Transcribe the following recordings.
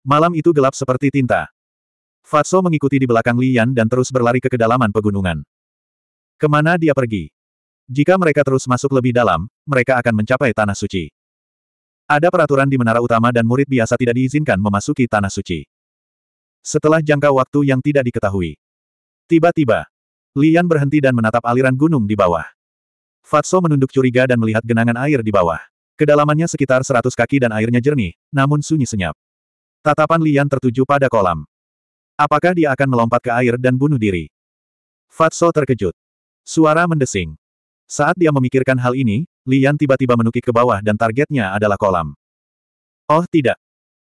Malam itu gelap seperti tinta. Fatso mengikuti di belakang Lian dan terus berlari ke kedalaman pegunungan. Kemana dia pergi? Jika mereka terus masuk lebih dalam, mereka akan mencapai Tanah Suci. Ada peraturan di menara utama dan murid biasa tidak diizinkan memasuki Tanah Suci. Setelah jangka waktu yang tidak diketahui. Tiba-tiba, Lian berhenti dan menatap aliran gunung di bawah. Fatso menunduk curiga dan melihat genangan air di bawah. Kedalamannya sekitar 100 kaki dan airnya jernih, namun sunyi senyap. Tatapan Lian tertuju pada kolam. Apakah dia akan melompat ke air dan bunuh diri? Fatso terkejut. Suara mendesing. Saat dia memikirkan hal ini, Lian tiba-tiba menukik ke bawah dan targetnya adalah kolam. Oh tidak.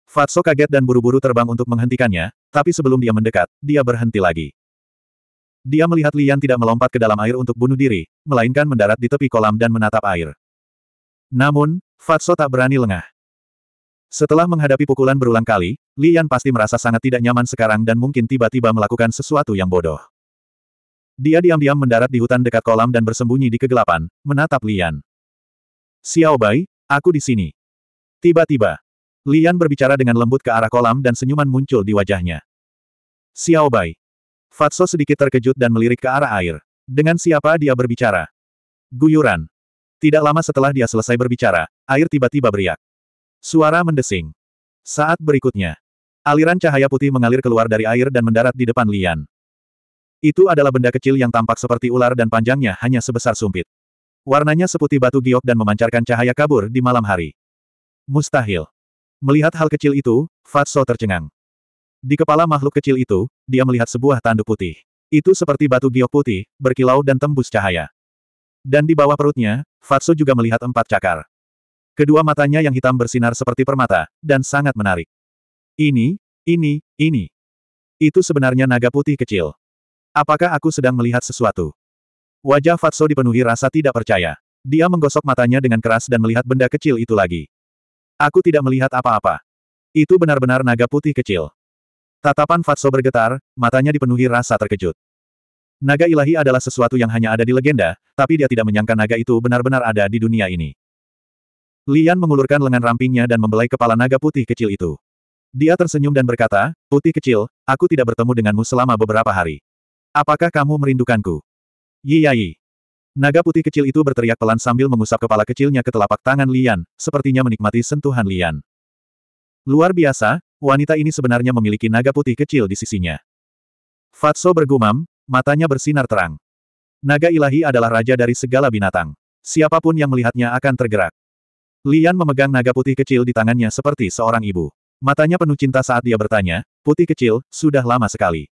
Fatso kaget dan buru-buru terbang untuk menghentikannya, tapi sebelum dia mendekat, dia berhenti lagi. Dia melihat Lian tidak melompat ke dalam air untuk bunuh diri, melainkan mendarat di tepi kolam dan menatap air. Namun, Fatso tak berani lengah. Setelah menghadapi pukulan berulang kali, Li Yan pasti merasa sangat tidak nyaman sekarang dan mungkin tiba-tiba melakukan sesuatu yang bodoh. Dia diam-diam mendarat di hutan dekat kolam dan bersembunyi di kegelapan, menatap Li Yan. Xiao Bai, aku di sini. Tiba-tiba, Li Yan berbicara dengan lembut ke arah kolam dan senyuman muncul di wajahnya. Xiao Bai. Fatso sedikit terkejut dan melirik ke arah air. Dengan siapa dia berbicara? Guyuran. Tidak lama setelah dia selesai berbicara, air tiba-tiba beriak. Suara mendesing. Saat berikutnya, aliran cahaya putih mengalir keluar dari air dan mendarat di depan Lian. Itu adalah benda kecil yang tampak seperti ular dan panjangnya hanya sebesar sumpit. Warnanya seputih batu giok dan memancarkan cahaya kabur di malam hari. Mustahil. Melihat hal kecil itu, Fatso tercengang. Di kepala makhluk kecil itu, dia melihat sebuah tanduk putih. Itu seperti batu giok putih, berkilau dan tembus cahaya. Dan di bawah perutnya, Fatso juga melihat empat cakar. Kedua matanya yang hitam bersinar seperti permata, dan sangat menarik. Ini, ini, ini. Itu sebenarnya naga putih kecil. Apakah aku sedang melihat sesuatu? Wajah Fatso dipenuhi rasa tidak percaya. Dia menggosok matanya dengan keras dan melihat benda kecil itu lagi. Aku tidak melihat apa-apa. Itu benar-benar naga putih kecil. Tatapan Fatso bergetar, matanya dipenuhi rasa terkejut. Naga ilahi adalah sesuatu yang hanya ada di legenda, tapi dia tidak menyangka naga itu benar-benar ada di dunia ini. Lian mengulurkan lengan rampingnya dan membelai kepala naga putih kecil itu. Dia tersenyum dan berkata, Putih kecil, aku tidak bertemu denganmu selama beberapa hari. Apakah kamu merindukanku? Yiyai. Naga putih kecil itu berteriak pelan sambil mengusap kepala kecilnya ke telapak tangan Lian, sepertinya menikmati sentuhan Lian. Luar biasa, wanita ini sebenarnya memiliki naga putih kecil di sisinya. Fatso bergumam, matanya bersinar terang. Naga ilahi adalah raja dari segala binatang. Siapapun yang melihatnya akan tergerak. Lian memegang naga putih kecil di tangannya seperti seorang ibu. Matanya penuh cinta saat dia bertanya, putih kecil, sudah lama sekali.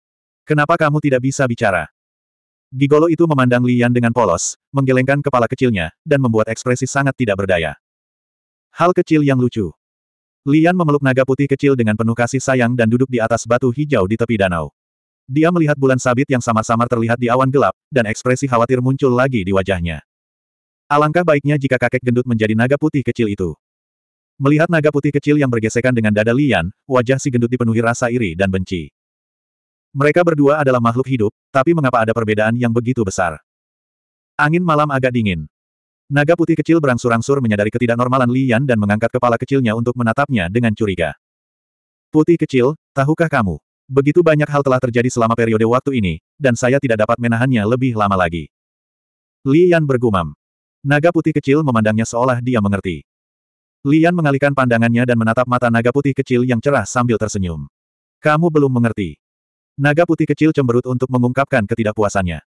Kenapa kamu tidak bisa bicara? Gigolo itu memandang Lian dengan polos, menggelengkan kepala kecilnya, dan membuat ekspresi sangat tidak berdaya. Hal kecil yang lucu. Lian memeluk naga putih kecil dengan penuh kasih sayang dan duduk di atas batu hijau di tepi danau. Dia melihat bulan sabit yang samar-samar terlihat di awan gelap, dan ekspresi khawatir muncul lagi di wajahnya. Alangkah baiknya jika kakek gendut menjadi naga putih kecil itu. Melihat naga putih kecil yang bergesekan dengan dada Lian, wajah si gendut dipenuhi rasa iri dan benci. Mereka berdua adalah makhluk hidup, tapi mengapa ada perbedaan yang begitu besar? Angin malam agak dingin. Naga putih kecil berangsur-angsur menyadari ketidaknormalan Lian dan mengangkat kepala kecilnya untuk menatapnya dengan curiga. Putih kecil, tahukah kamu? Begitu banyak hal telah terjadi selama periode waktu ini, dan saya tidak dapat menahannya lebih lama lagi. Lian bergumam. Naga putih kecil memandangnya seolah dia mengerti. Lian mengalihkan pandangannya dan menatap mata naga putih kecil yang cerah sambil tersenyum. Kamu belum mengerti. Naga putih kecil cemberut untuk mengungkapkan ketidakpuasannya.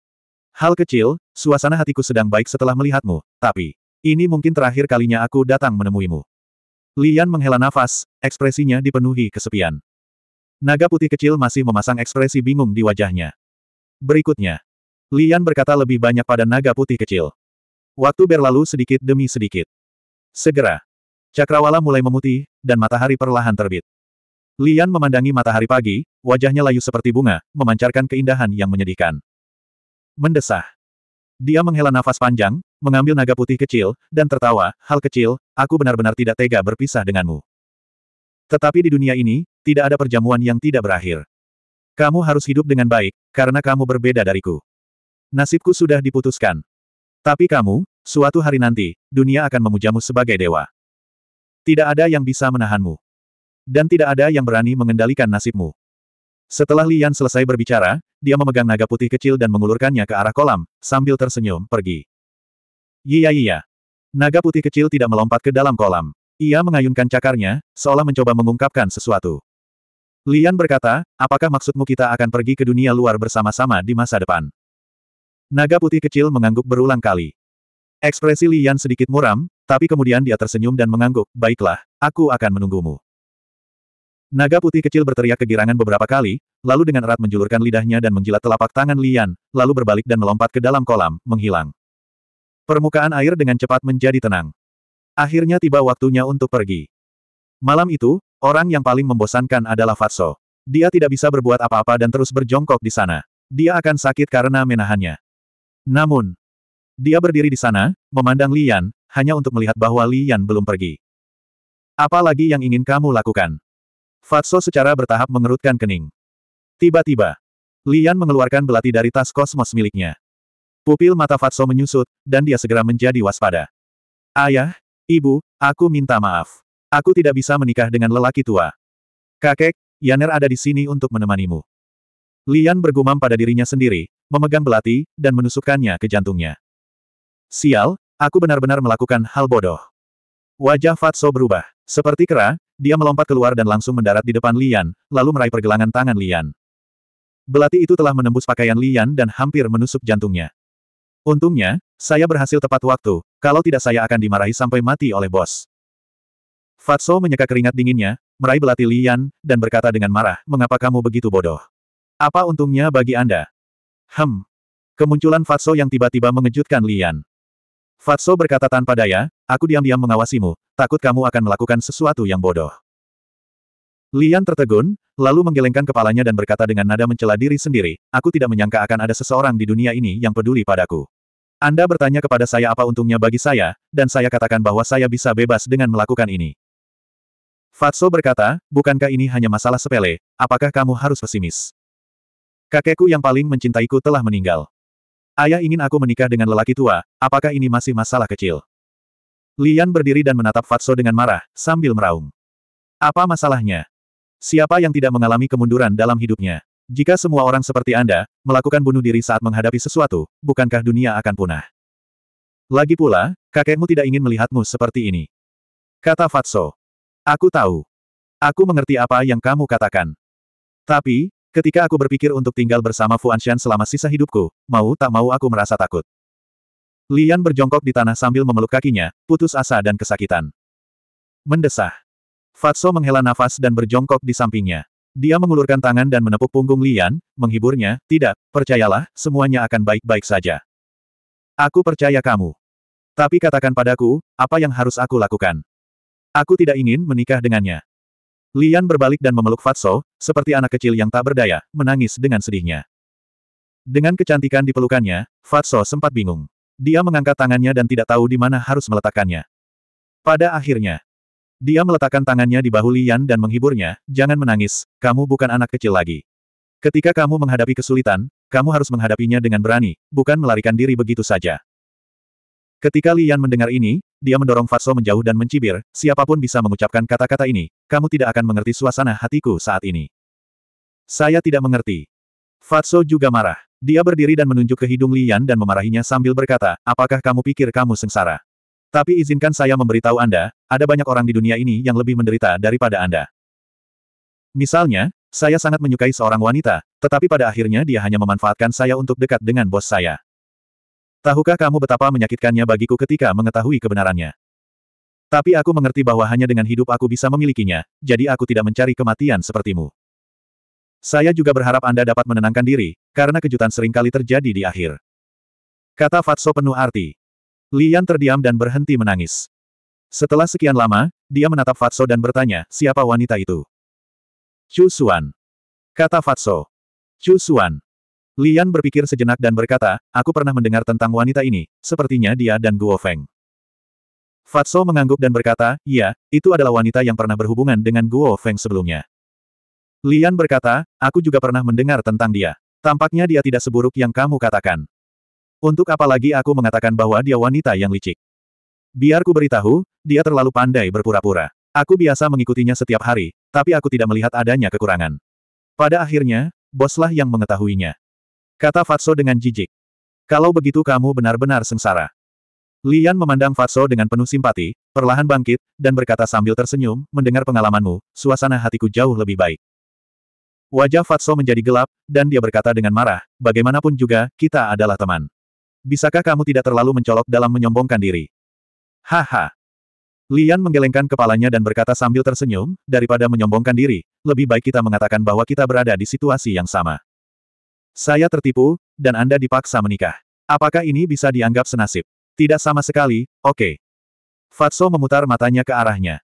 Hal kecil, suasana hatiku sedang baik setelah melihatmu, tapi, ini mungkin terakhir kalinya aku datang menemuimu. Lian menghela nafas, ekspresinya dipenuhi kesepian. Naga putih kecil masih memasang ekspresi bingung di wajahnya. Berikutnya, Lian berkata lebih banyak pada naga putih kecil. Waktu berlalu sedikit demi sedikit. Segera, cakrawala mulai memutih, dan matahari perlahan terbit. Lian memandangi matahari pagi, wajahnya layu seperti bunga, memancarkan keindahan yang menyedihkan. Mendesah. Dia menghela nafas panjang, mengambil naga putih kecil, dan tertawa, hal kecil, aku benar-benar tidak tega berpisah denganmu. Tetapi di dunia ini, tidak ada perjamuan yang tidak berakhir. Kamu harus hidup dengan baik, karena kamu berbeda dariku. Nasibku sudah diputuskan. Tapi kamu, suatu hari nanti, dunia akan memujamu sebagai dewa. Tidak ada yang bisa menahanmu. Dan tidak ada yang berani mengendalikan nasibmu. Setelah Lian selesai berbicara, dia memegang naga putih kecil dan mengulurkannya ke arah kolam, sambil tersenyum, pergi. Iya iya. iya. Naga putih kecil tidak melompat ke dalam kolam. Ia mengayunkan cakarnya, seolah mencoba mengungkapkan sesuatu. Lian berkata, apakah maksudmu kita akan pergi ke dunia luar bersama-sama di masa depan? Naga putih kecil mengangguk berulang kali. Ekspresi Lian sedikit muram, tapi kemudian dia tersenyum dan mengangguk, baiklah, aku akan menunggumu. Naga putih kecil berteriak kegirangan beberapa kali, lalu dengan erat menjulurkan lidahnya dan menjilat telapak tangan Lian, lalu berbalik dan melompat ke dalam kolam, menghilang. Permukaan air dengan cepat menjadi tenang. Akhirnya tiba waktunya untuk pergi. Malam itu, orang yang paling membosankan adalah Fatso. Dia tidak bisa berbuat apa-apa dan terus berjongkok di sana. Dia akan sakit karena menahannya. Namun, dia berdiri di sana, memandang Lian, hanya untuk melihat bahwa Lian belum pergi. apa lagi yang ingin kamu lakukan? Fatso secara bertahap mengerutkan kening. Tiba-tiba, Lian mengeluarkan belati dari tas kosmos miliknya. Pupil mata Fatso menyusut, dan dia segera menjadi waspada. Ayah, ibu, aku minta maaf. Aku tidak bisa menikah dengan lelaki tua. Kakek, Yaner ada di sini untuk menemanimu. Lian bergumam pada dirinya sendiri, memegang belati, dan menusukkannya ke jantungnya. Sial, aku benar-benar melakukan hal bodoh. Wajah Fatso berubah. Seperti kera, dia melompat keluar dan langsung mendarat di depan Lian, lalu meraih pergelangan tangan Lian. Belati itu telah menembus pakaian Lian dan hampir menusuk jantungnya. Untungnya, saya berhasil tepat waktu, kalau tidak saya akan dimarahi sampai mati oleh bos. Fatso menyeka keringat dinginnya, meraih belati Lian, dan berkata dengan marah, mengapa kamu begitu bodoh? Apa untungnya bagi Anda? Hem. Kemunculan Fatso yang tiba-tiba mengejutkan Lian. Fatso berkata tanpa daya, aku diam-diam mengawasimu, takut kamu akan melakukan sesuatu yang bodoh. Lian tertegun, lalu menggelengkan kepalanya dan berkata dengan nada mencela diri sendiri, aku tidak menyangka akan ada seseorang di dunia ini yang peduli padaku. Anda bertanya kepada saya apa untungnya bagi saya, dan saya katakan bahwa saya bisa bebas dengan melakukan ini. Fatso berkata, bukankah ini hanya masalah sepele, apakah kamu harus pesimis? Kakekku yang paling mencintaiku telah meninggal. Ayah ingin aku menikah dengan lelaki tua, apakah ini masih masalah kecil? Lian berdiri dan menatap Fatso dengan marah, sambil meraung. Apa masalahnya? Siapa yang tidak mengalami kemunduran dalam hidupnya? Jika semua orang seperti Anda, melakukan bunuh diri saat menghadapi sesuatu, bukankah dunia akan punah? Lagi pula, kakekmu tidak ingin melihatmu seperti ini. Kata Fatso. Aku tahu. Aku mengerti apa yang kamu katakan. Tapi, Ketika aku berpikir untuk tinggal bersama Fuanshan selama sisa hidupku, mau tak mau aku merasa takut. Lian berjongkok di tanah sambil memeluk kakinya, putus asa dan kesakitan. Mendesah. Fatso menghela nafas dan berjongkok di sampingnya. Dia mengulurkan tangan dan menepuk punggung Lian, menghiburnya, tidak, percayalah, semuanya akan baik-baik saja. Aku percaya kamu. Tapi katakan padaku, apa yang harus aku lakukan? Aku tidak ingin menikah dengannya. Lian berbalik dan memeluk Fatso, seperti anak kecil yang tak berdaya, menangis dengan sedihnya. Dengan kecantikan di pelukannya, Fatso sempat bingung. Dia mengangkat tangannya dan tidak tahu di mana harus meletakkannya. Pada akhirnya, dia meletakkan tangannya di bahu Lian dan menghiburnya, jangan menangis, kamu bukan anak kecil lagi. Ketika kamu menghadapi kesulitan, kamu harus menghadapinya dengan berani, bukan melarikan diri begitu saja. Ketika Lian mendengar ini, dia mendorong Fatso menjauh dan mencibir, siapapun bisa mengucapkan kata-kata ini, kamu tidak akan mengerti suasana hatiku saat ini. Saya tidak mengerti. Fatso juga marah. Dia berdiri dan menunjuk ke hidung Lian dan memarahinya sambil berkata, apakah kamu pikir kamu sengsara? Tapi izinkan saya memberitahu Anda, ada banyak orang di dunia ini yang lebih menderita daripada Anda. Misalnya, saya sangat menyukai seorang wanita, tetapi pada akhirnya dia hanya memanfaatkan saya untuk dekat dengan bos saya. Tahukah kamu betapa menyakitkannya bagiku ketika mengetahui kebenarannya? Tapi aku mengerti bahwa hanya dengan hidup aku bisa memilikinya, jadi aku tidak mencari kematian sepertimu. Saya juga berharap Anda dapat menenangkan diri, karena kejutan seringkali terjadi di akhir. Kata Fatso penuh arti. Lian terdiam dan berhenti menangis. Setelah sekian lama, dia menatap Fatso dan bertanya, siapa wanita itu? Chu Xuan. Kata Fatso. Chu Xuan. Lian berpikir sejenak dan berkata, aku pernah mendengar tentang wanita ini, sepertinya dia dan Guo Feng. Fatso mengangguk dan berkata, Ya, itu adalah wanita yang pernah berhubungan dengan Guo Feng sebelumnya. Lian berkata, aku juga pernah mendengar tentang dia. Tampaknya dia tidak seburuk yang kamu katakan. Untuk apa lagi aku mengatakan bahwa dia wanita yang licik? Biar ku beritahu, dia terlalu pandai berpura-pura. Aku biasa mengikutinya setiap hari, tapi aku tidak melihat adanya kekurangan. Pada akhirnya, boslah yang mengetahuinya. Kata Fatso dengan jijik. Kalau begitu kamu benar-benar sengsara. Lian memandang Fatso dengan penuh simpati, perlahan bangkit, dan berkata sambil tersenyum, mendengar pengalamanmu, suasana hatiku jauh lebih baik. Wajah Fatso menjadi gelap, dan dia berkata dengan marah, bagaimanapun juga, kita adalah teman. Bisakah kamu tidak terlalu mencolok dalam menyombongkan diri? Haha. Lian menggelengkan kepalanya dan berkata sambil tersenyum, daripada menyombongkan diri, lebih baik kita mengatakan bahwa kita berada di situasi yang sama. Saya tertipu, dan Anda dipaksa menikah. Apakah ini bisa dianggap senasib? Tidak sama sekali, oke. Okay. Fatso memutar matanya ke arahnya.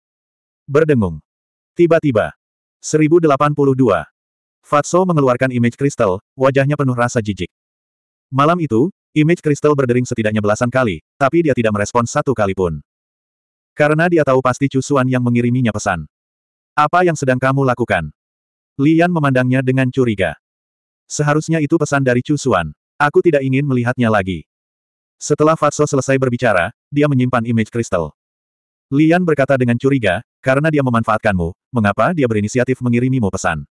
Berdengung. Tiba-tiba. 1082. Fatso mengeluarkan image kristal, wajahnya penuh rasa jijik. Malam itu, image kristal berdering setidaknya belasan kali, tapi dia tidak merespon satu kali pun. Karena dia tahu pasti Cusuan yang mengiriminya pesan. Apa yang sedang kamu lakukan? Lian memandangnya dengan curiga. Seharusnya itu pesan dari Chu Xuan. Aku tidak ingin melihatnya lagi. Setelah Fatso selesai berbicara, dia menyimpan image kristal. Lian berkata dengan curiga, karena dia memanfaatkanmu, mengapa dia berinisiatif mengirimimu pesan?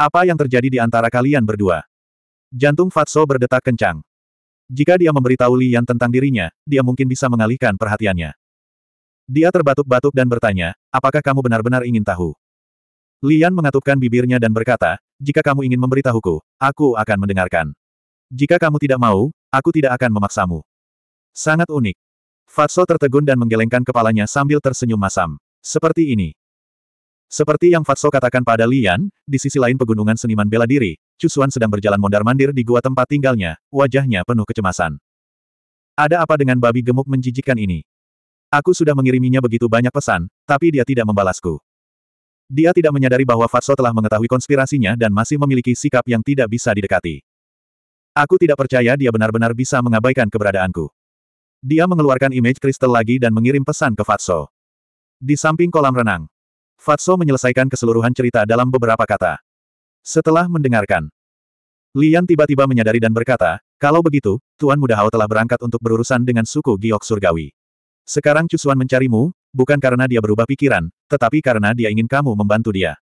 Apa yang terjadi di antara kalian berdua? Jantung Fatso berdetak kencang. Jika dia memberitahu Lian tentang dirinya, dia mungkin bisa mengalihkan perhatiannya. Dia terbatuk-batuk dan bertanya, apakah kamu benar-benar ingin tahu? Lian mengatupkan bibirnya dan berkata, jika kamu ingin memberitahuku, aku akan mendengarkan. Jika kamu tidak mau, aku tidak akan memaksamu. Sangat unik. Fatso tertegun dan menggelengkan kepalanya sambil tersenyum masam. Seperti ini. Seperti yang Fatso katakan pada Lian, di sisi lain pegunungan seniman bela diri, Cusuan sedang berjalan mondar-mandir di gua tempat tinggalnya, wajahnya penuh kecemasan. Ada apa dengan babi gemuk menjijikkan ini? Aku sudah mengiriminya begitu banyak pesan, tapi dia tidak membalasku. Dia tidak menyadari bahwa Fatso telah mengetahui konspirasinya dan masih memiliki sikap yang tidak bisa didekati. Aku tidak percaya dia benar-benar bisa mengabaikan keberadaanku. Dia mengeluarkan image kristal lagi dan mengirim pesan ke Fatso. Di samping kolam renang, Fatso menyelesaikan keseluruhan cerita dalam beberapa kata. Setelah mendengarkan, Lian tiba-tiba menyadari dan berkata, kalau begitu, Tuan Mudahau telah berangkat untuk berurusan dengan suku Giok Surgawi. Sekarang Cusuan mencarimu, bukan karena dia berubah pikiran, tetapi karena dia ingin kamu membantu dia.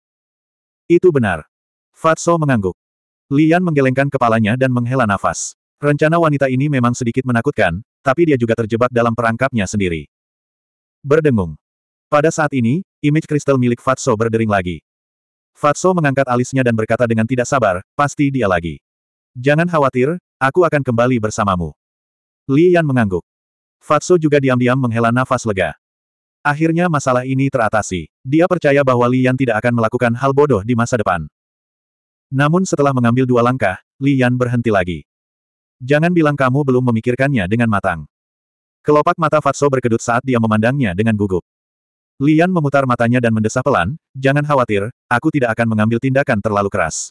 Itu benar. Fatso mengangguk. Lian menggelengkan kepalanya dan menghela nafas. Rencana wanita ini memang sedikit menakutkan, tapi dia juga terjebak dalam perangkapnya sendiri. Berdengung. Pada saat ini, image kristal milik Fatso berdering lagi. Fatso mengangkat alisnya dan berkata dengan tidak sabar, pasti dia lagi. Jangan khawatir, aku akan kembali bersamamu. Li mengangguk. Fatso juga diam-diam menghela nafas lega. Akhirnya masalah ini teratasi. Dia percaya bahwa Li Yan tidak akan melakukan hal bodoh di masa depan. Namun setelah mengambil dua langkah, Li Yan berhenti lagi. Jangan bilang kamu belum memikirkannya dengan matang. Kelopak mata Fatso berkedut saat dia memandangnya dengan gugup. Lian memutar matanya dan mendesah pelan, jangan khawatir, aku tidak akan mengambil tindakan terlalu keras.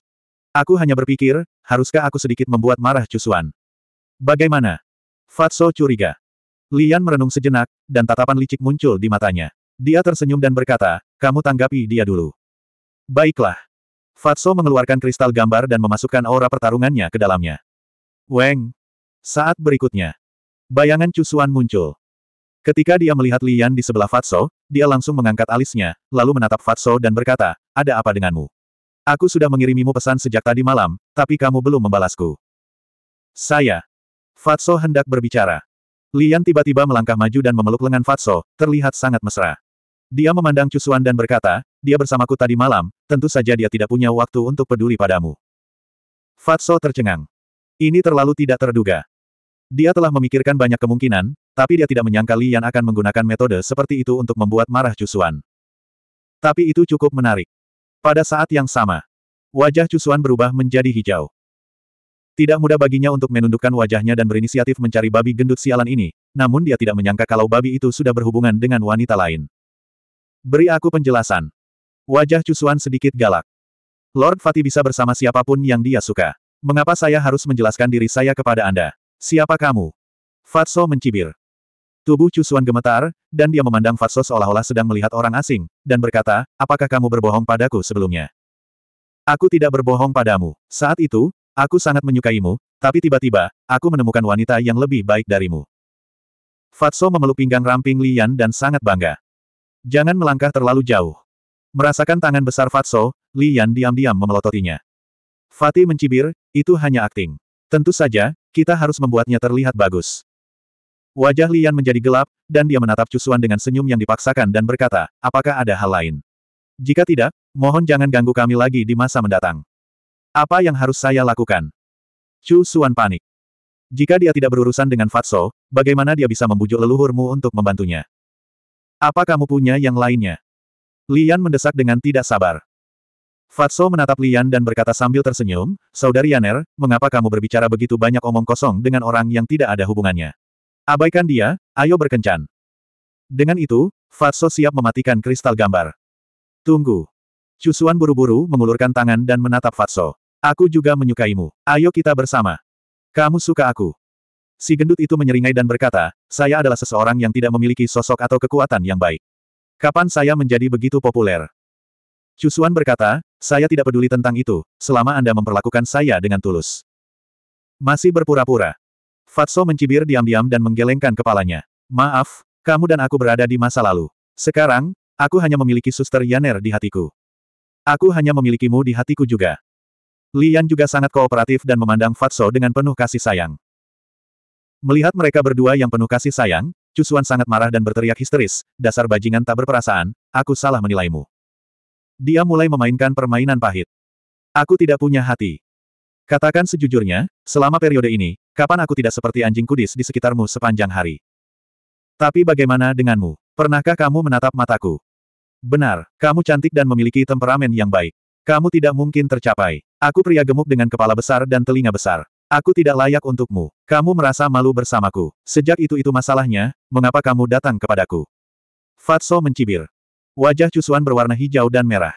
Aku hanya berpikir, haruskah aku sedikit membuat marah Cusuan. Bagaimana? Fatso curiga. Lian merenung sejenak, dan tatapan licik muncul di matanya. Dia tersenyum dan berkata, kamu tanggapi dia dulu. Baiklah. Fatso mengeluarkan kristal gambar dan memasukkan aura pertarungannya ke dalamnya. Weng. Saat berikutnya. Bayangan cusuan muncul. Ketika dia melihat Lian di sebelah Fatso, dia langsung mengangkat alisnya, lalu menatap Fatso dan berkata, ada apa denganmu? Aku sudah mengirimimu pesan sejak tadi malam, tapi kamu belum membalasku. Saya. Fatso hendak berbicara. Lian tiba-tiba melangkah maju dan memeluk lengan Fatso, terlihat sangat mesra. Dia memandang Cusuan dan berkata, dia bersamaku tadi malam, tentu saja dia tidak punya waktu untuk peduli padamu. Fatso tercengang. Ini terlalu tidak terduga. Dia telah memikirkan banyak kemungkinan, tapi dia tidak menyangka Lian akan menggunakan metode seperti itu untuk membuat marah Cusuan. Tapi itu cukup menarik. Pada saat yang sama, wajah Cusuan berubah menjadi hijau. Tidak mudah baginya untuk menundukkan wajahnya dan berinisiatif mencari babi gendut sialan ini, namun dia tidak menyangka kalau babi itu sudah berhubungan dengan wanita lain. Beri aku penjelasan. Wajah Cusuan sedikit galak. Lord Fatih bisa bersama siapapun yang dia suka. Mengapa saya harus menjelaskan diri saya kepada Anda? Siapa kamu? Fatso mencibir. Tubuh Cusuan gemetar, dan dia memandang Fatso seolah-olah sedang melihat orang asing, dan berkata, apakah kamu berbohong padaku sebelumnya? Aku tidak berbohong padamu. Saat itu, Aku sangat menyukaimu, tapi tiba-tiba, aku menemukan wanita yang lebih baik darimu. Fatso memeluk pinggang ramping Lian dan sangat bangga. Jangan melangkah terlalu jauh. Merasakan tangan besar Fatso, Lian diam-diam memelototinya. Fatih mencibir, itu hanya akting. Tentu saja, kita harus membuatnya terlihat bagus. Wajah Lian menjadi gelap, dan dia menatap Cusuan dengan senyum yang dipaksakan dan berkata, apakah ada hal lain? Jika tidak, mohon jangan ganggu kami lagi di masa mendatang. Apa yang harus saya lakukan? Chu Xuan panik. Jika dia tidak berurusan dengan Fatso, bagaimana dia bisa membujuk leluhurmu untuk membantunya? Apa kamu punya yang lainnya? Lian mendesak dengan tidak sabar. Fatso menatap Lian dan berkata sambil tersenyum, Saudari Yaner, mengapa kamu berbicara begitu banyak omong kosong dengan orang yang tidak ada hubungannya? Abaikan dia, ayo berkencan. Dengan itu, Fatso siap mematikan kristal gambar. Tunggu. Cusuan buru-buru mengulurkan tangan dan menatap Fatso. Aku juga menyukaimu. Ayo kita bersama. Kamu suka aku. Si gendut itu menyeringai dan berkata, saya adalah seseorang yang tidak memiliki sosok atau kekuatan yang baik. Kapan saya menjadi begitu populer? Cusuan berkata, saya tidak peduli tentang itu, selama Anda memperlakukan saya dengan tulus. Masih berpura-pura. Fatso mencibir diam-diam dan menggelengkan kepalanya. Maaf, kamu dan aku berada di masa lalu. Sekarang, aku hanya memiliki suster Yaner di hatiku. Aku hanya memilikimu di hatiku juga. Lian juga sangat kooperatif dan memandang Fatso dengan penuh kasih sayang. Melihat mereka berdua yang penuh kasih sayang, Cusuan sangat marah dan berteriak histeris, dasar bajingan tak berperasaan, aku salah menilaimu. Dia mulai memainkan permainan pahit. Aku tidak punya hati. Katakan sejujurnya, selama periode ini, kapan aku tidak seperti anjing kudis di sekitarmu sepanjang hari? Tapi bagaimana denganmu? Pernahkah kamu menatap mataku? Benar, kamu cantik dan memiliki temperamen yang baik. Kamu tidak mungkin tercapai. Aku pria gemuk dengan kepala besar dan telinga besar. Aku tidak layak untukmu. Kamu merasa malu bersamaku. Sejak itu-itu masalahnya, mengapa kamu datang kepadaku? Fatso mencibir. Wajah Cusuan berwarna hijau dan merah.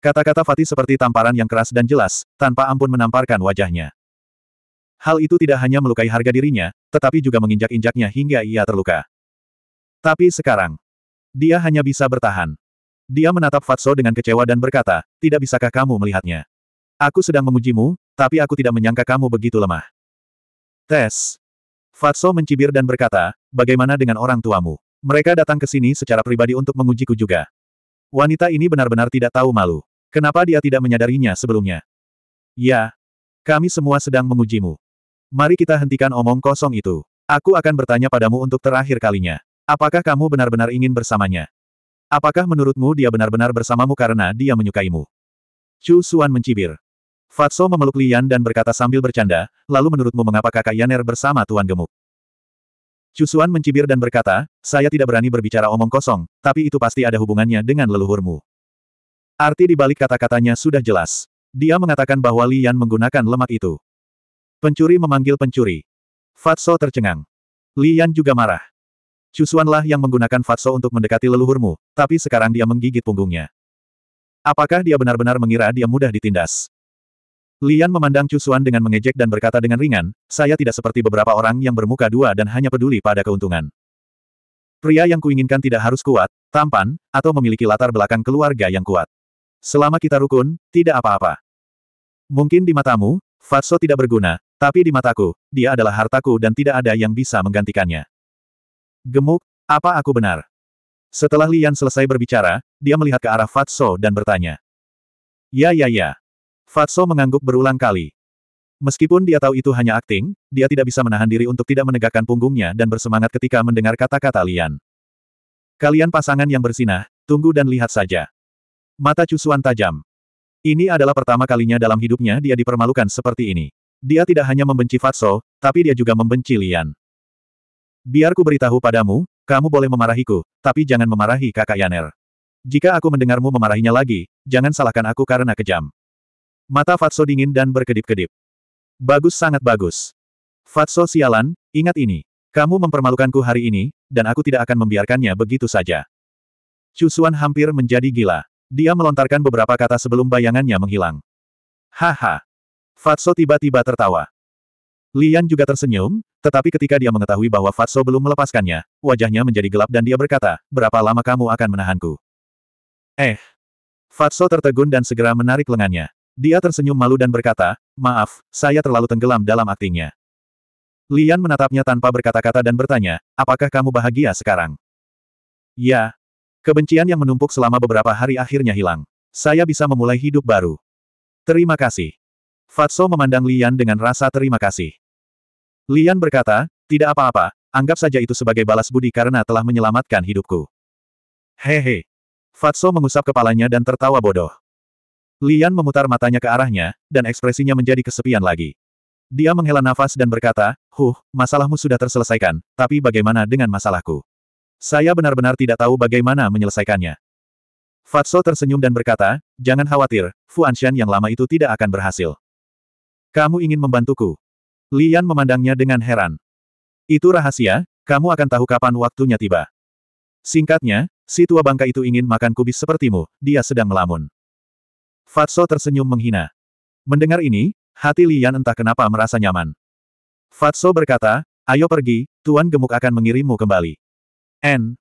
Kata-kata Fatih seperti tamparan yang keras dan jelas, tanpa ampun menamparkan wajahnya. Hal itu tidak hanya melukai harga dirinya, tetapi juga menginjak-injaknya hingga ia terluka. Tapi sekarang, dia hanya bisa bertahan. Dia menatap Fatso dengan kecewa dan berkata, tidak bisakah kamu melihatnya? Aku sedang mengujimu, tapi aku tidak menyangka kamu begitu lemah. Tes. Fatso mencibir dan berkata, bagaimana dengan orang tuamu? Mereka datang ke sini secara pribadi untuk mengujiku juga. Wanita ini benar-benar tidak tahu malu. Kenapa dia tidak menyadarinya sebelumnya? Ya. Kami semua sedang mengujimu. Mari kita hentikan omong kosong itu. Aku akan bertanya padamu untuk terakhir kalinya. Apakah kamu benar-benar ingin bersamanya? Apakah menurutmu dia benar-benar bersamamu karena dia menyukaimu? Chu Xuan mencibir. Fatso memeluk Lian dan berkata sambil bercanda, lalu menurutmu mengapa kakak Yaner bersama Tuan Gemuk? Chu Xuan mencibir dan berkata, saya tidak berani berbicara omong kosong, tapi itu pasti ada hubungannya dengan leluhurmu. Arti dibalik kata-katanya sudah jelas. Dia mengatakan bahwa Lian menggunakan lemak itu. Pencuri memanggil pencuri. Fatso tercengang. Lian juga marah. Chusuanlah yang menggunakan Fatso untuk mendekati leluhurmu, tapi sekarang dia menggigit punggungnya. Apakah dia benar-benar mengira dia mudah ditindas? Lian memandang Chusuan dengan mengejek dan berkata dengan ringan, saya tidak seperti beberapa orang yang bermuka dua dan hanya peduli pada keuntungan. Pria yang kuinginkan tidak harus kuat, tampan, atau memiliki latar belakang keluarga yang kuat. Selama kita rukun, tidak apa-apa. Mungkin di matamu, Fatso tidak berguna, tapi di mataku, dia adalah hartaku dan tidak ada yang bisa menggantikannya. Gemuk, apa aku benar? Setelah Lian selesai berbicara, dia melihat ke arah Fatso dan bertanya. Ya ya ya. Fatso mengangguk berulang kali. Meskipun dia tahu itu hanya akting, dia tidak bisa menahan diri untuk tidak menegakkan punggungnya dan bersemangat ketika mendengar kata-kata Lian. Kalian pasangan yang bersinah, tunggu dan lihat saja. Mata cusuan tajam. Ini adalah pertama kalinya dalam hidupnya dia dipermalukan seperti ini. Dia tidak hanya membenci Fatso, tapi dia juga membenci Lian. Biar ku beritahu padamu, kamu boleh memarahiku, tapi jangan memarahi kakak Yaner. Jika aku mendengarmu memarahinya lagi, jangan salahkan aku karena kejam. Mata Fatso dingin dan berkedip-kedip. Bagus sangat bagus. Fatso sialan, ingat ini. Kamu mempermalukanku hari ini, dan aku tidak akan membiarkannya begitu saja. Cusuan hampir menjadi gila. Dia melontarkan beberapa kata sebelum bayangannya menghilang. Haha. Fatso tiba-tiba tertawa. Lian juga tersenyum, tetapi ketika dia mengetahui bahwa Fatso belum melepaskannya, wajahnya menjadi gelap dan dia berkata, berapa lama kamu akan menahanku? Eh. Fatso tertegun dan segera menarik lengannya. Dia tersenyum malu dan berkata, maaf, saya terlalu tenggelam dalam aktingnya. Lian menatapnya tanpa berkata-kata dan bertanya, apakah kamu bahagia sekarang? Ya. Kebencian yang menumpuk selama beberapa hari akhirnya hilang. Saya bisa memulai hidup baru. Terima kasih. Fatso memandang Lian dengan rasa terima kasih. Lian berkata, tidak apa-apa, anggap saja itu sebagai balas budi karena telah menyelamatkan hidupku. Hehe. Fatso mengusap kepalanya dan tertawa bodoh. Lian memutar matanya ke arahnya, dan ekspresinya menjadi kesepian lagi. Dia menghela nafas dan berkata, Huh, masalahmu sudah terselesaikan, tapi bagaimana dengan masalahku? Saya benar-benar tidak tahu bagaimana menyelesaikannya. Fatso tersenyum dan berkata, Jangan khawatir, Fu Anshan yang lama itu tidak akan berhasil. Kamu ingin membantuku, Lian memandangnya dengan heran. Itu rahasia, kamu akan tahu kapan waktunya tiba. Singkatnya, si tua bangka itu ingin makan kubis sepertimu, dia sedang melamun. Fatso tersenyum menghina. Mendengar ini, hati Lian entah kenapa merasa nyaman. Fatso berkata, ayo pergi, Tuan Gemuk akan mengirimmu kembali. N.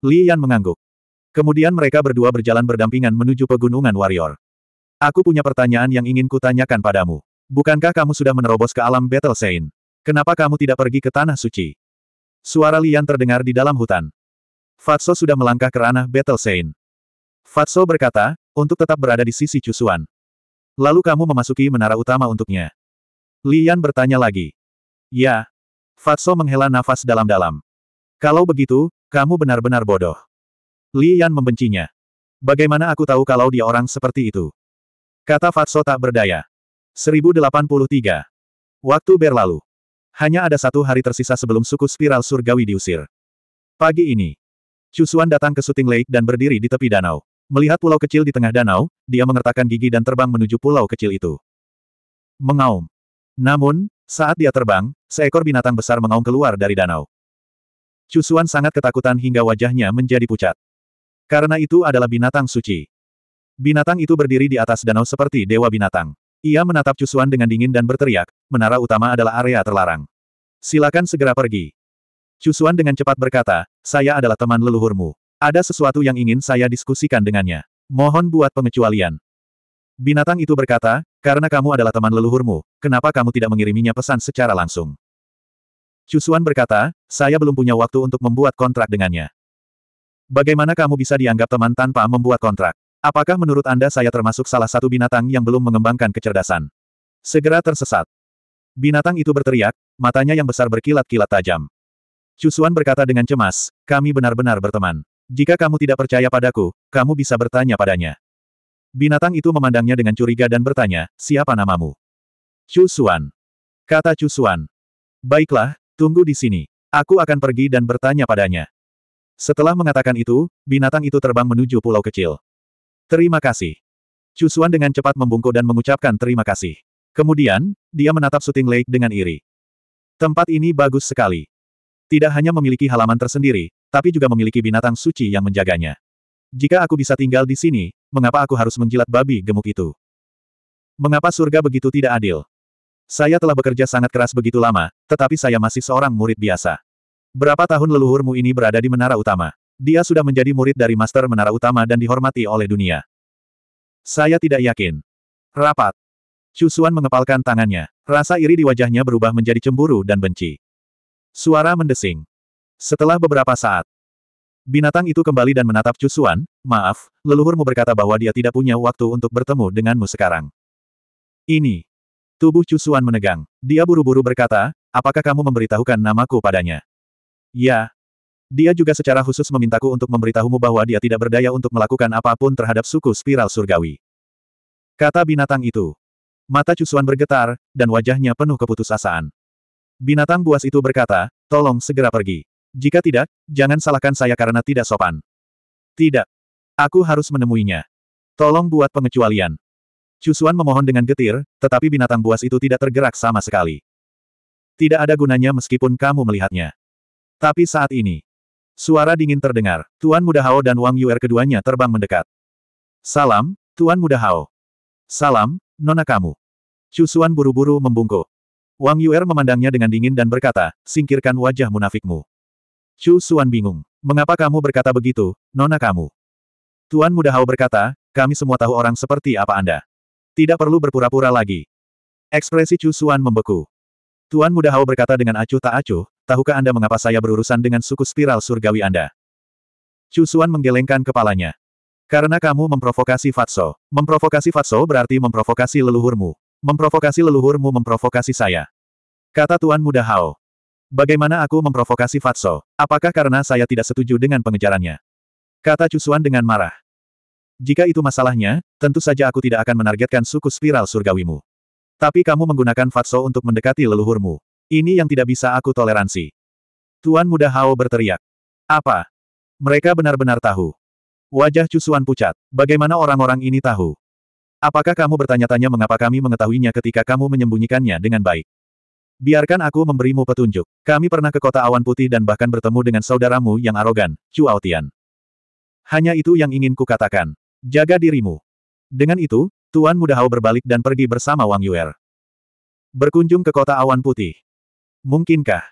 Lian mengangguk. Kemudian mereka berdua berjalan berdampingan menuju pegunungan Warrior. Aku punya pertanyaan yang ingin kutanyakan padamu. Bukankah kamu sudah menerobos ke alam Battle Sein? Kenapa kamu tidak pergi ke Tanah Suci? Suara Lian terdengar di dalam hutan. Fatso sudah melangkah ke ranah Battle Sein. Fatso berkata, untuk tetap berada di sisi Cusuan. Lalu kamu memasuki menara utama untuknya. Lian bertanya lagi. Ya. Fatso menghela nafas dalam-dalam. Kalau begitu, kamu benar-benar bodoh. Lian membencinya. Bagaimana aku tahu kalau dia orang seperti itu? Kata Fatso tak berdaya. 1083. Waktu berlalu. Hanya ada satu hari tersisa sebelum suku spiral surgawi diusir. Pagi ini, Chusuan datang ke Suting Lake dan berdiri di tepi danau. Melihat pulau kecil di tengah danau, dia mengertakkan gigi dan terbang menuju pulau kecil itu. Mengaum. Namun, saat dia terbang, seekor binatang besar mengaum keluar dari danau. Chusuan sangat ketakutan hingga wajahnya menjadi pucat. Karena itu adalah binatang suci. Binatang itu berdiri di atas danau seperti dewa binatang. Ia menatap Cusuan dengan dingin dan berteriak, menara utama adalah area terlarang. Silakan segera pergi. Cusuan dengan cepat berkata, saya adalah teman leluhurmu. Ada sesuatu yang ingin saya diskusikan dengannya. Mohon buat pengecualian. Binatang itu berkata, karena kamu adalah teman leluhurmu, kenapa kamu tidak mengiriminya pesan secara langsung? Cusuan berkata, saya belum punya waktu untuk membuat kontrak dengannya. Bagaimana kamu bisa dianggap teman tanpa membuat kontrak? Apakah menurut Anda saya termasuk salah satu binatang yang belum mengembangkan kecerdasan? Segera tersesat. Binatang itu berteriak, matanya yang besar berkilat-kilat tajam. Cusuan berkata dengan cemas, kami benar-benar berteman. Jika kamu tidak percaya padaku, kamu bisa bertanya padanya. Binatang itu memandangnya dengan curiga dan bertanya, siapa namamu? Cusuan. Kata Cusuan. Baiklah, tunggu di sini. Aku akan pergi dan bertanya padanya. Setelah mengatakan itu, binatang itu terbang menuju pulau kecil. Terima kasih. Cusuan dengan cepat membungkuk dan mengucapkan terima kasih. Kemudian, dia menatap Suting Lake dengan iri. Tempat ini bagus sekali. Tidak hanya memiliki halaman tersendiri, tapi juga memiliki binatang suci yang menjaganya. Jika aku bisa tinggal di sini, mengapa aku harus menjilat babi gemuk itu? Mengapa surga begitu tidak adil? Saya telah bekerja sangat keras begitu lama, tetapi saya masih seorang murid biasa. Berapa tahun leluhurmu ini berada di menara utama? Dia sudah menjadi murid dari Master Menara Utama dan dihormati oleh dunia. Saya tidak yakin. Rapat. Cusuan mengepalkan tangannya. Rasa iri di wajahnya berubah menjadi cemburu dan benci. Suara mendesing. Setelah beberapa saat, binatang itu kembali dan menatap Cusuan, maaf, leluhurmu berkata bahwa dia tidak punya waktu untuk bertemu denganmu sekarang. Ini. Tubuh Cusuan menegang. Dia buru-buru berkata, apakah kamu memberitahukan namaku padanya? Ya, dia juga secara khusus memintaku untuk memberitahumu bahwa dia tidak berdaya untuk melakukan apapun terhadap suku spiral surgawi. Kata binatang itu. Mata Cusuan bergetar, dan wajahnya penuh keputusasaan. Binatang buas itu berkata, tolong segera pergi. Jika tidak, jangan salahkan saya karena tidak sopan. Tidak. Aku harus menemuinya. Tolong buat pengecualian. Cusuan memohon dengan getir, tetapi binatang buas itu tidak tergerak sama sekali. Tidak ada gunanya meskipun kamu melihatnya. Tapi saat ini, Suara dingin terdengar. Tuan Muda Hao dan Wang Yuer keduanya terbang mendekat. Salam, Tuan Muda Hao. Salam, Nona kamu. Cusuan buru-buru membungkuk. Wang Yuer memandangnya dengan dingin dan berkata, singkirkan wajah munafikmu. Chu Suan bingung. Mengapa kamu berkata begitu, Nona kamu? Tuan Muda Hao berkata, kami semua tahu orang seperti apa Anda. Tidak perlu berpura-pura lagi. Ekspresi Chu Suan membeku. Tuan Muda Hao berkata dengan acuh tak acuh, tahukah Anda mengapa saya berurusan dengan suku spiral surgawi Anda? Cusuan menggelengkan kepalanya. Karena kamu memprovokasi Fatso. Memprovokasi Fatso berarti memprovokasi leluhurmu. Memprovokasi leluhurmu memprovokasi saya. Kata Tuan Muda Hao. Bagaimana aku memprovokasi Fatso? Apakah karena saya tidak setuju dengan pengejarannya? Kata Cusuan dengan marah. Jika itu masalahnya, tentu saja aku tidak akan menargetkan suku spiral surgawimu. Tapi kamu menggunakan Fatso untuk mendekati leluhurmu. Ini yang tidak bisa aku toleransi. Tuan muda Hao berteriak. Apa? Mereka benar-benar tahu. Wajah Cusuan pucat. Bagaimana orang-orang ini tahu? Apakah kamu bertanya-tanya mengapa kami mengetahuinya ketika kamu menyembunyikannya dengan baik? Biarkan aku memberimu petunjuk. Kami pernah ke kota awan putih dan bahkan bertemu dengan saudaramu yang arogan, Chuao Tian. Hanya itu yang ingin kukatakan. Jaga dirimu. Dengan itu, Tuan Muda Hao berbalik dan pergi bersama Wang Yuer. Berkunjung ke kota awan putih. Mungkinkah?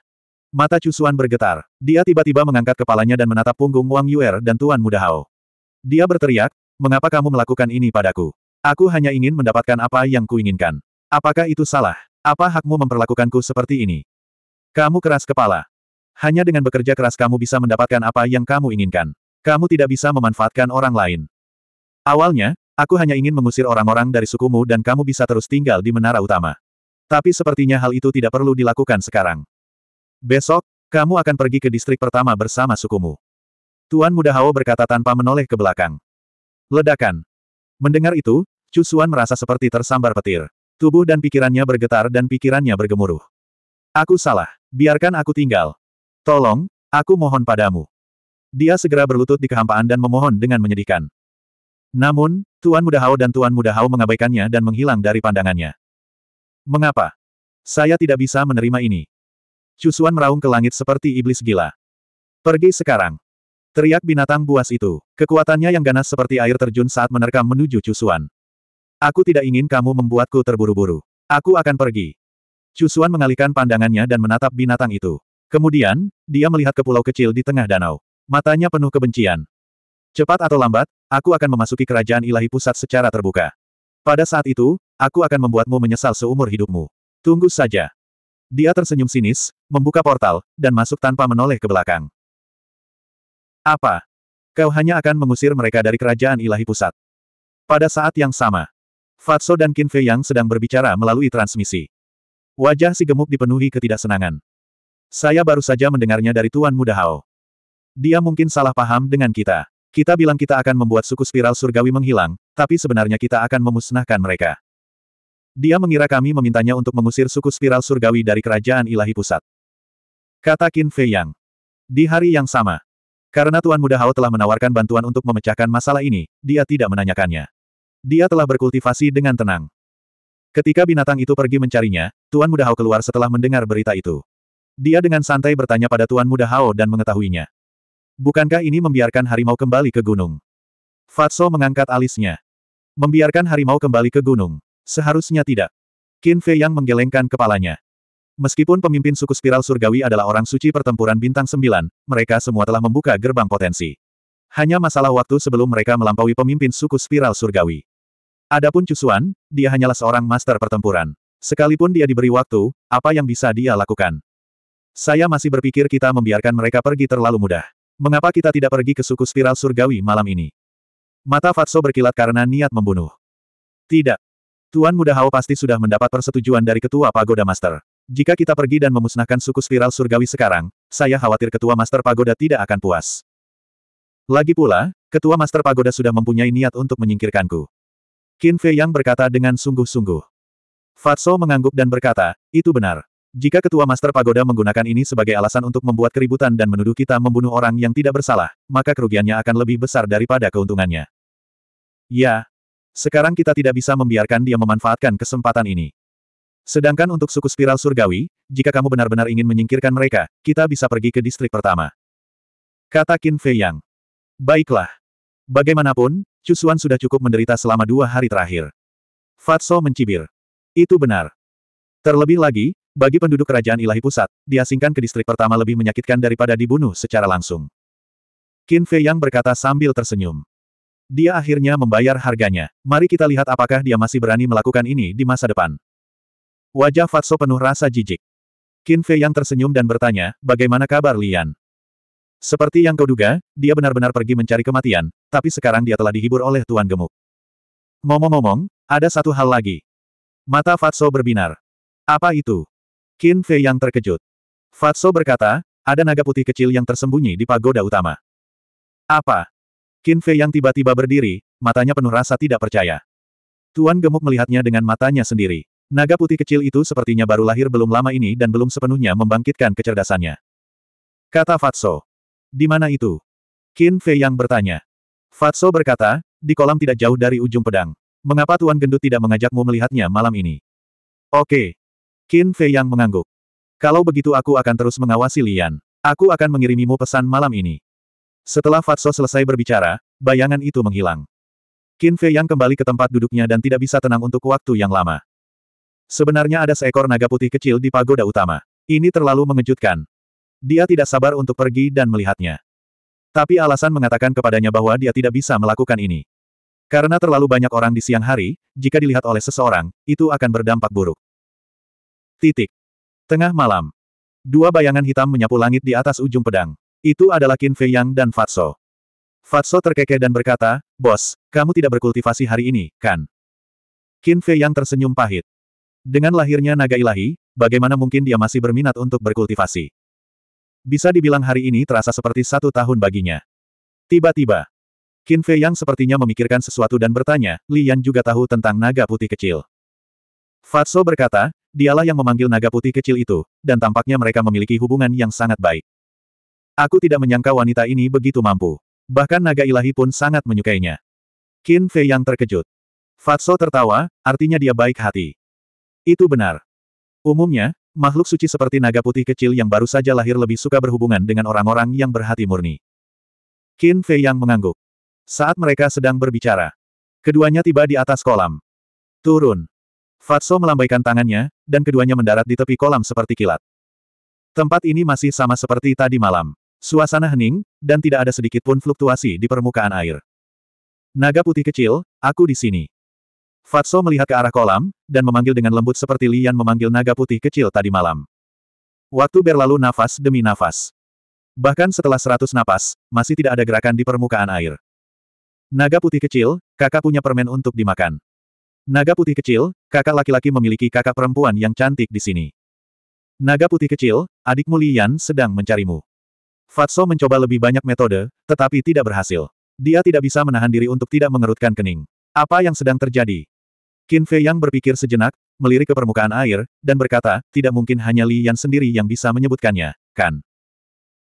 Mata Cusuan bergetar. Dia tiba-tiba mengangkat kepalanya dan menatap punggung Wang Yuer dan Tuan Muda Hao. Dia berteriak, mengapa kamu melakukan ini padaku? Aku hanya ingin mendapatkan apa yang kuinginkan. Apakah itu salah? Apa hakmu memperlakukanku seperti ini? Kamu keras kepala. Hanya dengan bekerja keras kamu bisa mendapatkan apa yang kamu inginkan. Kamu tidak bisa memanfaatkan orang lain. Awalnya, aku hanya ingin mengusir orang-orang dari sukumu dan kamu bisa terus tinggal di menara utama tapi sepertinya hal itu tidak perlu dilakukan sekarang. Besok, kamu akan pergi ke distrik pertama bersama sukumu. Tuan Muda Hao berkata tanpa menoleh ke belakang. Ledakan. Mendengar itu, Cusuan merasa seperti tersambar petir. Tubuh dan pikirannya bergetar dan pikirannya bergemuruh. Aku salah. Biarkan aku tinggal. Tolong, aku mohon padamu. Dia segera berlutut di kehampaan dan memohon dengan menyedihkan. Namun, Tuan Muda Hao dan Tuan Muda Hao mengabaikannya dan menghilang dari pandangannya. Mengapa? Saya tidak bisa menerima ini. Cusuan meraung ke langit seperti iblis gila. Pergi sekarang. Teriak binatang buas itu. Kekuatannya yang ganas seperti air terjun saat menerkam menuju Cusuan. Aku tidak ingin kamu membuatku terburu-buru. Aku akan pergi. Cusuan mengalihkan pandangannya dan menatap binatang itu. Kemudian, dia melihat ke pulau kecil di tengah danau. Matanya penuh kebencian. Cepat atau lambat, aku akan memasuki kerajaan ilahi pusat secara terbuka. Pada saat itu, Aku akan membuatmu menyesal seumur hidupmu. Tunggu saja. Dia tersenyum sinis, membuka portal, dan masuk tanpa menoleh ke belakang. Apa? Kau hanya akan mengusir mereka dari kerajaan ilahi pusat. Pada saat yang sama, Fatso dan Qin Fei yang sedang berbicara melalui transmisi. Wajah si gemuk dipenuhi ketidaksenangan. Saya baru saja mendengarnya dari Tuan Muda Hao. Dia mungkin salah paham dengan kita. Kita bilang kita akan membuat suku spiral surgawi menghilang, tapi sebenarnya kita akan memusnahkan mereka. Dia mengira kami memintanya untuk mengusir suku spiral surgawi dari kerajaan ilahi pusat. Kata Qin Fei Yang. Di hari yang sama. Karena Tuan Muda Hao telah menawarkan bantuan untuk memecahkan masalah ini, dia tidak menanyakannya. Dia telah berkultivasi dengan tenang. Ketika binatang itu pergi mencarinya, Tuan Muda Hao keluar setelah mendengar berita itu. Dia dengan santai bertanya pada Tuan Muda Hao dan mengetahuinya. Bukankah ini membiarkan harimau kembali ke gunung? Fatso mengangkat alisnya. Membiarkan harimau kembali ke gunung. Seharusnya tidak. Qin Fei yang menggelengkan kepalanya. Meskipun pemimpin suku spiral surgawi adalah orang suci pertempuran bintang sembilan, mereka semua telah membuka gerbang potensi. Hanya masalah waktu sebelum mereka melampaui pemimpin suku spiral surgawi. Adapun Cusuan, dia hanyalah seorang master pertempuran. Sekalipun dia diberi waktu, apa yang bisa dia lakukan? Saya masih berpikir kita membiarkan mereka pergi terlalu mudah. Mengapa kita tidak pergi ke suku spiral surgawi malam ini? Mata Fatso berkilat karena niat membunuh. Tidak, Tuan Muda Hao pasti sudah mendapat persetujuan dari Ketua Pagoda Master. Jika kita pergi dan memusnahkan suku spiral surgawi sekarang, saya khawatir Ketua Master Pagoda tidak akan puas. Lagi pula, Ketua Master Pagoda sudah mempunyai niat untuk menyingkirkanku. Qin Fei Yang berkata dengan sungguh-sungguh. Fatso mengangguk dan berkata, itu benar. Jika Ketua Master Pagoda menggunakan ini sebagai alasan untuk membuat keributan dan menuduh kita membunuh orang yang tidak bersalah, maka kerugiannya akan lebih besar daripada keuntungannya. Ya, sekarang kita tidak bisa membiarkan dia memanfaatkan kesempatan ini. Sedangkan untuk suku spiral surgawi, jika kamu benar-benar ingin menyingkirkan mereka, kita bisa pergi ke distrik pertama. Kata Qin Fei Yang. Baiklah. Bagaimanapun, Cusuan sudah cukup menderita selama dua hari terakhir. Fatso mencibir. Itu benar. Terlebih lagi, bagi penduduk kerajaan ilahi pusat, diasingkan ke distrik pertama lebih menyakitkan daripada dibunuh secara langsung. Qin Fei Yang berkata sambil tersenyum. Dia akhirnya membayar harganya. Mari kita lihat apakah dia masih berani melakukan ini di masa depan. Wajah Fatso penuh rasa jijik. Qin Fei yang tersenyum dan bertanya, bagaimana kabar Lian? Seperti yang kau duga, dia benar-benar pergi mencari kematian, tapi sekarang dia telah dihibur oleh Tuan Gemuk. Ngomong-ngomong, ada satu hal lagi. Mata Fatso berbinar. Apa itu? Qin Fei yang terkejut. Fatso berkata, ada naga putih kecil yang tersembunyi di pagoda utama. Apa? Qin Fei yang tiba-tiba berdiri, matanya penuh rasa tidak percaya. Tuan gemuk melihatnya dengan matanya sendiri. Naga putih kecil itu sepertinya baru lahir belum lama ini dan belum sepenuhnya membangkitkan kecerdasannya. Kata Fatso. Di mana itu? Qin Fei yang bertanya. Fatso berkata, di kolam tidak jauh dari ujung pedang. Mengapa Tuan Gendut tidak mengajakmu melihatnya malam ini? Oke. Qin Fei yang mengangguk. Kalau begitu aku akan terus mengawasi Lian. Aku akan mengirimimu pesan malam ini. Setelah Fatso selesai berbicara, bayangan itu menghilang. Qin Fei Yang kembali ke tempat duduknya dan tidak bisa tenang untuk waktu yang lama. Sebenarnya ada seekor naga putih kecil di pagoda utama. Ini terlalu mengejutkan. Dia tidak sabar untuk pergi dan melihatnya. Tapi alasan mengatakan kepadanya bahwa dia tidak bisa melakukan ini. Karena terlalu banyak orang di siang hari, jika dilihat oleh seseorang, itu akan berdampak buruk. Titik. Tengah malam. Dua bayangan hitam menyapu langit di atas ujung pedang. Itu adalah Qin Fei Yang dan Fatso. Fatso terkekeh dan berkata, Bos, kamu tidak berkultivasi hari ini, kan? Qin Fei Yang tersenyum pahit. Dengan lahirnya naga ilahi, bagaimana mungkin dia masih berminat untuk berkultivasi? Bisa dibilang hari ini terasa seperti satu tahun baginya. Tiba-tiba, Qin Fei Yang sepertinya memikirkan sesuatu dan bertanya, Li Yan juga tahu tentang naga putih kecil. Fatso berkata, dialah yang memanggil naga putih kecil itu, dan tampaknya mereka memiliki hubungan yang sangat baik. Aku tidak menyangka wanita ini begitu mampu. Bahkan naga ilahi pun sangat menyukainya. Qin Fei yang terkejut. Fatso tertawa, artinya dia baik hati. Itu benar. Umumnya, makhluk suci seperti naga putih kecil yang baru saja lahir lebih suka berhubungan dengan orang-orang yang berhati murni. Qin Fei yang mengangguk. Saat mereka sedang berbicara. Keduanya tiba di atas kolam. Turun. Fatso melambaikan tangannya, dan keduanya mendarat di tepi kolam seperti kilat. Tempat ini masih sama seperti tadi malam. Suasana hening, dan tidak ada sedikit pun fluktuasi di permukaan air. Naga putih kecil, aku di sini. Fatso melihat ke arah kolam, dan memanggil dengan lembut seperti Lian memanggil naga putih kecil tadi malam. Waktu berlalu nafas demi nafas. Bahkan setelah seratus nafas, masih tidak ada gerakan di permukaan air. Naga putih kecil, kakak punya permen untuk dimakan. Naga putih kecil, kakak laki-laki memiliki kakak perempuan yang cantik di sini. Naga putih kecil, adikmu Lian sedang mencarimu. Fatso mencoba lebih banyak metode, tetapi tidak berhasil. Dia tidak bisa menahan diri untuk tidak mengerutkan kening. Apa yang sedang terjadi? Qin Fei yang berpikir sejenak, melirik ke permukaan air, dan berkata, tidak mungkin hanya Li Yan sendiri yang bisa menyebutkannya, kan?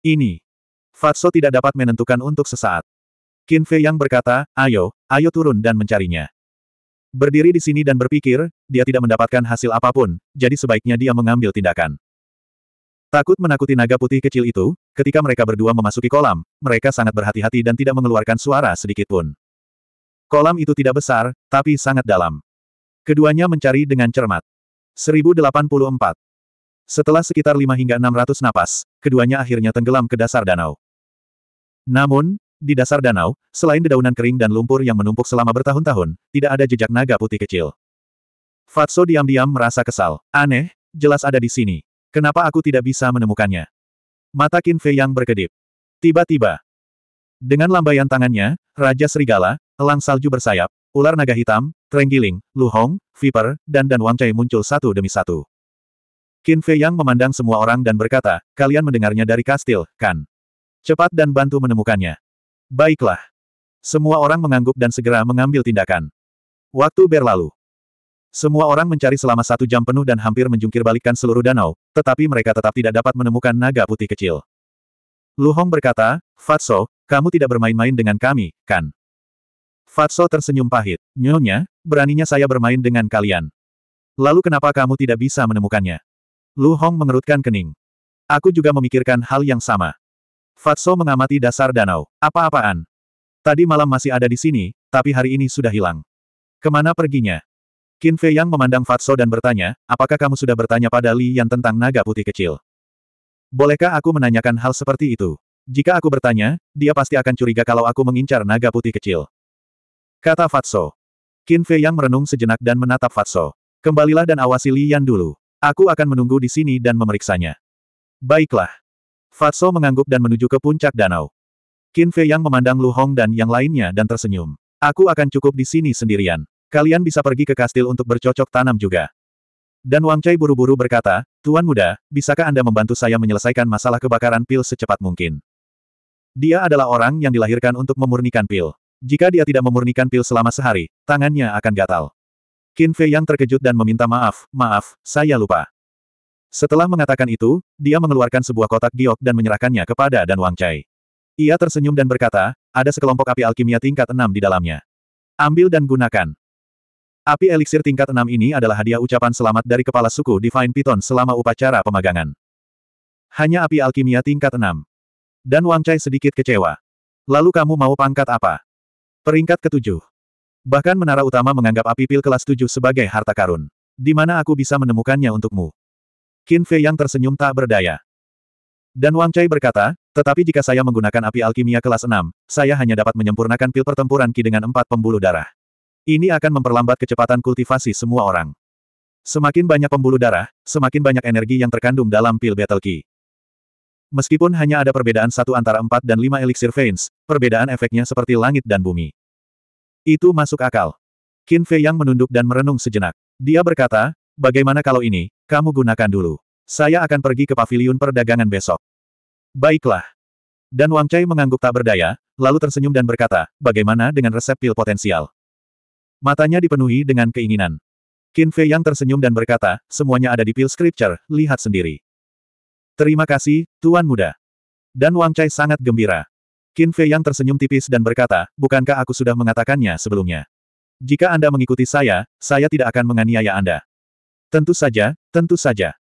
Ini. Fatso tidak dapat menentukan untuk sesaat. Qin Fei yang berkata, ayo, ayo turun dan mencarinya. Berdiri di sini dan berpikir, dia tidak mendapatkan hasil apapun, jadi sebaiknya dia mengambil tindakan. Takut menakuti naga putih kecil itu, ketika mereka berdua memasuki kolam, mereka sangat berhati-hati dan tidak mengeluarkan suara sedikitpun. Kolam itu tidak besar, tapi sangat dalam. Keduanya mencari dengan cermat. 1084. Setelah sekitar 5 hingga 600 napas, keduanya akhirnya tenggelam ke dasar danau. Namun, di dasar danau, selain dedaunan kering dan lumpur yang menumpuk selama bertahun-tahun, tidak ada jejak naga putih kecil. Fatso diam-diam merasa kesal. Aneh, jelas ada di sini. Kenapa aku tidak bisa menemukannya? Mata Qin Fei yang berkedip. Tiba-tiba. Dengan lambaian tangannya, Raja Serigala, elang salju bersayap, ular naga hitam, terenggiling, Hong, viper, dan dan Wang Chai muncul satu demi satu. Qin Fei Yang memandang semua orang dan berkata, kalian mendengarnya dari kastil, kan? Cepat dan bantu menemukannya. Baiklah. Semua orang mengangguk dan segera mengambil tindakan. Waktu berlalu. Semua orang mencari selama satu jam penuh dan hampir menjungkir balikan seluruh danau, tetapi mereka tetap tidak dapat menemukan naga putih kecil. Lu Hong berkata, Fatso, kamu tidak bermain-main dengan kami, kan? Fatso tersenyum pahit. Nyonya, beraninya saya bermain dengan kalian. Lalu kenapa kamu tidak bisa menemukannya? Lu Hong mengerutkan kening. Aku juga memikirkan hal yang sama. Fatso mengamati dasar danau. Apa-apaan? Tadi malam masih ada di sini, tapi hari ini sudah hilang. Kemana perginya? Qin Fei Yang memandang Fatso dan bertanya, apakah kamu sudah bertanya pada Li Yan tentang naga putih kecil? Bolehkah aku menanyakan hal seperti itu? Jika aku bertanya, dia pasti akan curiga kalau aku mengincar naga putih kecil. Kata Fatso. Qin Fei Yang merenung sejenak dan menatap Fatso. Kembalilah dan awasi Li Yan dulu. Aku akan menunggu di sini dan memeriksanya. Baiklah. Fatso mengangguk dan menuju ke puncak danau. Qin Fei Yang memandang Lu Hong dan yang lainnya dan tersenyum. Aku akan cukup di sini sendirian. Kalian bisa pergi ke kastil untuk bercocok tanam juga. Dan Wang Chai buru-buru berkata, Tuan Muda, bisakah Anda membantu saya menyelesaikan masalah kebakaran pil secepat mungkin? Dia adalah orang yang dilahirkan untuk memurnikan pil. Jika dia tidak memurnikan pil selama sehari, tangannya akan gatal. Qin Fei yang terkejut dan meminta maaf, maaf, saya lupa. Setelah mengatakan itu, dia mengeluarkan sebuah kotak giok dan menyerahkannya kepada Dan Wang Chai. Ia tersenyum dan berkata, ada sekelompok api alkimia tingkat 6 di dalamnya. Ambil dan gunakan. Api eliksir tingkat 6 ini adalah hadiah ucapan selamat dari kepala suku Divine Python selama upacara pemagangan. Hanya api alkimia tingkat 6. Dan Wang Chai sedikit kecewa. Lalu kamu mau pangkat apa? Peringkat ketujuh. Bahkan menara utama menganggap api pil kelas 7 sebagai harta karun. Di mana aku bisa menemukannya untukmu? Qin Fei yang tersenyum tak berdaya. Dan Wang Chai berkata, tetapi jika saya menggunakan api alkimia kelas 6, saya hanya dapat menyempurnakan pil pertempuran Ki dengan empat pembuluh darah. Ini akan memperlambat kecepatan kultivasi semua orang. Semakin banyak pembuluh darah, semakin banyak energi yang terkandung dalam pil Battle Key. Meskipun hanya ada perbedaan satu antara empat dan lima elixir veins, perbedaan efeknya seperti langit dan bumi. Itu masuk akal. Qin Fei yang menunduk dan merenung sejenak. Dia berkata, bagaimana kalau ini, kamu gunakan dulu. Saya akan pergi ke pavilion perdagangan besok. Baiklah. Dan Wang Chai mengangguk tak berdaya, lalu tersenyum dan berkata, bagaimana dengan resep pil potensial? Matanya dipenuhi dengan keinginan. Qin Fei yang tersenyum dan berkata, semuanya ada di pil scripture, lihat sendiri. Terima kasih, Tuan Muda. Dan Wang Chai sangat gembira. Qin Fei yang tersenyum tipis dan berkata, bukankah aku sudah mengatakannya sebelumnya? Jika Anda mengikuti saya, saya tidak akan menganiaya Anda. Tentu saja, tentu saja.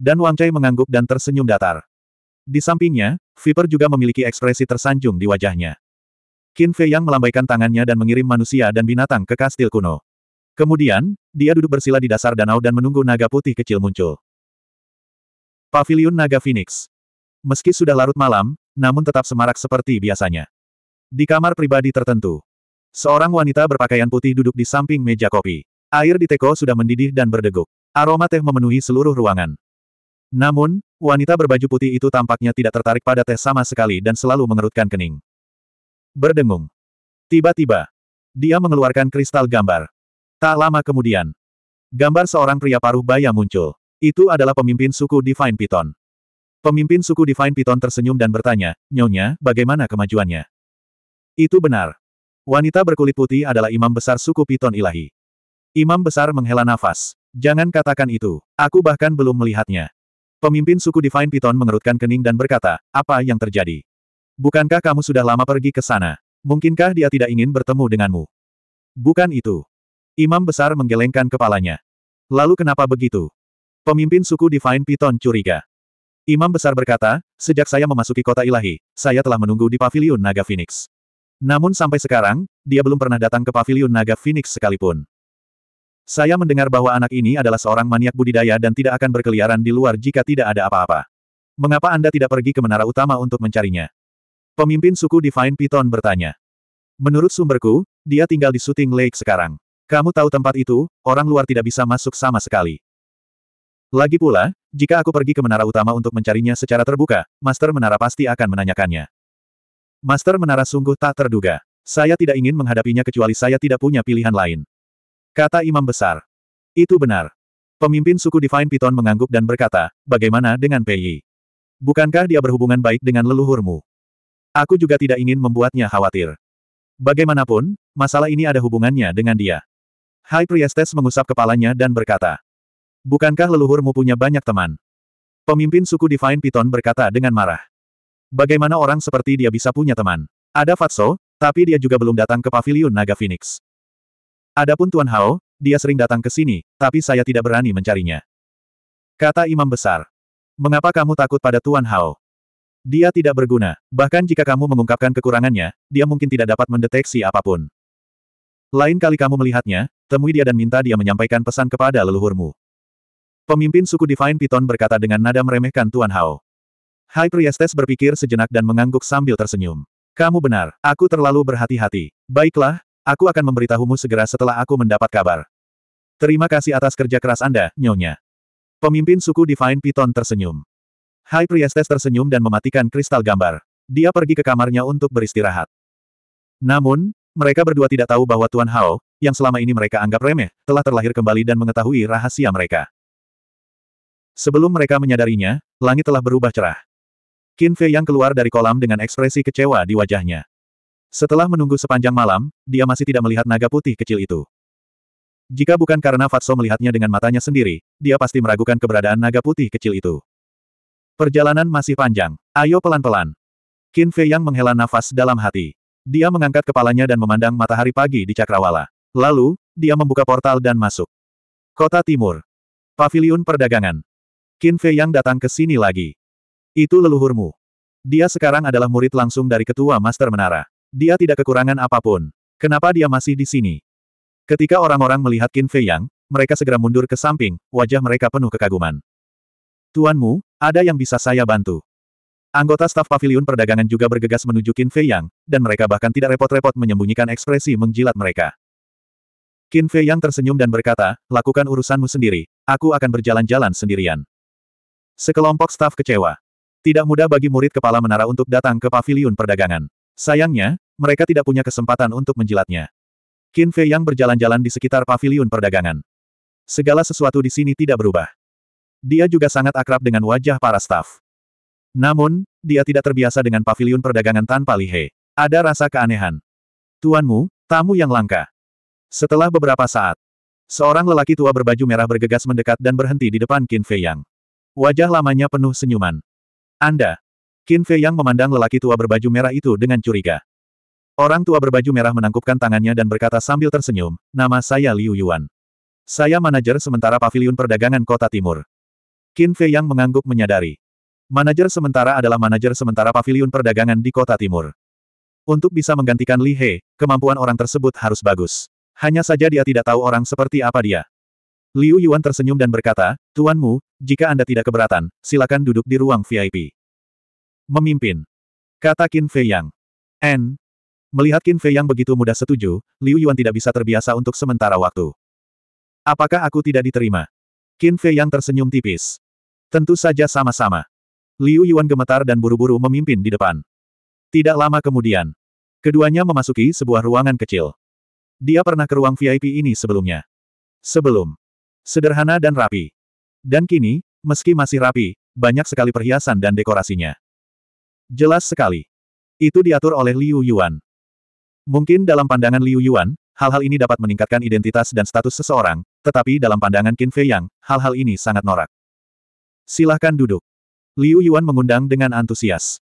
Dan Wang Chai mengangguk dan tersenyum datar. Di sampingnya, Viper juga memiliki ekspresi tersanjung di wajahnya. Qin Fei Yang melambaikan tangannya dan mengirim manusia dan binatang ke kastil kuno. Kemudian, dia duduk bersila di dasar danau dan menunggu naga putih kecil muncul. Paviliun Naga Phoenix. Meski sudah larut malam, namun tetap semarak seperti biasanya. Di kamar pribadi tertentu, seorang wanita berpakaian putih duduk di samping meja kopi. Air di teko sudah mendidih dan berdeguk. Aroma teh memenuhi seluruh ruangan. Namun, wanita berbaju putih itu tampaknya tidak tertarik pada teh sama sekali dan selalu mengerutkan kening. Berdengung. Tiba-tiba, dia mengeluarkan kristal gambar. Tak lama kemudian, gambar seorang pria paruh baya muncul. Itu adalah pemimpin suku Divine Python. Pemimpin suku Divine Python tersenyum dan bertanya, Nyonya, bagaimana kemajuannya? Itu benar. Wanita berkulit putih adalah imam besar suku Python ilahi. Imam besar menghela nafas. Jangan katakan itu. Aku bahkan belum melihatnya. Pemimpin suku Divine Python mengerutkan kening dan berkata, apa yang terjadi? Bukankah kamu sudah lama pergi ke sana? Mungkinkah dia tidak ingin bertemu denganmu? Bukan itu. Imam besar menggelengkan kepalanya. Lalu kenapa begitu? Pemimpin suku Divine Python curiga. Imam besar berkata, sejak saya memasuki kota ilahi, saya telah menunggu di paviliun Naga Phoenix. Namun sampai sekarang, dia belum pernah datang ke paviliun Naga Phoenix sekalipun. Saya mendengar bahwa anak ini adalah seorang maniak budidaya dan tidak akan berkeliaran di luar jika tidak ada apa-apa. Mengapa Anda tidak pergi ke menara utama untuk mencarinya? Pemimpin suku Divine Python bertanya. Menurut sumberku, dia tinggal di Shooting Lake sekarang. Kamu tahu tempat itu, orang luar tidak bisa masuk sama sekali. Lagi pula, jika aku pergi ke menara utama untuk mencarinya secara terbuka, Master Menara pasti akan menanyakannya. Master Menara sungguh tak terduga. Saya tidak ingin menghadapinya kecuali saya tidak punya pilihan lain. Kata Imam Besar. Itu benar. Pemimpin suku Divine Python mengangguk dan berkata, bagaimana dengan Pei? Bukankah dia berhubungan baik dengan leluhurmu? Aku juga tidak ingin membuatnya khawatir. Bagaimanapun, masalah ini ada hubungannya dengan dia. Hai Priestes mengusap kepalanya dan berkata, Bukankah leluhurmu punya banyak teman? Pemimpin suku Divine Python berkata dengan marah. Bagaimana orang seperti dia bisa punya teman? Ada Fatso, tapi dia juga belum datang ke pavilion Naga Phoenix. Adapun Tuan Hao, dia sering datang ke sini, tapi saya tidak berani mencarinya. Kata Imam Besar. Mengapa kamu takut pada Tuan Hao? Dia tidak berguna. Bahkan jika kamu mengungkapkan kekurangannya, dia mungkin tidak dapat mendeteksi apapun. Lain kali kamu melihatnya, temui dia dan minta dia menyampaikan pesan kepada leluhurmu. Pemimpin suku Divine Python berkata dengan nada meremehkan Tuan Hao. Hai Priestes berpikir sejenak dan mengangguk sambil tersenyum. Kamu benar, aku terlalu berhati-hati. Baiklah, aku akan memberitahumu segera setelah aku mendapat kabar. Terima kasih atas kerja keras Anda, Nyonya. Pemimpin suku Divine Python tersenyum. Hai Priestes tersenyum dan mematikan kristal gambar. Dia pergi ke kamarnya untuk beristirahat. Namun, mereka berdua tidak tahu bahwa Tuan Hao, yang selama ini mereka anggap remeh, telah terlahir kembali dan mengetahui rahasia mereka. Sebelum mereka menyadarinya, langit telah berubah cerah. Qin Fei yang keluar dari kolam dengan ekspresi kecewa di wajahnya. Setelah menunggu sepanjang malam, dia masih tidak melihat naga putih kecil itu. Jika bukan karena Fatso melihatnya dengan matanya sendiri, dia pasti meragukan keberadaan naga putih kecil itu. Perjalanan masih panjang. Ayo pelan-pelan. Qin Fei Yang menghela nafas dalam hati. Dia mengangkat kepalanya dan memandang matahari pagi di Cakrawala. Lalu, dia membuka portal dan masuk. Kota Timur. Paviliun Perdagangan. Qin Fei Yang datang ke sini lagi. Itu leluhurmu. Dia sekarang adalah murid langsung dari ketua Master Menara. Dia tidak kekurangan apapun. Kenapa dia masih di sini? Ketika orang-orang melihat Qin Fei Yang, mereka segera mundur ke samping, wajah mereka penuh kekaguman. Tuanmu, ada yang bisa saya bantu? Anggota staf pavilion perdagangan juga bergegas menuju Qin Fei Yang, dan mereka bahkan tidak repot-repot menyembunyikan ekspresi menjilat mereka. Qin Fei Yang tersenyum dan berkata, lakukan urusanmu sendiri, aku akan berjalan-jalan sendirian. Sekelompok staf kecewa. Tidak mudah bagi murid kepala menara untuk datang ke pavilion perdagangan. Sayangnya, mereka tidak punya kesempatan untuk menjilatnya. Qin Fei Yang berjalan-jalan di sekitar pavilion perdagangan. Segala sesuatu di sini tidak berubah. Dia juga sangat akrab dengan wajah para staf. Namun, dia tidak terbiasa dengan pavilion perdagangan tanpa lihe. Ada rasa keanehan. Tuanmu, tamu yang langka. Setelah beberapa saat, seorang lelaki tua berbaju merah bergegas mendekat dan berhenti di depan Qin Fei Yang. Wajah lamanya penuh senyuman. Anda. Qin Fei Yang memandang lelaki tua berbaju merah itu dengan curiga. Orang tua berbaju merah menangkupkan tangannya dan berkata sambil tersenyum, nama saya Liu Yuan. Saya manajer sementara pavilion perdagangan kota timur. Qin Fei yang mengangguk menyadari. Manajer sementara adalah manajer sementara pavilion perdagangan di kota timur. Untuk bisa menggantikan Li He, kemampuan orang tersebut harus bagus. Hanya saja dia tidak tahu orang seperti apa dia. Liu Yuan tersenyum dan berkata, Tuanmu, jika Anda tidak keberatan, silakan duduk di ruang VIP. Memimpin. Kata Qin Fei Yang. N. Melihat Qin Fei Yang begitu mudah setuju, Liu Yuan tidak bisa terbiasa untuk sementara waktu. Apakah aku tidak diterima? Qin Fei yang tersenyum tipis. Tentu saja sama-sama. Liu Yuan gemetar dan buru-buru memimpin di depan. Tidak lama kemudian, keduanya memasuki sebuah ruangan kecil. Dia pernah ke ruang VIP ini sebelumnya. Sebelum. Sederhana dan rapi. Dan kini, meski masih rapi, banyak sekali perhiasan dan dekorasinya. Jelas sekali. Itu diatur oleh Liu Yuan. Mungkin dalam pandangan Liu Yuan, hal-hal ini dapat meningkatkan identitas dan status seseorang, tetapi dalam pandangan Qin Fei Yang, hal-hal ini sangat norak. Silahkan duduk. Liu Yuan mengundang dengan antusias.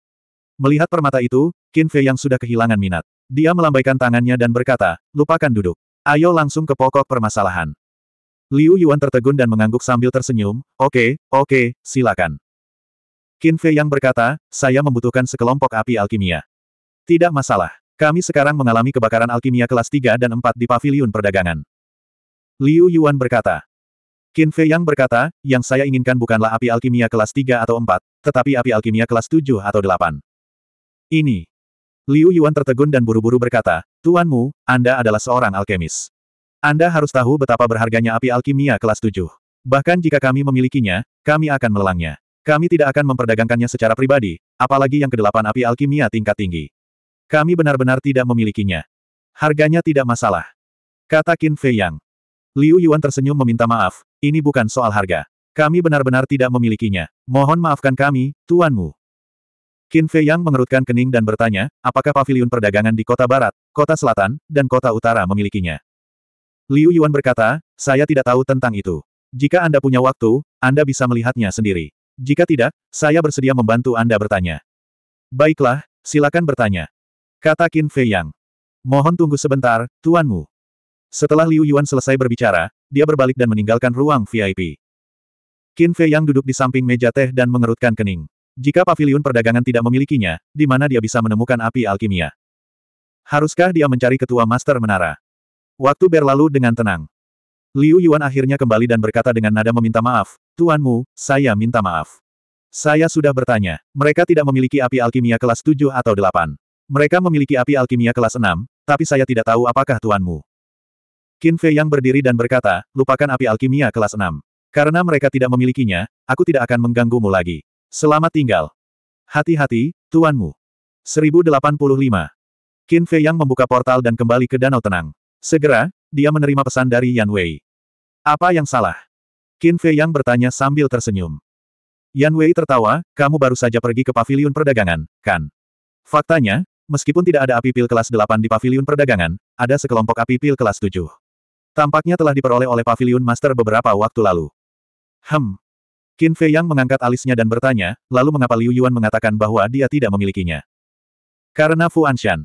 Melihat permata itu, Qin Fei Yang sudah kehilangan minat. Dia melambaikan tangannya dan berkata, lupakan duduk. Ayo langsung ke pokok permasalahan. Liu Yuan tertegun dan mengangguk sambil tersenyum, oke, okay, oke, okay, silakan. Qin Fei Yang berkata, saya membutuhkan sekelompok api alkimia. Tidak masalah. Kami sekarang mengalami kebakaran alkimia kelas 3 dan 4 di paviliun perdagangan. Liu Yuan berkata. Qin Fei Yang berkata, yang saya inginkan bukanlah api alkimia kelas 3 atau 4, tetapi api alkimia kelas 7 atau 8. Ini. Liu Yuan tertegun dan buru-buru berkata, Tuanmu, Anda adalah seorang alkemis. Anda harus tahu betapa berharganya api alkimia kelas 7. Bahkan jika kami memilikinya, kami akan melelangnya. Kami tidak akan memperdagangkannya secara pribadi, apalagi yang kedelapan api alkimia tingkat tinggi. Kami benar-benar tidak memilikinya. Harganya tidak masalah. Kata Qin Fei Yang. Liu Yuan tersenyum meminta maaf, ini bukan soal harga. Kami benar-benar tidak memilikinya. Mohon maafkan kami, tuanmu. Qin Fei Yang mengerutkan kening dan bertanya, apakah paviliun perdagangan di kota barat, kota selatan, dan kota utara memilikinya? Liu Yuan berkata, saya tidak tahu tentang itu. Jika Anda punya waktu, Anda bisa melihatnya sendiri. Jika tidak, saya bersedia membantu Anda bertanya. Baiklah, silakan bertanya. Kata Qin Fei Yang. Mohon tunggu sebentar, tuanmu. Setelah Liu Yuan selesai berbicara, dia berbalik dan meninggalkan ruang VIP. Qin Fei yang duduk di samping meja teh dan mengerutkan kening. Jika Pavilion perdagangan tidak memilikinya, di mana dia bisa menemukan api alkimia? Haruskah dia mencari ketua master menara? Waktu berlalu dengan tenang. Liu Yuan akhirnya kembali dan berkata dengan nada meminta maaf, Tuanmu, saya minta maaf. Saya sudah bertanya, mereka tidak memiliki api alkimia kelas 7 atau 8. Mereka memiliki api alkimia kelas 6, tapi saya tidak tahu apakah Tuanmu. Qin Fei Yang berdiri dan berkata, lupakan api alkimia kelas 6. Karena mereka tidak memilikinya, aku tidak akan mengganggumu lagi. Selamat tinggal. Hati-hati, tuanmu. 1085. Qin Fei Yang membuka portal dan kembali ke Danau Tenang. Segera, dia menerima pesan dari Yan Wei. Apa yang salah? Qin Fei Yang bertanya sambil tersenyum. Yan Wei tertawa, kamu baru saja pergi ke paviliun perdagangan, kan? Faktanya, meskipun tidak ada api pil kelas 8 di paviliun perdagangan, ada sekelompok api pil kelas 7. Tampaknya telah diperoleh oleh Pavilion Master beberapa waktu lalu. Hem. Qin Fei Yang mengangkat alisnya dan bertanya, lalu mengapa Liu Yuan mengatakan bahwa dia tidak memilikinya? Karena Fu Anshan.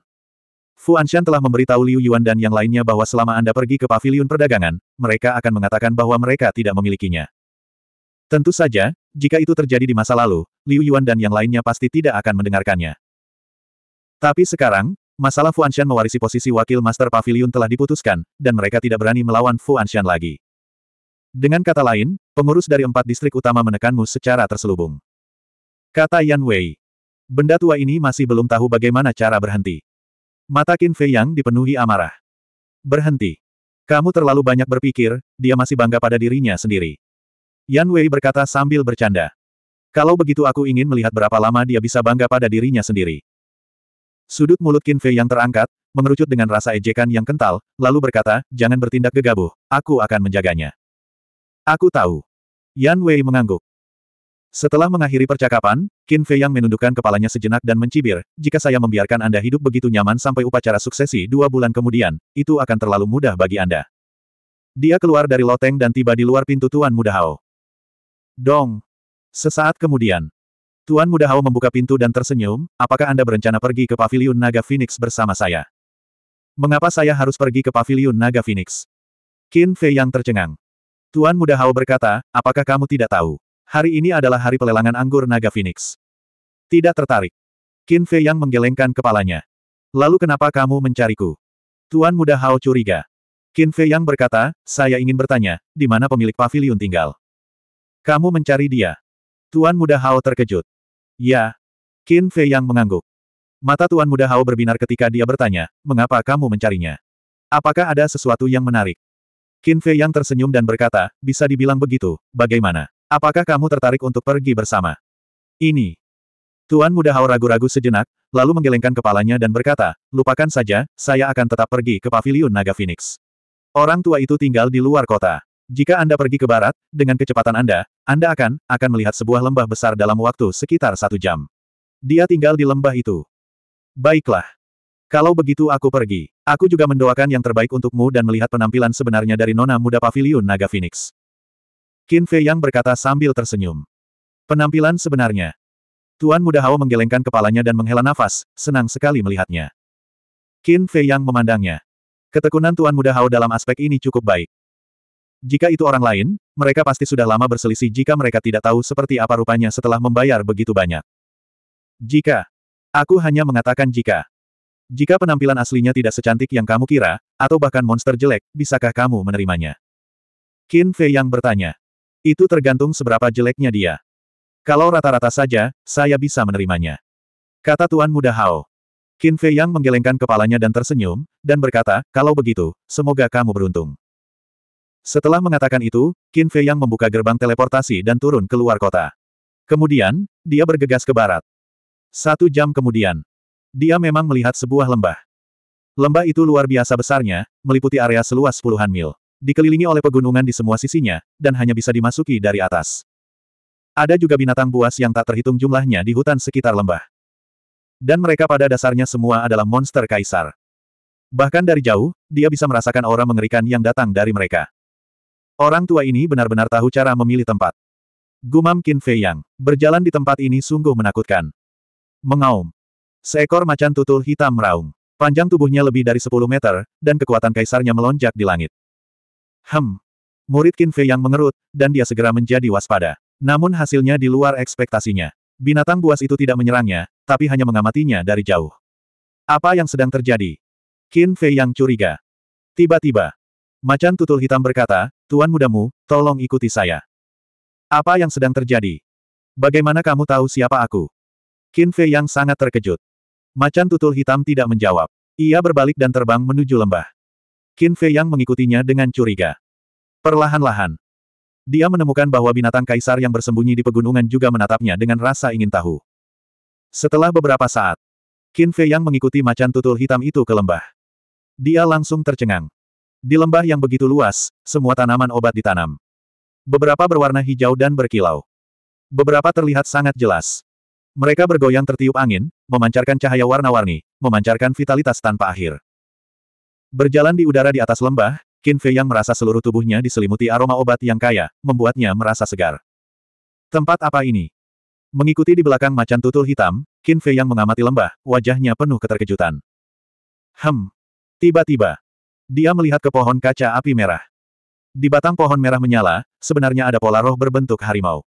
Fu Anshan telah memberitahu Liu Yuan dan yang lainnya bahwa selama Anda pergi ke pavilion perdagangan, mereka akan mengatakan bahwa mereka tidak memilikinya. Tentu saja, jika itu terjadi di masa lalu, Liu Yuan dan yang lainnya pasti tidak akan mendengarkannya. Tapi sekarang, Masalah Fuanshan mewarisi posisi wakil Master Pavilion telah diputuskan, dan mereka tidak berani melawan Fuanshan lagi. Dengan kata lain, pengurus dari empat distrik utama menekanmu secara terselubung. Kata Yan Wei. Benda tua ini masih belum tahu bagaimana cara berhenti. Mata Qin Fei Yang dipenuhi amarah. Berhenti. Kamu terlalu banyak berpikir, dia masih bangga pada dirinya sendiri. Yan Wei berkata sambil bercanda. Kalau begitu aku ingin melihat berapa lama dia bisa bangga pada dirinya sendiri. Sudut mulut Qin Fei yang terangkat, mengerucut dengan rasa ejekan yang kental, lalu berkata, jangan bertindak gegabah, aku akan menjaganya. Aku tahu. Yan Wei mengangguk. Setelah mengakhiri percakapan, Qin Fei yang menundukkan kepalanya sejenak dan mencibir, jika saya membiarkan Anda hidup begitu nyaman sampai upacara suksesi dua bulan kemudian, itu akan terlalu mudah bagi Anda. Dia keluar dari loteng dan tiba di luar pintu Tuan Muda Hao. Dong. Sesaat kemudian, Tuan Muda Hao membuka pintu dan tersenyum, apakah Anda berencana pergi ke Paviliun Naga Phoenix bersama saya? Mengapa saya harus pergi ke Paviliun Naga Phoenix? Qin Fei yang tercengang. Tuan Muda Hao berkata, apakah kamu tidak tahu? Hari ini adalah hari pelelangan anggur Naga Phoenix. Tidak tertarik. Qin Fei yang menggelengkan kepalanya. Lalu kenapa kamu mencariku? Tuan Muda Hao curiga. Qin Fei Yang berkata, saya ingin bertanya, di mana pemilik Paviliun tinggal? Kamu mencari dia. Tuan Muda Hao terkejut. Ya. Qin Fei yang mengangguk. Mata Tuan Muda Hao berbinar ketika dia bertanya, mengapa kamu mencarinya? Apakah ada sesuatu yang menarik? Qin Fei yang tersenyum dan berkata, bisa dibilang begitu, bagaimana? Apakah kamu tertarik untuk pergi bersama? Ini. Tuan Muda Hao ragu-ragu sejenak, lalu menggelengkan kepalanya dan berkata, lupakan saja, saya akan tetap pergi ke Paviliun Naga Phoenix. Orang tua itu tinggal di luar kota. Jika Anda pergi ke barat, dengan kecepatan Anda, Anda akan, akan melihat sebuah lembah besar dalam waktu sekitar satu jam. Dia tinggal di lembah itu. Baiklah. Kalau begitu aku pergi. Aku juga mendoakan yang terbaik untukmu dan melihat penampilan sebenarnya dari nona muda pavilion Naga Phoenix. Qin Fei Yang berkata sambil tersenyum. Penampilan sebenarnya. Tuan muda Hao menggelengkan kepalanya dan menghela nafas, senang sekali melihatnya. Qin Fei Yang memandangnya. Ketekunan Tuan muda Hao dalam aspek ini cukup baik. Jika itu orang lain, mereka pasti sudah lama berselisih jika mereka tidak tahu seperti apa rupanya setelah membayar begitu banyak. Jika. Aku hanya mengatakan jika. Jika penampilan aslinya tidak secantik yang kamu kira, atau bahkan monster jelek, bisakah kamu menerimanya? Qin Fei yang bertanya. Itu tergantung seberapa jeleknya dia. Kalau rata-rata saja, saya bisa menerimanya. Kata Tuan Muda Hao. Qin Fei yang menggelengkan kepalanya dan tersenyum, dan berkata, kalau begitu, semoga kamu beruntung. Setelah mengatakan itu, Qin Fei Yang membuka gerbang teleportasi dan turun keluar kota. Kemudian, dia bergegas ke barat. Satu jam kemudian, dia memang melihat sebuah lembah. Lembah itu luar biasa besarnya, meliputi area seluas puluhan mil. Dikelilingi oleh pegunungan di semua sisinya, dan hanya bisa dimasuki dari atas. Ada juga binatang buas yang tak terhitung jumlahnya di hutan sekitar lembah. Dan mereka pada dasarnya semua adalah monster kaisar. Bahkan dari jauh, dia bisa merasakan aura mengerikan yang datang dari mereka. Orang tua ini benar-benar tahu cara memilih tempat. Gumam Qin Fei Yang. Berjalan di tempat ini sungguh menakutkan. Mengaum. Seekor macan tutul hitam meraung. Panjang tubuhnya lebih dari 10 meter, dan kekuatan kaisarnya melonjak di langit. Hem. Murid Qin Fei Yang mengerut, dan dia segera menjadi waspada. Namun hasilnya di luar ekspektasinya. Binatang buas itu tidak menyerangnya, tapi hanya mengamatinya dari jauh. Apa yang sedang terjadi? Qin Fei Yang curiga. Tiba-tiba, Macan tutul hitam berkata, Tuan mudamu, tolong ikuti saya. Apa yang sedang terjadi? Bagaimana kamu tahu siapa aku? Qin Fei yang sangat terkejut. Macan tutul hitam tidak menjawab. Ia berbalik dan terbang menuju lembah. Qin Fei yang mengikutinya dengan curiga. Perlahan-lahan. Dia menemukan bahwa binatang kaisar yang bersembunyi di pegunungan juga menatapnya dengan rasa ingin tahu. Setelah beberapa saat, Qin Fei yang mengikuti macan tutul hitam itu ke lembah. Dia langsung tercengang. Di lembah yang begitu luas, semua tanaman obat ditanam. Beberapa berwarna hijau dan berkilau. Beberapa terlihat sangat jelas. Mereka bergoyang tertiup angin, memancarkan cahaya warna-warni, memancarkan vitalitas tanpa akhir. Berjalan di udara di atas lembah, Qin Fei yang merasa seluruh tubuhnya diselimuti aroma obat yang kaya, membuatnya merasa segar. Tempat apa ini? Mengikuti di belakang macan tutul hitam, Qin Fei yang mengamati lembah, wajahnya penuh keterkejutan. Hem. Tiba-tiba, dia melihat ke pohon kaca api merah. Di batang pohon merah menyala, sebenarnya ada pola roh berbentuk harimau.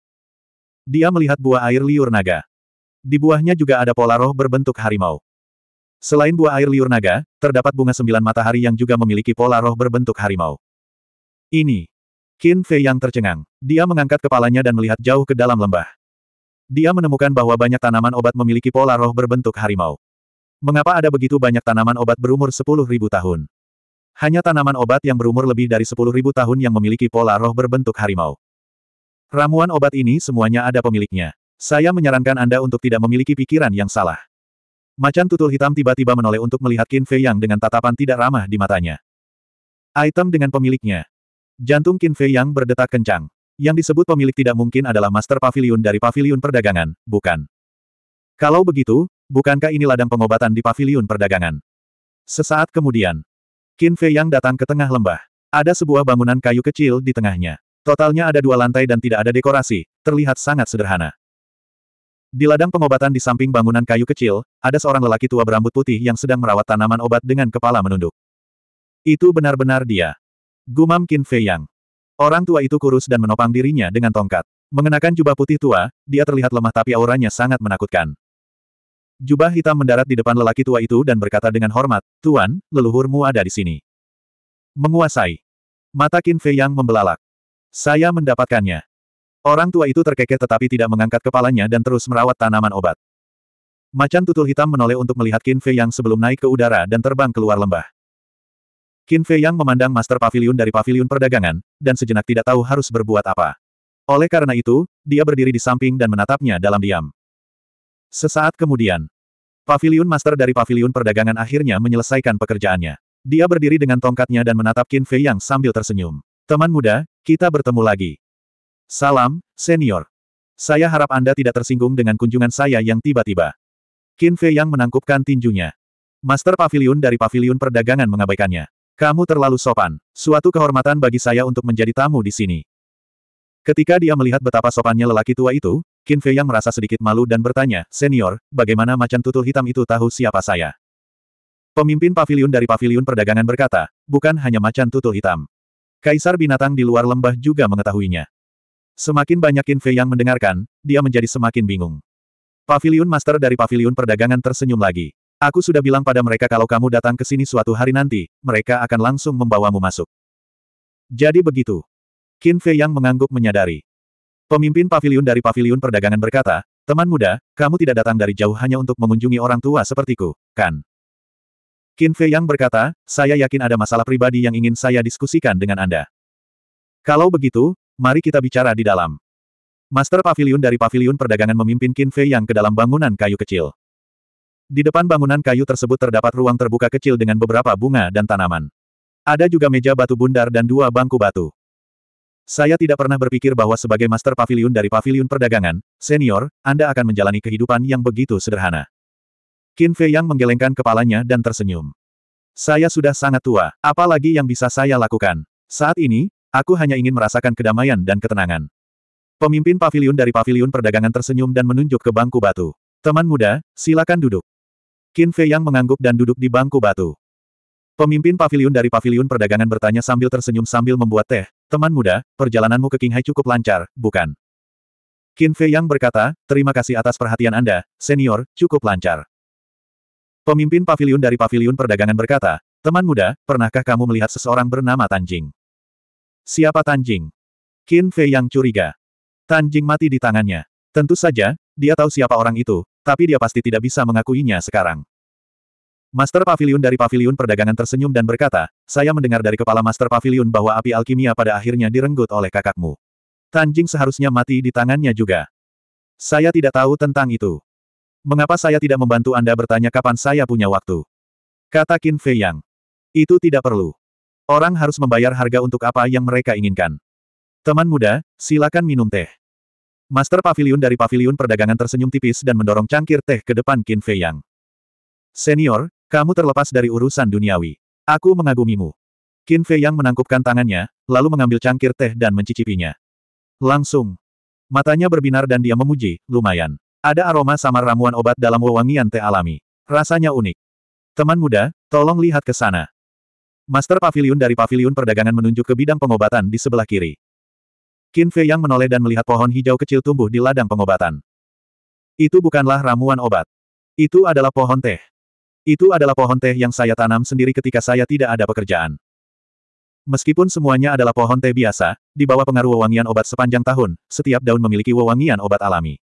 Dia melihat buah air liur naga. Di buahnya juga ada pola roh berbentuk harimau. Selain buah air liur naga, terdapat bunga sembilan matahari yang juga memiliki pola roh berbentuk harimau. Ini. Qin Fei yang tercengang. Dia mengangkat kepalanya dan melihat jauh ke dalam lembah. Dia menemukan bahwa banyak tanaman obat memiliki pola roh berbentuk harimau. Mengapa ada begitu banyak tanaman obat berumur sepuluh ribu tahun? Hanya tanaman obat yang berumur lebih dari 10.000 tahun yang memiliki pola roh berbentuk harimau. Ramuan obat ini semuanya ada pemiliknya. Saya menyarankan Anda untuk tidak memiliki pikiran yang salah. Macan tutul hitam tiba-tiba menoleh untuk melihat Qin Fei Yang dengan tatapan tidak ramah di matanya. Item dengan pemiliknya. Jantung Qin Fei Yang berdetak kencang. Yang disebut pemilik tidak mungkin adalah master pavilion dari pavilion perdagangan, bukan. Kalau begitu, bukankah ini ladang pengobatan di pavilion perdagangan? Sesaat kemudian, Qin Fei Yang datang ke tengah lembah. Ada sebuah bangunan kayu kecil di tengahnya. Totalnya ada dua lantai dan tidak ada dekorasi, terlihat sangat sederhana. Di ladang pengobatan di samping bangunan kayu kecil, ada seorang lelaki tua berambut putih yang sedang merawat tanaman obat dengan kepala menunduk. Itu benar-benar dia. Gumam Qin Fei Yang. Orang tua itu kurus dan menopang dirinya dengan tongkat. Mengenakan jubah putih tua, dia terlihat lemah tapi auranya sangat menakutkan. Jubah hitam mendarat di depan lelaki tua itu dan berkata dengan hormat, Tuan, leluhurmu ada di sini. Menguasai. Mata Qin Fei yang membelalak. Saya mendapatkannya. Orang tua itu terkekeh tetapi tidak mengangkat kepalanya dan terus merawat tanaman obat. Macan tutul hitam menoleh untuk melihat Qin Fei yang sebelum naik ke udara dan terbang keluar lembah. Qin Fei yang memandang Master Pavilion dari Pavilion Perdagangan, dan sejenak tidak tahu harus berbuat apa. Oleh karena itu, dia berdiri di samping dan menatapnya dalam diam. Sesaat kemudian, Pavilion Master dari Pavilion Perdagangan akhirnya menyelesaikan pekerjaannya. Dia berdiri dengan tongkatnya dan menatap Qin Fei Yang sambil tersenyum. Teman muda, kita bertemu lagi. Salam, senior. Saya harap Anda tidak tersinggung dengan kunjungan saya yang tiba-tiba. Qin Fei Yang menangkupkan tinjunya. Master Pavilion dari Pavilion Perdagangan mengabaikannya. Kamu terlalu sopan. Suatu kehormatan bagi saya untuk menjadi tamu di sini. Ketika dia melihat betapa sopannya lelaki tua itu, Qin Yang merasa sedikit malu dan bertanya, Senior, bagaimana macan tutul hitam itu tahu siapa saya? Pemimpin pavilion dari pavilion perdagangan berkata, bukan hanya macan tutul hitam. Kaisar binatang di luar lembah juga mengetahuinya. Semakin banyak Qin Fei yang mendengarkan, dia menjadi semakin bingung. Pavilion Master dari pavilion perdagangan tersenyum lagi. Aku sudah bilang pada mereka kalau kamu datang ke sini suatu hari nanti, mereka akan langsung membawamu masuk. Jadi begitu. Qin Fei yang mengangguk menyadari. Pemimpin Pavilion dari Pavilion perdagangan berkata, Teman muda, kamu tidak datang dari jauh hanya untuk mengunjungi orang tua sepertiku, kan? Qin Fei Yang berkata, saya yakin ada masalah pribadi yang ingin saya diskusikan dengan Anda. Kalau begitu, mari kita bicara di dalam. Master Pavilion dari Pavilion Perdagangan memimpin Qin Fei Yang ke dalam bangunan kayu kecil. Di depan bangunan kayu tersebut terdapat ruang terbuka kecil dengan beberapa bunga dan tanaman. Ada juga meja batu bundar dan dua bangku batu. Saya tidak pernah berpikir bahwa sebagai master pavilion dari pavilion perdagangan, senior, Anda akan menjalani kehidupan yang begitu sederhana. Qin Fei Yang menggelengkan kepalanya dan tersenyum. Saya sudah sangat tua, apalagi yang bisa saya lakukan. Saat ini, aku hanya ingin merasakan kedamaian dan ketenangan. Pemimpin pavilion dari pavilion perdagangan tersenyum dan menunjuk ke bangku batu. Teman muda, silakan duduk. Qin Fei Yang mengangguk dan duduk di bangku batu. Pemimpin pavilion dari pavilion perdagangan bertanya sambil tersenyum sambil membuat teh, Teman muda, perjalananmu ke Qinghai cukup lancar, bukan? Qin Fei Yang berkata, terima kasih atas perhatian Anda, senior, cukup lancar. Pemimpin pavilion dari pavilion perdagangan berkata, teman muda, pernahkah kamu melihat seseorang bernama Tanjing? Siapa Tanjing? Qin Fei Yang curiga. Tanjing mati di tangannya. Tentu saja, dia tahu siapa orang itu, tapi dia pasti tidak bisa mengakuinya sekarang. Master Pavilion dari Pavilion Perdagangan tersenyum dan berkata, saya mendengar dari kepala Master Pavilion bahwa api alkimia pada akhirnya direnggut oleh kakakmu. Tanjing seharusnya mati di tangannya juga. Saya tidak tahu tentang itu. Mengapa saya tidak membantu Anda bertanya kapan saya punya waktu? Kata Qin Fei Yang. Itu tidak perlu. Orang harus membayar harga untuk apa yang mereka inginkan. Teman muda, silakan minum teh. Master Pavilion dari Pavilion Perdagangan tersenyum tipis dan mendorong cangkir teh ke depan Qin Fei Yang. Senior, kamu terlepas dari urusan duniawi. Aku mengagumimu. Qin Fei yang menangkupkan tangannya, lalu mengambil cangkir teh dan mencicipinya. Langsung. Matanya berbinar dan dia memuji, lumayan. Ada aroma samar ramuan obat dalam wewangian teh alami. Rasanya unik. Teman muda, tolong lihat ke sana. Master Pavilion dari Pavilion Perdagangan menunjuk ke bidang pengobatan di sebelah kiri. Qin Fei yang menoleh dan melihat pohon hijau kecil tumbuh di ladang pengobatan. Itu bukanlah ramuan obat. Itu adalah pohon teh. Itu adalah pohon teh yang saya tanam sendiri ketika saya tidak ada pekerjaan. Meskipun semuanya adalah pohon teh biasa, di bawah pengaruh wewangian obat sepanjang tahun, setiap daun memiliki wewangian obat alami.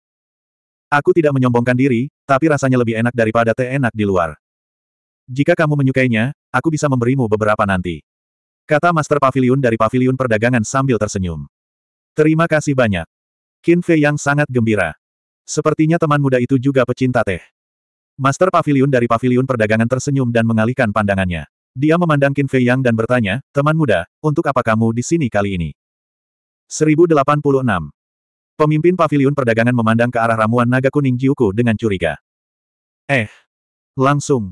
Aku tidak menyombongkan diri, tapi rasanya lebih enak daripada teh enak di luar. Jika kamu menyukainya, aku bisa memberimu beberapa nanti. Kata Master Pavilion dari Pavilion Perdagangan sambil tersenyum. Terima kasih banyak. Qin Fei yang sangat gembira. Sepertinya teman muda itu juga pecinta teh. Master Pavilion dari Pavilion Perdagangan tersenyum dan mengalihkan pandangannya. Dia memandang Qin Fei Yang dan bertanya, teman muda, untuk apa kamu di sini kali ini? 1086. Pemimpin Pavilion Perdagangan memandang ke arah ramuan naga kuning Jiuku dengan curiga. Eh. Langsung.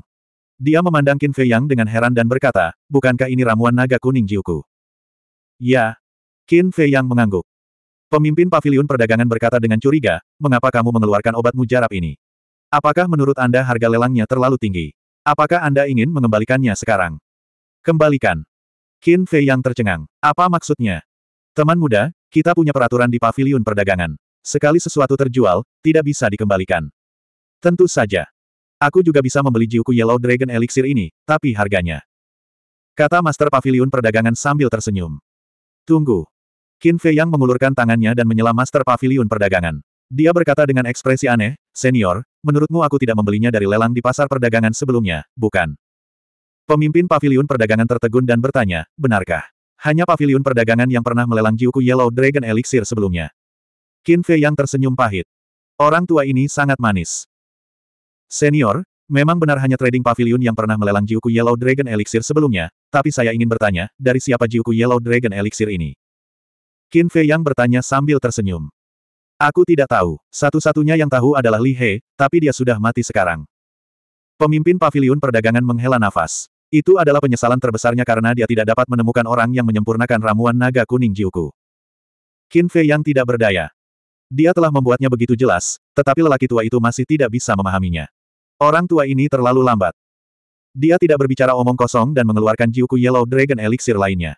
Dia memandang Qin Fei Yang dengan heran dan berkata, bukankah ini ramuan naga kuning Jiuku? Ya. Qin Fei Yang mengangguk. Pemimpin Pavilion Perdagangan berkata dengan curiga, mengapa kamu mengeluarkan obat mujarab ini? Apakah menurut Anda harga lelangnya terlalu tinggi? Apakah Anda ingin mengembalikannya sekarang? Kembalikan. Qin Fei yang tercengang. Apa maksudnya? Teman muda, kita punya peraturan di pavilion perdagangan. Sekali sesuatu terjual, tidak bisa dikembalikan. Tentu saja. Aku juga bisa membeli Jiuku Yellow Dragon Elixir ini, tapi harganya. Kata Master Pavilion Perdagangan sambil tersenyum. Tunggu. Qin Fei yang mengulurkan tangannya dan menyela Master Pavilion Perdagangan. Dia berkata dengan ekspresi aneh, Senior, menurutmu aku tidak membelinya dari lelang di pasar perdagangan sebelumnya, bukan? Pemimpin paviliun perdagangan tertegun dan bertanya, benarkah? Hanya paviliun perdagangan yang pernah melelang Jiuku Yellow Dragon Elixir sebelumnya. Qin Fei yang tersenyum pahit. Orang tua ini sangat manis. Senior, memang benar hanya trading paviliun yang pernah melelang Jiuku Yellow Dragon Elixir sebelumnya, tapi saya ingin bertanya, dari siapa Jiuku Yellow Dragon Elixir ini? Qin Fei yang bertanya sambil tersenyum. Aku tidak tahu. Satu-satunya yang tahu adalah Li He, tapi dia sudah mati sekarang. Pemimpin pavilion perdagangan menghela nafas. Itu adalah penyesalan terbesarnya karena dia tidak dapat menemukan orang yang menyempurnakan ramuan naga kuning Jiuku. Qin Fei yang tidak berdaya. Dia telah membuatnya begitu jelas, tetapi lelaki tua itu masih tidak bisa memahaminya. Orang tua ini terlalu lambat. Dia tidak berbicara omong kosong dan mengeluarkan Jiuku Yellow Dragon Elixir lainnya.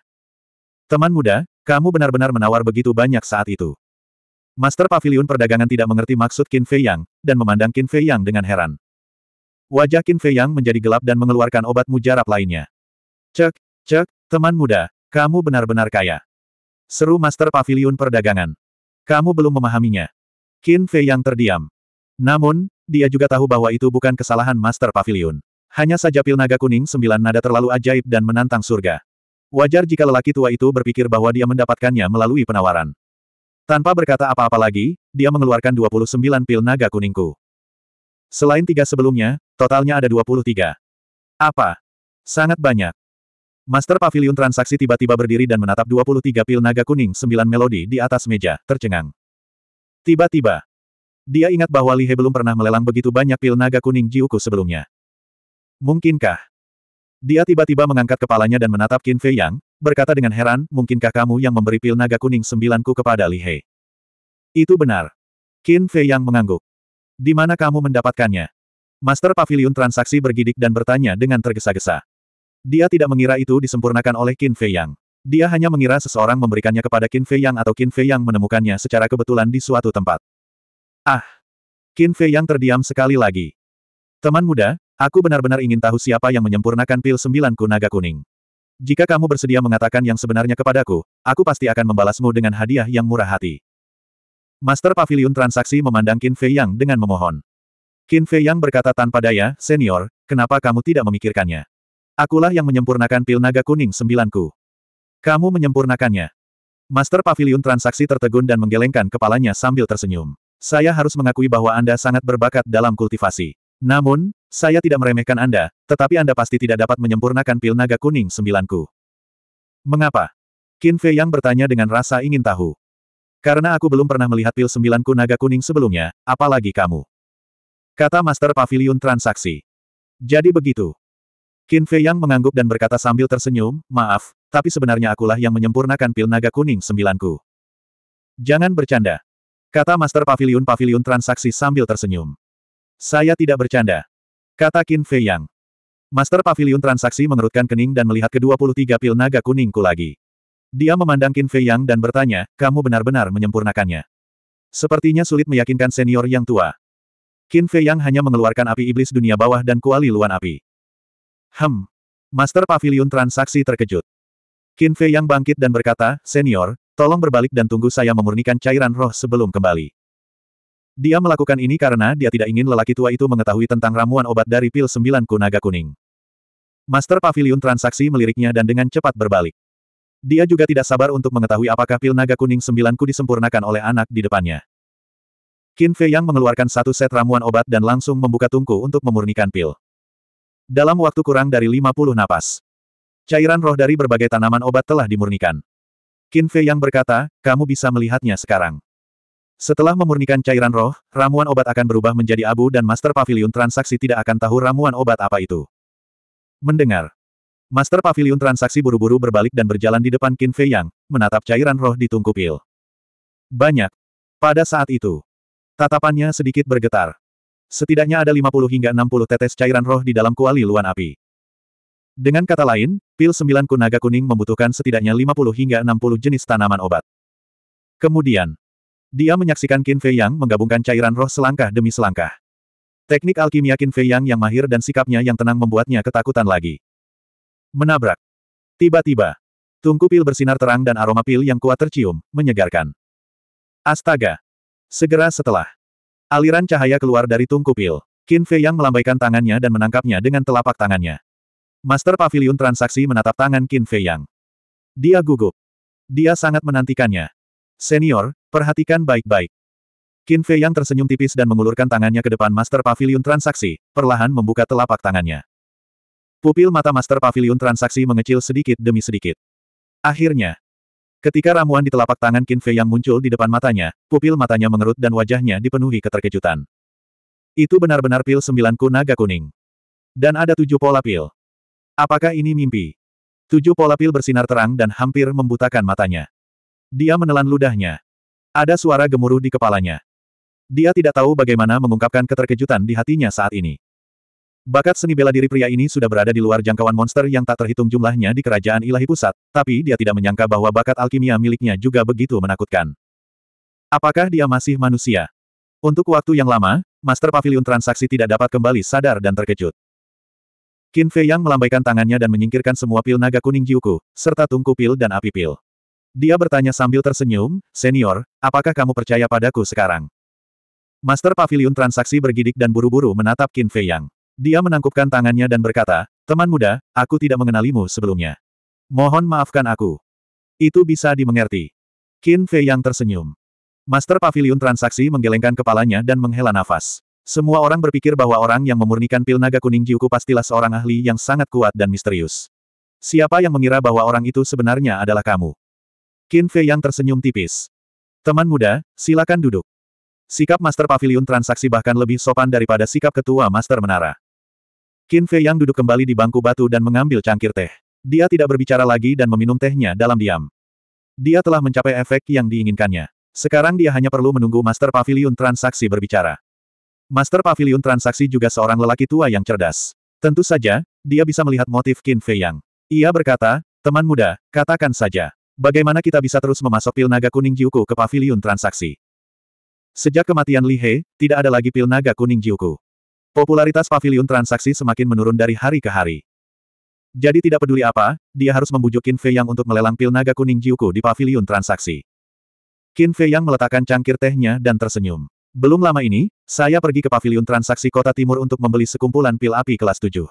Teman muda, kamu benar-benar menawar begitu banyak saat itu. Master Pavilion Perdagangan tidak mengerti maksud Qin Fei Yang, dan memandang Qin Fei Yang dengan heran. Wajah Qin Fei Yang menjadi gelap dan mengeluarkan obat mujarab lainnya. Cek, cek, teman muda, kamu benar-benar kaya. Seru Master Pavilion Perdagangan. Kamu belum memahaminya. Qin Fei Yang terdiam. Namun, dia juga tahu bahwa itu bukan kesalahan Master Pavilion. Hanya saja pil naga kuning sembilan nada terlalu ajaib dan menantang surga. Wajar jika lelaki tua itu berpikir bahwa dia mendapatkannya melalui penawaran. Tanpa berkata apa-apa lagi, dia mengeluarkan 29 pil naga kuningku. Selain tiga sebelumnya, totalnya ada 23. Apa? Sangat banyak. Master Pavilion Transaksi tiba-tiba berdiri dan menatap 23 pil naga kuning 9 melodi di atas meja, tercengang. Tiba-tiba. Dia ingat bahwa Lihe belum pernah melelang begitu banyak pil naga kuning Jiuku sebelumnya. Mungkinkah? Dia tiba-tiba mengangkat kepalanya dan menatap Qin Fei Yang, berkata dengan heran, mungkinkah kamu yang memberi pil naga kuning sembilanku kepada Li He? Itu benar. Qin Fei yang mengangguk. Di mana kamu mendapatkannya? Master Pavilion transaksi bergidik dan bertanya dengan tergesa-gesa. Dia tidak mengira itu disempurnakan oleh Qin Fei Yang. Dia hanya mengira seseorang memberikannya kepada Qin Fei Yang atau Qin Fei Yang menemukannya secara kebetulan di suatu tempat. Ah! Qin Fei Yang terdiam sekali lagi. Teman muda, aku benar-benar ingin tahu siapa yang menyempurnakan pil sembilanku naga kuning. Jika kamu bersedia mengatakan yang sebenarnya kepadaku, aku pasti akan membalasmu dengan hadiah yang murah hati. Master Pavilion Transaksi memandang Qin Fei Yang dengan memohon. Qin Fei Yang berkata tanpa daya, Senior, kenapa kamu tidak memikirkannya? Akulah yang menyempurnakan pil naga kuning sembilanku. Kamu menyempurnakannya. Master Pavilion Transaksi tertegun dan menggelengkan kepalanya sambil tersenyum. Saya harus mengakui bahwa Anda sangat berbakat dalam kultivasi. Namun, saya tidak meremehkan Anda, tetapi Anda pasti tidak dapat menyempurnakan pil naga kuning sembilanku. Mengapa? Qin Fei Yang bertanya dengan rasa ingin tahu. Karena aku belum pernah melihat pil sembilanku naga kuning sebelumnya, apalagi kamu. Kata Master Pavilion Transaksi. Jadi begitu. Qin Fei Yang mengangguk dan berkata sambil tersenyum, maaf, tapi sebenarnya akulah yang menyempurnakan pil naga kuning sembilanku. Jangan bercanda. Kata Master Pavilion Pavilion Transaksi sambil tersenyum. Saya tidak bercanda. Kata Qin Fei Yang. Master Pavilion Transaksi mengerutkan kening dan melihat ke-23 pil naga kuningku lagi. Dia memandang Qin Fei Yang dan bertanya, kamu benar-benar menyempurnakannya. Sepertinya sulit meyakinkan senior yang tua. Qin Fei Yang hanya mengeluarkan api iblis dunia bawah dan kuali luan api. Hem. Master Pavilion Transaksi terkejut. Qin Fei Yang bangkit dan berkata, senior, tolong berbalik dan tunggu saya memurnikan cairan roh sebelum kembali. Dia melakukan ini karena dia tidak ingin lelaki tua itu mengetahui tentang ramuan obat dari pil sembilan kunaga kuning. Master Pavilion transaksi meliriknya dan dengan cepat berbalik. Dia juga tidak sabar untuk mengetahui apakah pil naga kuning sembilanku disempurnakan oleh anak di depannya. Qin Fei Yang mengeluarkan satu set ramuan obat dan langsung membuka tungku untuk memurnikan pil. Dalam waktu kurang dari 50 napas, cairan roh dari berbagai tanaman obat telah dimurnikan. Qin Fei Yang berkata, kamu bisa melihatnya sekarang. Setelah memurnikan cairan roh, ramuan obat akan berubah menjadi abu dan Master Pavilion Transaksi tidak akan tahu ramuan obat apa itu. Mendengar. Master Pavilion Transaksi buru-buru berbalik dan berjalan di depan Qin Fei Yang, menatap cairan roh di tungku pil. Banyak. Pada saat itu. Tatapannya sedikit bergetar. Setidaknya ada 50 hingga 60 tetes cairan roh di dalam kuali luan api. Dengan kata lain, pil sembilan kunaga kuning membutuhkan setidaknya 50 hingga 60 jenis tanaman obat. Kemudian, dia menyaksikan Qin Fei Yang menggabungkan cairan roh selangkah demi selangkah. Teknik alkimia Qin Fei Yang yang mahir dan sikapnya yang tenang membuatnya ketakutan lagi. Menabrak. Tiba-tiba, tungku pil bersinar terang dan aroma pil yang kuat tercium, menyegarkan. Astaga! Segera setelah, aliran cahaya keluar dari tungku pil. Qin Fei Yang melambaikan tangannya dan menangkapnya dengan telapak tangannya. Master Pavilion Transaksi menatap tangan Qin Fei Yang. Dia gugup. Dia sangat menantikannya. Senior, Perhatikan baik-baik. Qin Fei yang tersenyum tipis dan mengulurkan tangannya ke depan Master Pavilion Transaksi, perlahan membuka telapak tangannya. Pupil mata Master Pavilion Transaksi mengecil sedikit demi sedikit. Akhirnya, ketika ramuan di telapak tangan Qin Fei yang muncul di depan matanya, pupil matanya mengerut dan wajahnya dipenuhi keterkejutan. Itu benar-benar pil sembilanku naga kuning. Dan ada tujuh pola pil. Apakah ini mimpi? Tujuh pola pil bersinar terang dan hampir membutakan matanya. Dia menelan ludahnya, ada suara gemuruh di kepalanya. Dia tidak tahu bagaimana mengungkapkan keterkejutan di hatinya saat ini. Bakat seni bela diri pria ini sudah berada di luar jangkauan monster yang tak terhitung jumlahnya di kerajaan ilahi pusat, tapi dia tidak menyangka bahwa bakat alkimia miliknya juga begitu menakutkan. Apakah dia masih manusia? Untuk waktu yang lama, Master Pavilion Transaksi tidak dapat kembali sadar dan terkejut. Qin Fei Yang melambaikan tangannya dan menyingkirkan semua pil naga kuning Jiuku, serta tungku pil dan api pil. Dia bertanya sambil tersenyum, Senior, apakah kamu percaya padaku sekarang? Master Pavilion Transaksi bergidik dan buru-buru menatap Qin Fei Yang. Dia menangkupkan tangannya dan berkata, Teman muda, aku tidak mengenalimu sebelumnya. Mohon maafkan aku. Itu bisa dimengerti. Qin Fei Yang tersenyum. Master Pavilion Transaksi menggelengkan kepalanya dan menghela nafas. Semua orang berpikir bahwa orang yang memurnikan pil naga kuning Jiuku pastilah seorang ahli yang sangat kuat dan misterius. Siapa yang mengira bahwa orang itu sebenarnya adalah kamu? Qin Fei yang tersenyum tipis. Teman muda, silakan duduk. Sikap Master Pavilion transaksi bahkan lebih sopan daripada sikap ketua Master Menara. Qin Fei yang duduk kembali di bangku batu dan mengambil cangkir teh. Dia tidak berbicara lagi dan meminum tehnya dalam diam. Dia telah mencapai efek yang diinginkannya. Sekarang dia hanya perlu menunggu Master Pavilion transaksi berbicara. Master Pavilion transaksi juga seorang lelaki tua yang cerdas. Tentu saja, dia bisa melihat motif Qin Fei Yang. Ia berkata, teman muda, katakan saja. Bagaimana kita bisa terus memasok pil naga kuning Jiuku ke pavilion transaksi? Sejak kematian Li He, tidak ada lagi pil naga kuning Jiuku. Popularitas pavilion transaksi semakin menurun dari hari ke hari. Jadi tidak peduli apa, dia harus membujuk Qin Fei Yang untuk melelang pil naga kuning Jiuku di pavilion transaksi. Qin Fei Yang meletakkan cangkir tehnya dan tersenyum. Belum lama ini, saya pergi ke pavilion transaksi kota timur untuk membeli sekumpulan pil api kelas 7.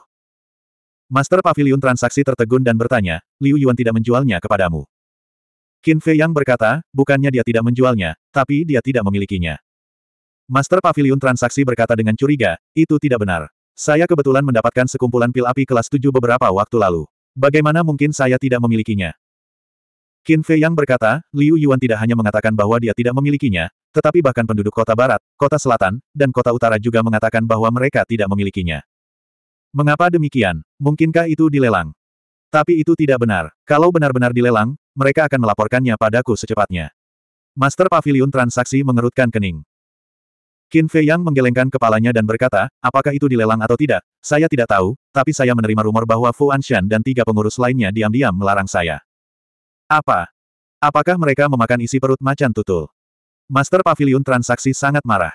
Master pavilion transaksi tertegun dan bertanya, Liu Yuan tidak menjualnya kepadamu. Qin Fei Yang berkata, bukannya dia tidak menjualnya, tapi dia tidak memilikinya. Master Pavilion Transaksi berkata dengan curiga, itu tidak benar. Saya kebetulan mendapatkan sekumpulan pil api kelas 7 beberapa waktu lalu. Bagaimana mungkin saya tidak memilikinya? Qin Fei Yang berkata, Liu Yuan tidak hanya mengatakan bahwa dia tidak memilikinya, tetapi bahkan penduduk kota barat, kota selatan, dan kota utara juga mengatakan bahwa mereka tidak memilikinya. Mengapa demikian? Mungkinkah itu dilelang? Tapi itu tidak benar. Kalau benar-benar dilelang, mereka akan melaporkannya padaku secepatnya. Master Pavilion Transaksi mengerutkan kening. Qin Fei Yang menggelengkan kepalanya dan berkata, apakah itu dilelang atau tidak, saya tidak tahu, tapi saya menerima rumor bahwa Fu Anshan dan tiga pengurus lainnya diam-diam melarang saya. Apa? Apakah mereka memakan isi perut macan tutul? Master Pavilion Transaksi sangat marah.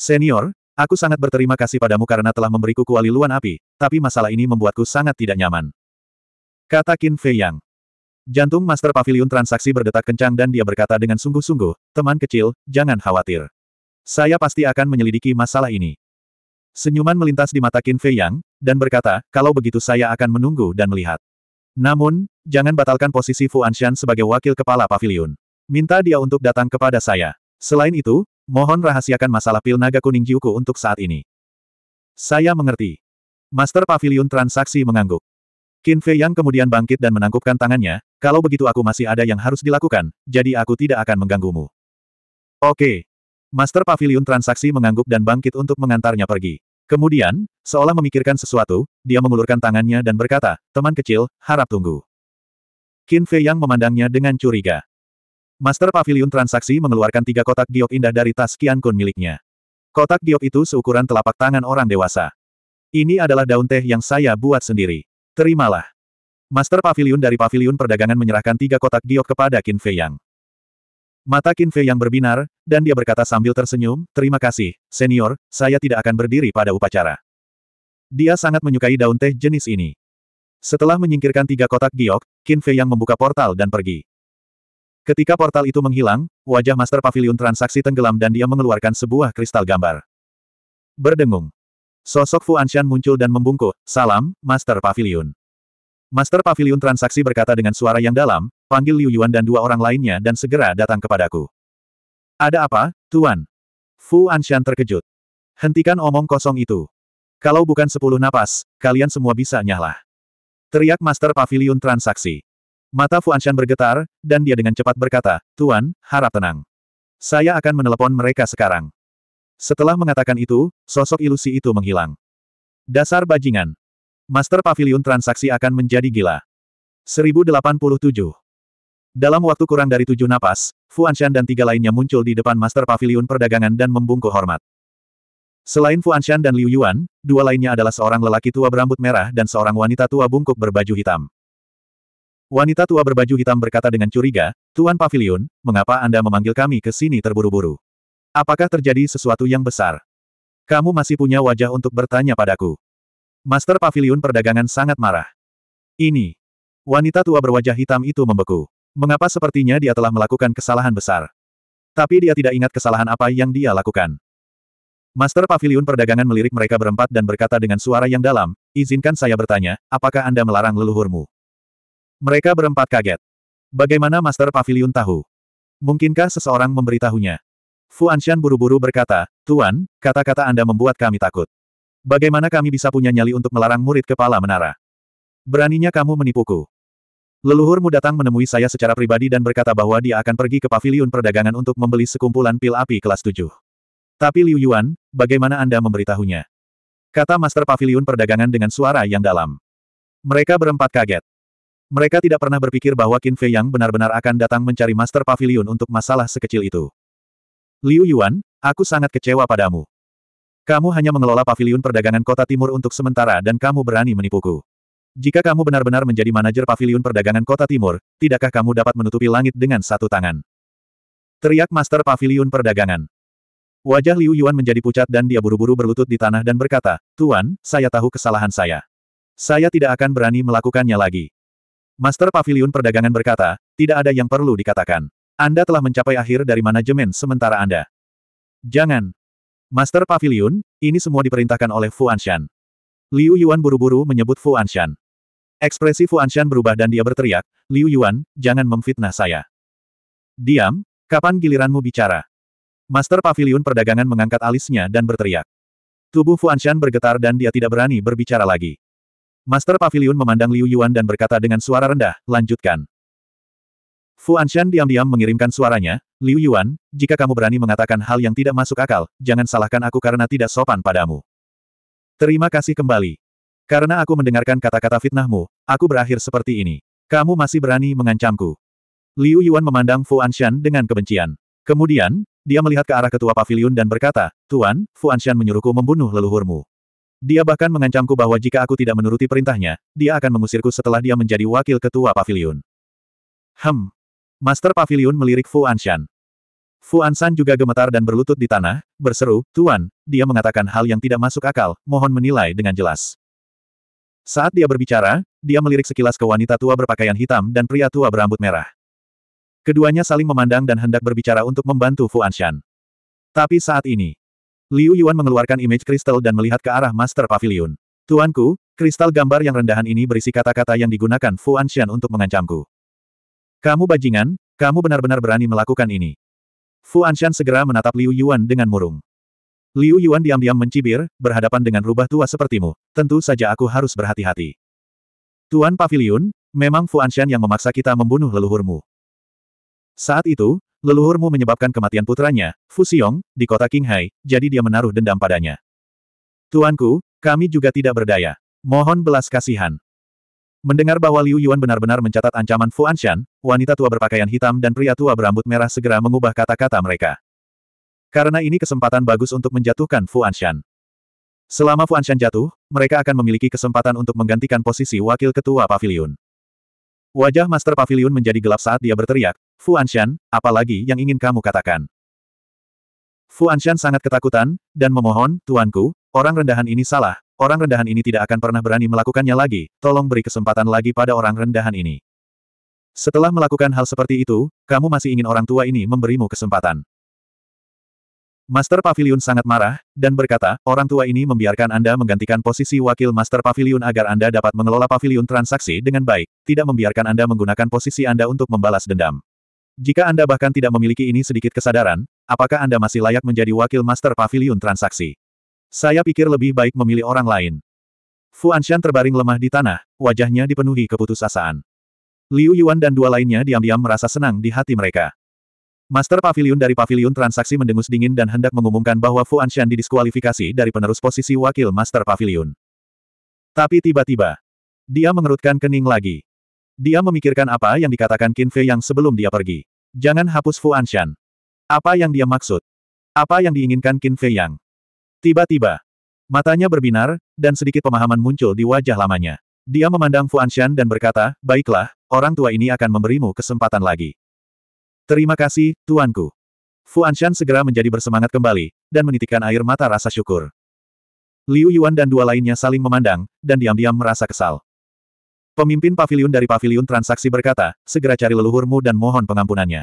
Senior, aku sangat berterima kasih padamu karena telah memberiku kuali luan api, tapi masalah ini membuatku sangat tidak nyaman. Kata Qin Fei Yang. Jantung Master Pavilion transaksi berdetak kencang dan dia berkata dengan sungguh-sungguh, teman kecil, jangan khawatir. Saya pasti akan menyelidiki masalah ini. Senyuman melintas di mata Qin Fei Yang, dan berkata, kalau begitu saya akan menunggu dan melihat. Namun, jangan batalkan posisi Fu Anshan sebagai wakil kepala pavilion. Minta dia untuk datang kepada saya. Selain itu, mohon rahasiakan masalah pil naga kuning Jiuku untuk saat ini. Saya mengerti. Master Pavilion Transaksi mengangguk. Qin Fei Yang kemudian bangkit dan menangkupkan tangannya, kalau begitu aku masih ada yang harus dilakukan, jadi aku tidak akan mengganggumu. Oke. Master Pavilion Transaksi mengangguk dan bangkit untuk mengantarnya pergi. Kemudian, seolah memikirkan sesuatu, dia mengulurkan tangannya dan berkata, teman kecil, harap tunggu. Qin Fei Yang memandangnya dengan curiga. Master Pavilion Transaksi mengeluarkan tiga kotak giok indah dari tas Qian Kun miliknya. Kotak giok itu seukuran telapak tangan orang dewasa. Ini adalah daun teh yang saya buat sendiri. Terimalah. Master Pavilion dari Pavilion Perdagangan menyerahkan tiga kotak giok kepada Qin Fei Yang. Mata Qin Fei Yang berbinar, dan dia berkata sambil tersenyum, Terima kasih, senior, saya tidak akan berdiri pada upacara. Dia sangat menyukai daun teh jenis ini. Setelah menyingkirkan tiga kotak giok, Qin Fei Yang membuka portal dan pergi. Ketika portal itu menghilang, wajah Master Pavilion transaksi tenggelam dan dia mengeluarkan sebuah kristal gambar. Berdengung. Sosok Fu Anshan muncul dan membungkuk, salam, Master Pavilion. Master Pavilion transaksi berkata dengan suara yang dalam, panggil Liu Yuan dan dua orang lainnya dan segera datang kepadaku. Ada apa, Tuan? Fu Anshan terkejut. Hentikan omong kosong itu. Kalau bukan sepuluh napas, kalian semua bisa nyahlah. Teriak Master Pavilion transaksi. Mata Fu Anshan bergetar, dan dia dengan cepat berkata, Tuan, harap tenang. Saya akan menelepon mereka sekarang. Setelah mengatakan itu, sosok ilusi itu menghilang. Dasar bajingan. Master Pavilion transaksi akan menjadi gila. 1087. Dalam waktu kurang dari tujuh napas, Fu Anshan dan tiga lainnya muncul di depan Master Pavilion perdagangan dan membungkuk hormat. Selain Fu Anshan dan Liu Yuan, dua lainnya adalah seorang lelaki tua berambut merah dan seorang wanita tua bungkuk berbaju hitam. Wanita tua berbaju hitam berkata dengan curiga, Tuan Pavilion, mengapa Anda memanggil kami ke sini terburu-buru? Apakah terjadi sesuatu yang besar? Kamu masih punya wajah untuk bertanya padaku. Master Pavilion Perdagangan sangat marah. Ini. Wanita tua berwajah hitam itu membeku. Mengapa sepertinya dia telah melakukan kesalahan besar? Tapi dia tidak ingat kesalahan apa yang dia lakukan. Master Pavilion Perdagangan melirik mereka berempat dan berkata dengan suara yang dalam, izinkan saya bertanya, apakah Anda melarang leluhurmu? Mereka berempat kaget. Bagaimana Master Pavilion tahu? Mungkinkah seseorang memberitahunya? Fu Anshan buru-buru berkata, Tuan, kata-kata Anda membuat kami takut. Bagaimana kami bisa punya nyali untuk melarang murid kepala menara? Beraninya kamu menipuku. Leluhurmu datang menemui saya secara pribadi dan berkata bahwa dia akan pergi ke paviliun perdagangan untuk membeli sekumpulan pil api kelas 7. Tapi Liu Yuan, bagaimana Anda memberitahunya? Kata Master Paviliun Perdagangan dengan suara yang dalam. Mereka berempat kaget. Mereka tidak pernah berpikir bahwa Qin Fei yang benar-benar akan datang mencari Master Paviliun untuk masalah sekecil itu. Liu Yuan, aku sangat kecewa padamu. Kamu hanya mengelola pavilion perdagangan kota timur untuk sementara dan kamu berani menipuku. Jika kamu benar-benar menjadi manajer pavilion perdagangan kota timur, tidakkah kamu dapat menutupi langit dengan satu tangan? Teriak Master pavilion Perdagangan. Wajah Liu Yuan menjadi pucat dan dia buru-buru berlutut di tanah dan berkata, Tuan, saya tahu kesalahan saya. Saya tidak akan berani melakukannya lagi. Master pavilion Perdagangan berkata, tidak ada yang perlu dikatakan. Anda telah mencapai akhir dari manajemen sementara Anda. Jangan. Master Pavilion, ini semua diperintahkan oleh Fu Anshan. Liu Yuan buru-buru menyebut Fu Anshan. Ekspresi Fu Anshan berubah dan dia berteriak, Liu Yuan, jangan memfitnah saya. Diam, kapan giliranmu bicara? Master Pavilion perdagangan mengangkat alisnya dan berteriak. Tubuh Fu Anshan bergetar dan dia tidak berani berbicara lagi. Master Pavilion memandang Liu Yuan dan berkata dengan suara rendah, lanjutkan. Fu Anshan diam-diam mengirimkan suaranya, Liu Yuan, jika kamu berani mengatakan hal yang tidak masuk akal, jangan salahkan aku karena tidak sopan padamu. Terima kasih kembali. Karena aku mendengarkan kata-kata fitnahmu, aku berakhir seperti ini. Kamu masih berani mengancamku. Liu Yuan memandang Fu Anshan dengan kebencian. Kemudian, dia melihat ke arah ketua pavilion dan berkata, Tuan, Fu Anshan menyuruhku membunuh leluhurmu. Dia bahkan mengancamku bahwa jika aku tidak menuruti perintahnya, dia akan mengusirku setelah dia menjadi wakil ketua pavilion. Hem, Master Pavilion melirik Fu Anshan. Fu Anshan juga gemetar dan berlutut di tanah, berseru, Tuan, dia mengatakan hal yang tidak masuk akal, mohon menilai dengan jelas. Saat dia berbicara, dia melirik sekilas ke wanita tua berpakaian hitam dan pria tua berambut merah. Keduanya saling memandang dan hendak berbicara untuk membantu Fu Anshan. Tapi saat ini, Liu Yuan mengeluarkan image kristal dan melihat ke arah Master Pavilion. Tuanku, kristal gambar yang rendahan ini berisi kata-kata yang digunakan Fu Anshan untuk mengancamku. Kamu bajingan, kamu benar-benar berani melakukan ini. Fu Anshan segera menatap Liu Yuan dengan murung. Liu Yuan diam-diam mencibir, berhadapan dengan rubah tua sepertimu, tentu saja aku harus berhati-hati. Tuan Pavilion, memang Fu Anshan yang memaksa kita membunuh leluhurmu. Saat itu, leluhurmu menyebabkan kematian putranya, Fu Xiong, di kota Qinghai, jadi dia menaruh dendam padanya. Tuanku, kami juga tidak berdaya. Mohon belas kasihan. Mendengar bahwa Liu Yuan benar-benar mencatat ancaman Fu Anshan, wanita tua berpakaian hitam dan pria tua berambut merah segera mengubah kata-kata mereka. Karena ini kesempatan bagus untuk menjatuhkan Fu Anshan. Selama Fu Anshan jatuh, mereka akan memiliki kesempatan untuk menggantikan posisi wakil ketua pavilion. Wajah Master Pavilion menjadi gelap saat dia berteriak, Fu Anshan, apalagi yang ingin kamu katakan? Fu Anshan sangat ketakutan, dan memohon, Tuanku, orang rendahan ini salah, Orang rendahan ini tidak akan pernah berani melakukannya lagi, tolong beri kesempatan lagi pada orang rendahan ini. Setelah melakukan hal seperti itu, kamu masih ingin orang tua ini memberimu kesempatan. Master Pavilion sangat marah, dan berkata, orang tua ini membiarkan Anda menggantikan posisi wakil Master Pavilion agar Anda dapat mengelola pavilion transaksi dengan baik, tidak membiarkan Anda menggunakan posisi Anda untuk membalas dendam. Jika Anda bahkan tidak memiliki ini sedikit kesadaran, apakah Anda masih layak menjadi wakil Master Pavilion transaksi? Saya pikir lebih baik memilih orang lain. Fu Anshan terbaring lemah di tanah, wajahnya dipenuhi keputusasaan. Liu Yuan dan dua lainnya diam-diam merasa senang di hati mereka. Master Pavilion dari Pavilion Transaksi mendengus dingin dan hendak mengumumkan bahwa Fu Anshan didiskualifikasi dari penerus posisi wakil Master Pavilion. Tapi tiba-tiba, dia mengerutkan kening lagi. Dia memikirkan apa yang dikatakan Qin Fei yang sebelum dia pergi. Jangan hapus Fu Anshan. Apa yang dia maksud? Apa yang diinginkan Qin Fei yang? Tiba-tiba, matanya berbinar, dan sedikit pemahaman muncul di wajah lamanya. Dia memandang Fuanshan dan berkata, baiklah, orang tua ini akan memberimu kesempatan lagi. Terima kasih, tuanku. Fuanshan segera menjadi bersemangat kembali, dan menitikkan air mata rasa syukur. Liu Yuan dan dua lainnya saling memandang, dan diam-diam merasa kesal. Pemimpin pavilion dari pavilion transaksi berkata, segera cari leluhurmu dan mohon pengampunannya.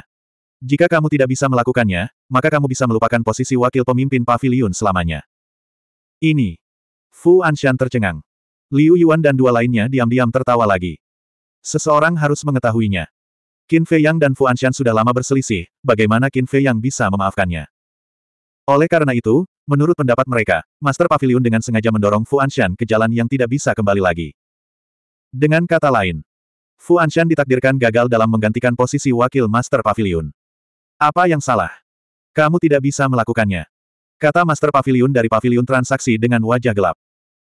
Jika kamu tidak bisa melakukannya, maka kamu bisa melupakan posisi wakil pemimpin pavilion selamanya. Ini. Fu Anshan tercengang. Liu Yuan dan dua lainnya diam-diam tertawa lagi. Seseorang harus mengetahuinya. Qin Fei Yang dan Fu Anshan sudah lama berselisih, bagaimana Qin Fei Yang bisa memaafkannya. Oleh karena itu, menurut pendapat mereka, Master Pavilion dengan sengaja mendorong Fu Anshan ke jalan yang tidak bisa kembali lagi. Dengan kata lain, Fu Anshan ditakdirkan gagal dalam menggantikan posisi wakil Master Pavilion. Apa yang salah? Kamu tidak bisa melakukannya. Kata Master Pavilion dari Pavilion Transaksi dengan wajah gelap.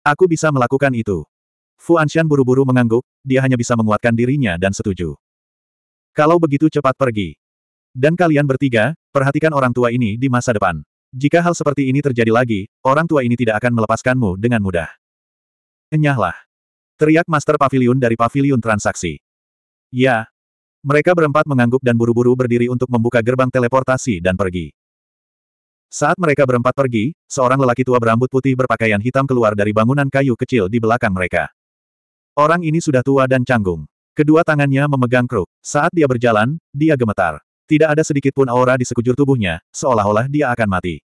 Aku bisa melakukan itu. Fu Anshan buru-buru mengangguk, dia hanya bisa menguatkan dirinya dan setuju. Kalau begitu cepat pergi. Dan kalian bertiga, perhatikan orang tua ini di masa depan. Jika hal seperti ini terjadi lagi, orang tua ini tidak akan melepaskanmu dengan mudah. Enyahlah. Teriak Master Pavilion dari Pavilion Transaksi. Ya, mereka berempat mengangguk dan buru-buru berdiri untuk membuka gerbang teleportasi dan pergi. Saat mereka berempat pergi, seorang lelaki tua berambut putih berpakaian hitam keluar dari bangunan kayu kecil di belakang mereka. Orang ini sudah tua dan canggung. Kedua tangannya memegang kruk. Saat dia berjalan, dia gemetar. Tidak ada sedikit pun aura di sekujur tubuhnya, seolah-olah dia akan mati.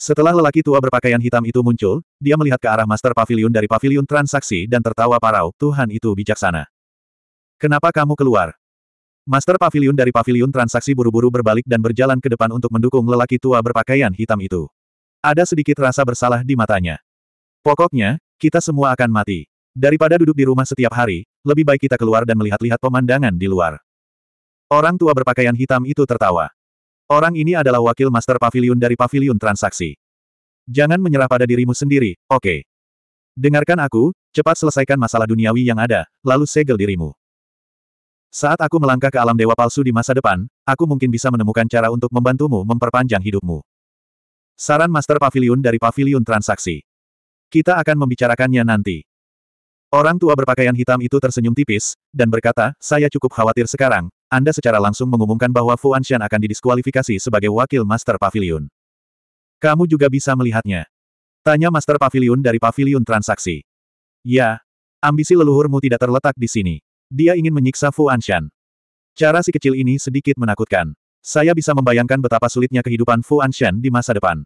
Setelah lelaki tua berpakaian hitam itu muncul, dia melihat ke arah Master Pavilion dari Pavilion Transaksi dan tertawa parau, Tuhan itu bijaksana. Kenapa kamu keluar? Master Pavilion dari Pavilion Transaksi buru-buru berbalik dan berjalan ke depan untuk mendukung lelaki tua berpakaian hitam itu. Ada sedikit rasa bersalah di matanya. Pokoknya, kita semua akan mati. Daripada duduk di rumah setiap hari, lebih baik kita keluar dan melihat-lihat pemandangan di luar. Orang tua berpakaian hitam itu tertawa. Orang ini adalah wakil Master Pavilion dari Pavilion Transaksi. Jangan menyerah pada dirimu sendiri, oke. Okay. Dengarkan aku, cepat selesaikan masalah duniawi yang ada, lalu segel dirimu. Saat aku melangkah ke alam dewa palsu di masa depan, aku mungkin bisa menemukan cara untuk membantumu memperpanjang hidupmu. Saran Master Pavilion dari Pavilion Transaksi. Kita akan membicarakannya nanti. Orang tua berpakaian hitam itu tersenyum tipis, dan berkata, saya cukup khawatir sekarang, Anda secara langsung mengumumkan bahwa Fu Anshan akan didiskualifikasi sebagai wakil Master Pavilion. Kamu juga bisa melihatnya. Tanya Master Pavilion dari Pavilion Transaksi. Ya, ambisi leluhurmu tidak terletak di sini. Dia ingin menyiksa Fu Anshan. Cara si kecil ini sedikit menakutkan. Saya bisa membayangkan betapa sulitnya kehidupan Fu Anshan di masa depan.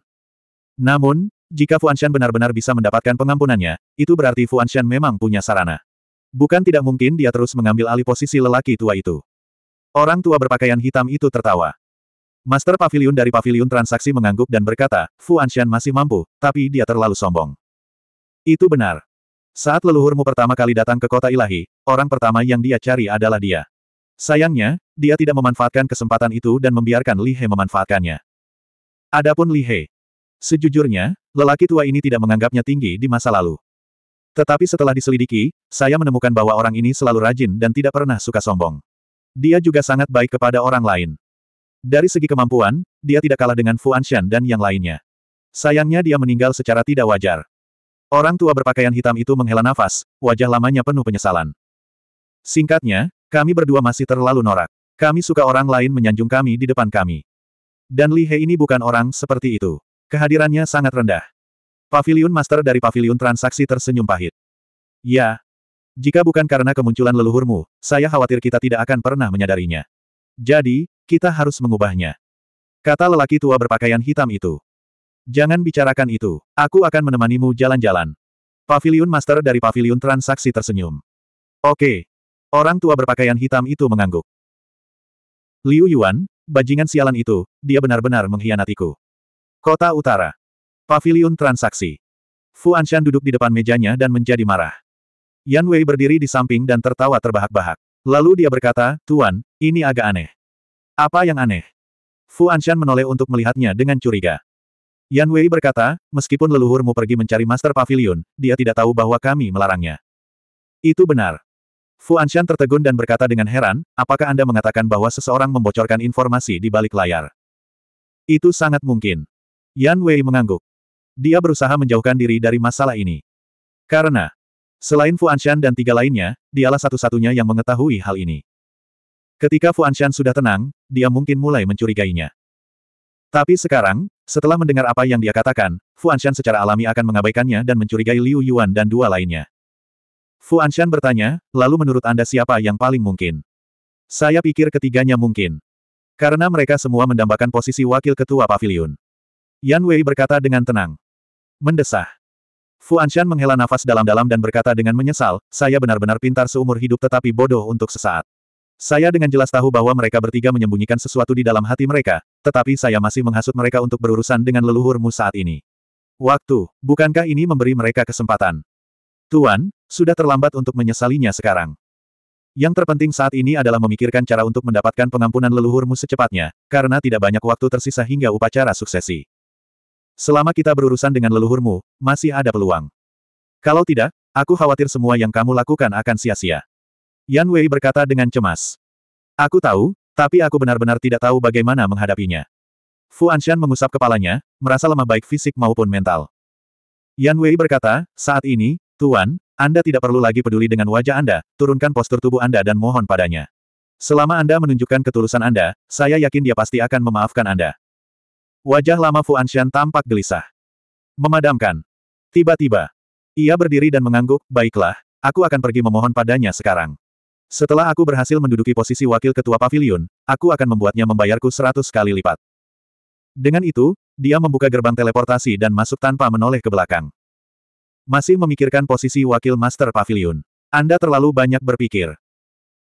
Namun, jika Fu Anshan benar-benar bisa mendapatkan pengampunannya, itu berarti Fu Anshan memang punya sarana. Bukan tidak mungkin dia terus mengambil alih posisi lelaki tua itu. Orang tua berpakaian hitam itu tertawa. Master Pavilion dari Pavilion Transaksi mengangguk dan berkata, Fu Anshan masih mampu, tapi dia terlalu sombong. Itu benar. Saat leluhurmu pertama kali datang ke kota ilahi, orang pertama yang dia cari adalah dia. Sayangnya, dia tidak memanfaatkan kesempatan itu dan membiarkan Li He memanfaatkannya. Adapun Li He, sejujurnya, lelaki tua ini tidak menganggapnya tinggi di masa lalu. Tetapi setelah diselidiki, saya menemukan bahwa orang ini selalu rajin dan tidak pernah suka sombong. Dia juga sangat baik kepada orang lain. Dari segi kemampuan, dia tidak kalah dengan Fu Anshan dan yang lainnya. Sayangnya dia meninggal secara tidak wajar. Orang tua berpakaian hitam itu menghela nafas, wajah lamanya penuh penyesalan. Singkatnya, kami berdua masih terlalu norak. Kami suka orang lain menyanjung kami di depan kami. Dan Li He ini bukan orang seperti itu. Kehadirannya sangat rendah. Pavilion Master dari Pavilion Transaksi tersenyum pahit. Ya. Jika bukan karena kemunculan leluhurmu, saya khawatir kita tidak akan pernah menyadarinya. Jadi, kita harus mengubahnya. Kata lelaki tua berpakaian hitam itu. Jangan bicarakan itu. Aku akan menemanimu jalan-jalan. Pavilion Master dari Pavilion Transaksi tersenyum. Oke. Orang tua berpakaian hitam itu mengangguk. Liu Yuan, bajingan sialan itu, dia benar-benar mengkhianatiku. Kota Utara. Pavilion Transaksi. Fu Anshan duduk di depan mejanya dan menjadi marah. Yan Wei berdiri di samping dan tertawa terbahak-bahak. Lalu dia berkata, Tuan, ini agak aneh. Apa yang aneh? Fu Anshan menoleh untuk melihatnya dengan curiga. Yan Wei berkata, meskipun leluhurmu pergi mencari Master Pavilion, dia tidak tahu bahwa kami melarangnya. Itu benar. Fu Anshan tertegun dan berkata dengan heran, apakah Anda mengatakan bahwa seseorang membocorkan informasi di balik layar? Itu sangat mungkin. Yan Wei mengangguk. Dia berusaha menjauhkan diri dari masalah ini. Karena, selain Fu Anshan dan tiga lainnya, dialah satu-satunya yang mengetahui hal ini. Ketika Fu Anshan sudah tenang, dia mungkin mulai mencurigainya. Tapi sekarang, setelah mendengar apa yang dia katakan, Fu Anshan secara alami akan mengabaikannya dan mencurigai Liu Yuan dan dua lainnya. Fu Anshan bertanya, lalu menurut Anda siapa yang paling mungkin? Saya pikir ketiganya mungkin. Karena mereka semua mendambakan posisi wakil ketua pavilion. Yan Wei berkata dengan tenang. Mendesah. Fu Anshan menghela nafas dalam-dalam dan berkata dengan menyesal, saya benar-benar pintar seumur hidup tetapi bodoh untuk sesaat. Saya dengan jelas tahu bahwa mereka bertiga menyembunyikan sesuatu di dalam hati mereka, tetapi saya masih menghasut mereka untuk berurusan dengan leluhurmu saat ini. Waktu, bukankah ini memberi mereka kesempatan? Tuan, sudah terlambat untuk menyesalinya sekarang. Yang terpenting saat ini adalah memikirkan cara untuk mendapatkan pengampunan leluhurmu secepatnya, karena tidak banyak waktu tersisa hingga upacara suksesi. Selama kita berurusan dengan leluhurmu, masih ada peluang. Kalau tidak, aku khawatir semua yang kamu lakukan akan sia-sia. Yan Wei berkata dengan cemas. Aku tahu, tapi aku benar-benar tidak tahu bagaimana menghadapinya. Fu Anshan mengusap kepalanya, merasa lemah baik fisik maupun mental. Yan Wei berkata, saat ini, Tuan, Anda tidak perlu lagi peduli dengan wajah Anda, turunkan postur tubuh Anda dan mohon padanya. Selama Anda menunjukkan ketulusan Anda, saya yakin dia pasti akan memaafkan Anda. Wajah lama Fu Anshan tampak gelisah. Memadamkan. Tiba-tiba, ia berdiri dan mengangguk, baiklah, aku akan pergi memohon padanya sekarang. Setelah aku berhasil menduduki posisi wakil ketua pavilion, aku akan membuatnya membayarku seratus kali lipat. Dengan itu, dia membuka gerbang teleportasi dan masuk tanpa menoleh ke belakang. Masih memikirkan posisi wakil master pavilion. Anda terlalu banyak berpikir.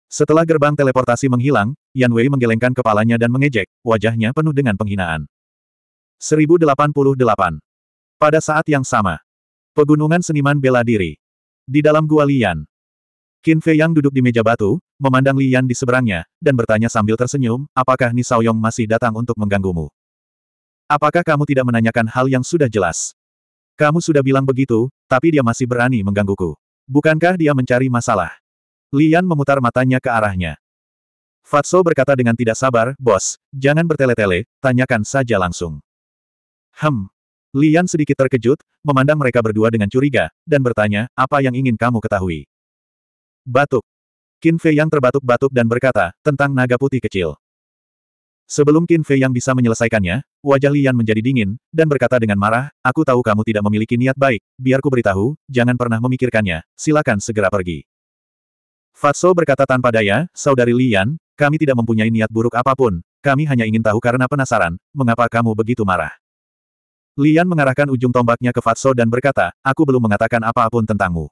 Setelah gerbang teleportasi menghilang, Yan Wei menggelengkan kepalanya dan mengejek, wajahnya penuh dengan penghinaan. 1088 Pada saat yang sama, Pegunungan Seniman Bela Diri. Di dalam Gua Lian, Qin Fei yang duduk di meja batu, memandang Li Yan di seberangnya, dan bertanya sambil tersenyum, apakah Ni Yong masih datang untuk mengganggumu? Apakah kamu tidak menanyakan hal yang sudah jelas? Kamu sudah bilang begitu, tapi dia masih berani menggangguku. Bukankah dia mencari masalah? Li Yan memutar matanya ke arahnya. Fatso berkata dengan tidak sabar, Bos, jangan bertele-tele, tanyakan saja langsung. Hem. Li Yan sedikit terkejut, memandang mereka berdua dengan curiga, dan bertanya, apa yang ingin kamu ketahui? Batuk. Qin Fei yang terbatuk-batuk dan berkata, tentang naga putih kecil. Sebelum Qin Fei yang bisa menyelesaikannya, wajah Lian menjadi dingin, dan berkata dengan marah, aku tahu kamu tidak memiliki niat baik, biar ku beritahu, jangan pernah memikirkannya, silakan segera pergi. Fatso berkata tanpa daya, saudari Lian, kami tidak mempunyai niat buruk apapun, kami hanya ingin tahu karena penasaran, mengapa kamu begitu marah. Lian mengarahkan ujung tombaknya ke Fatso dan berkata, aku belum mengatakan apapun tentangmu.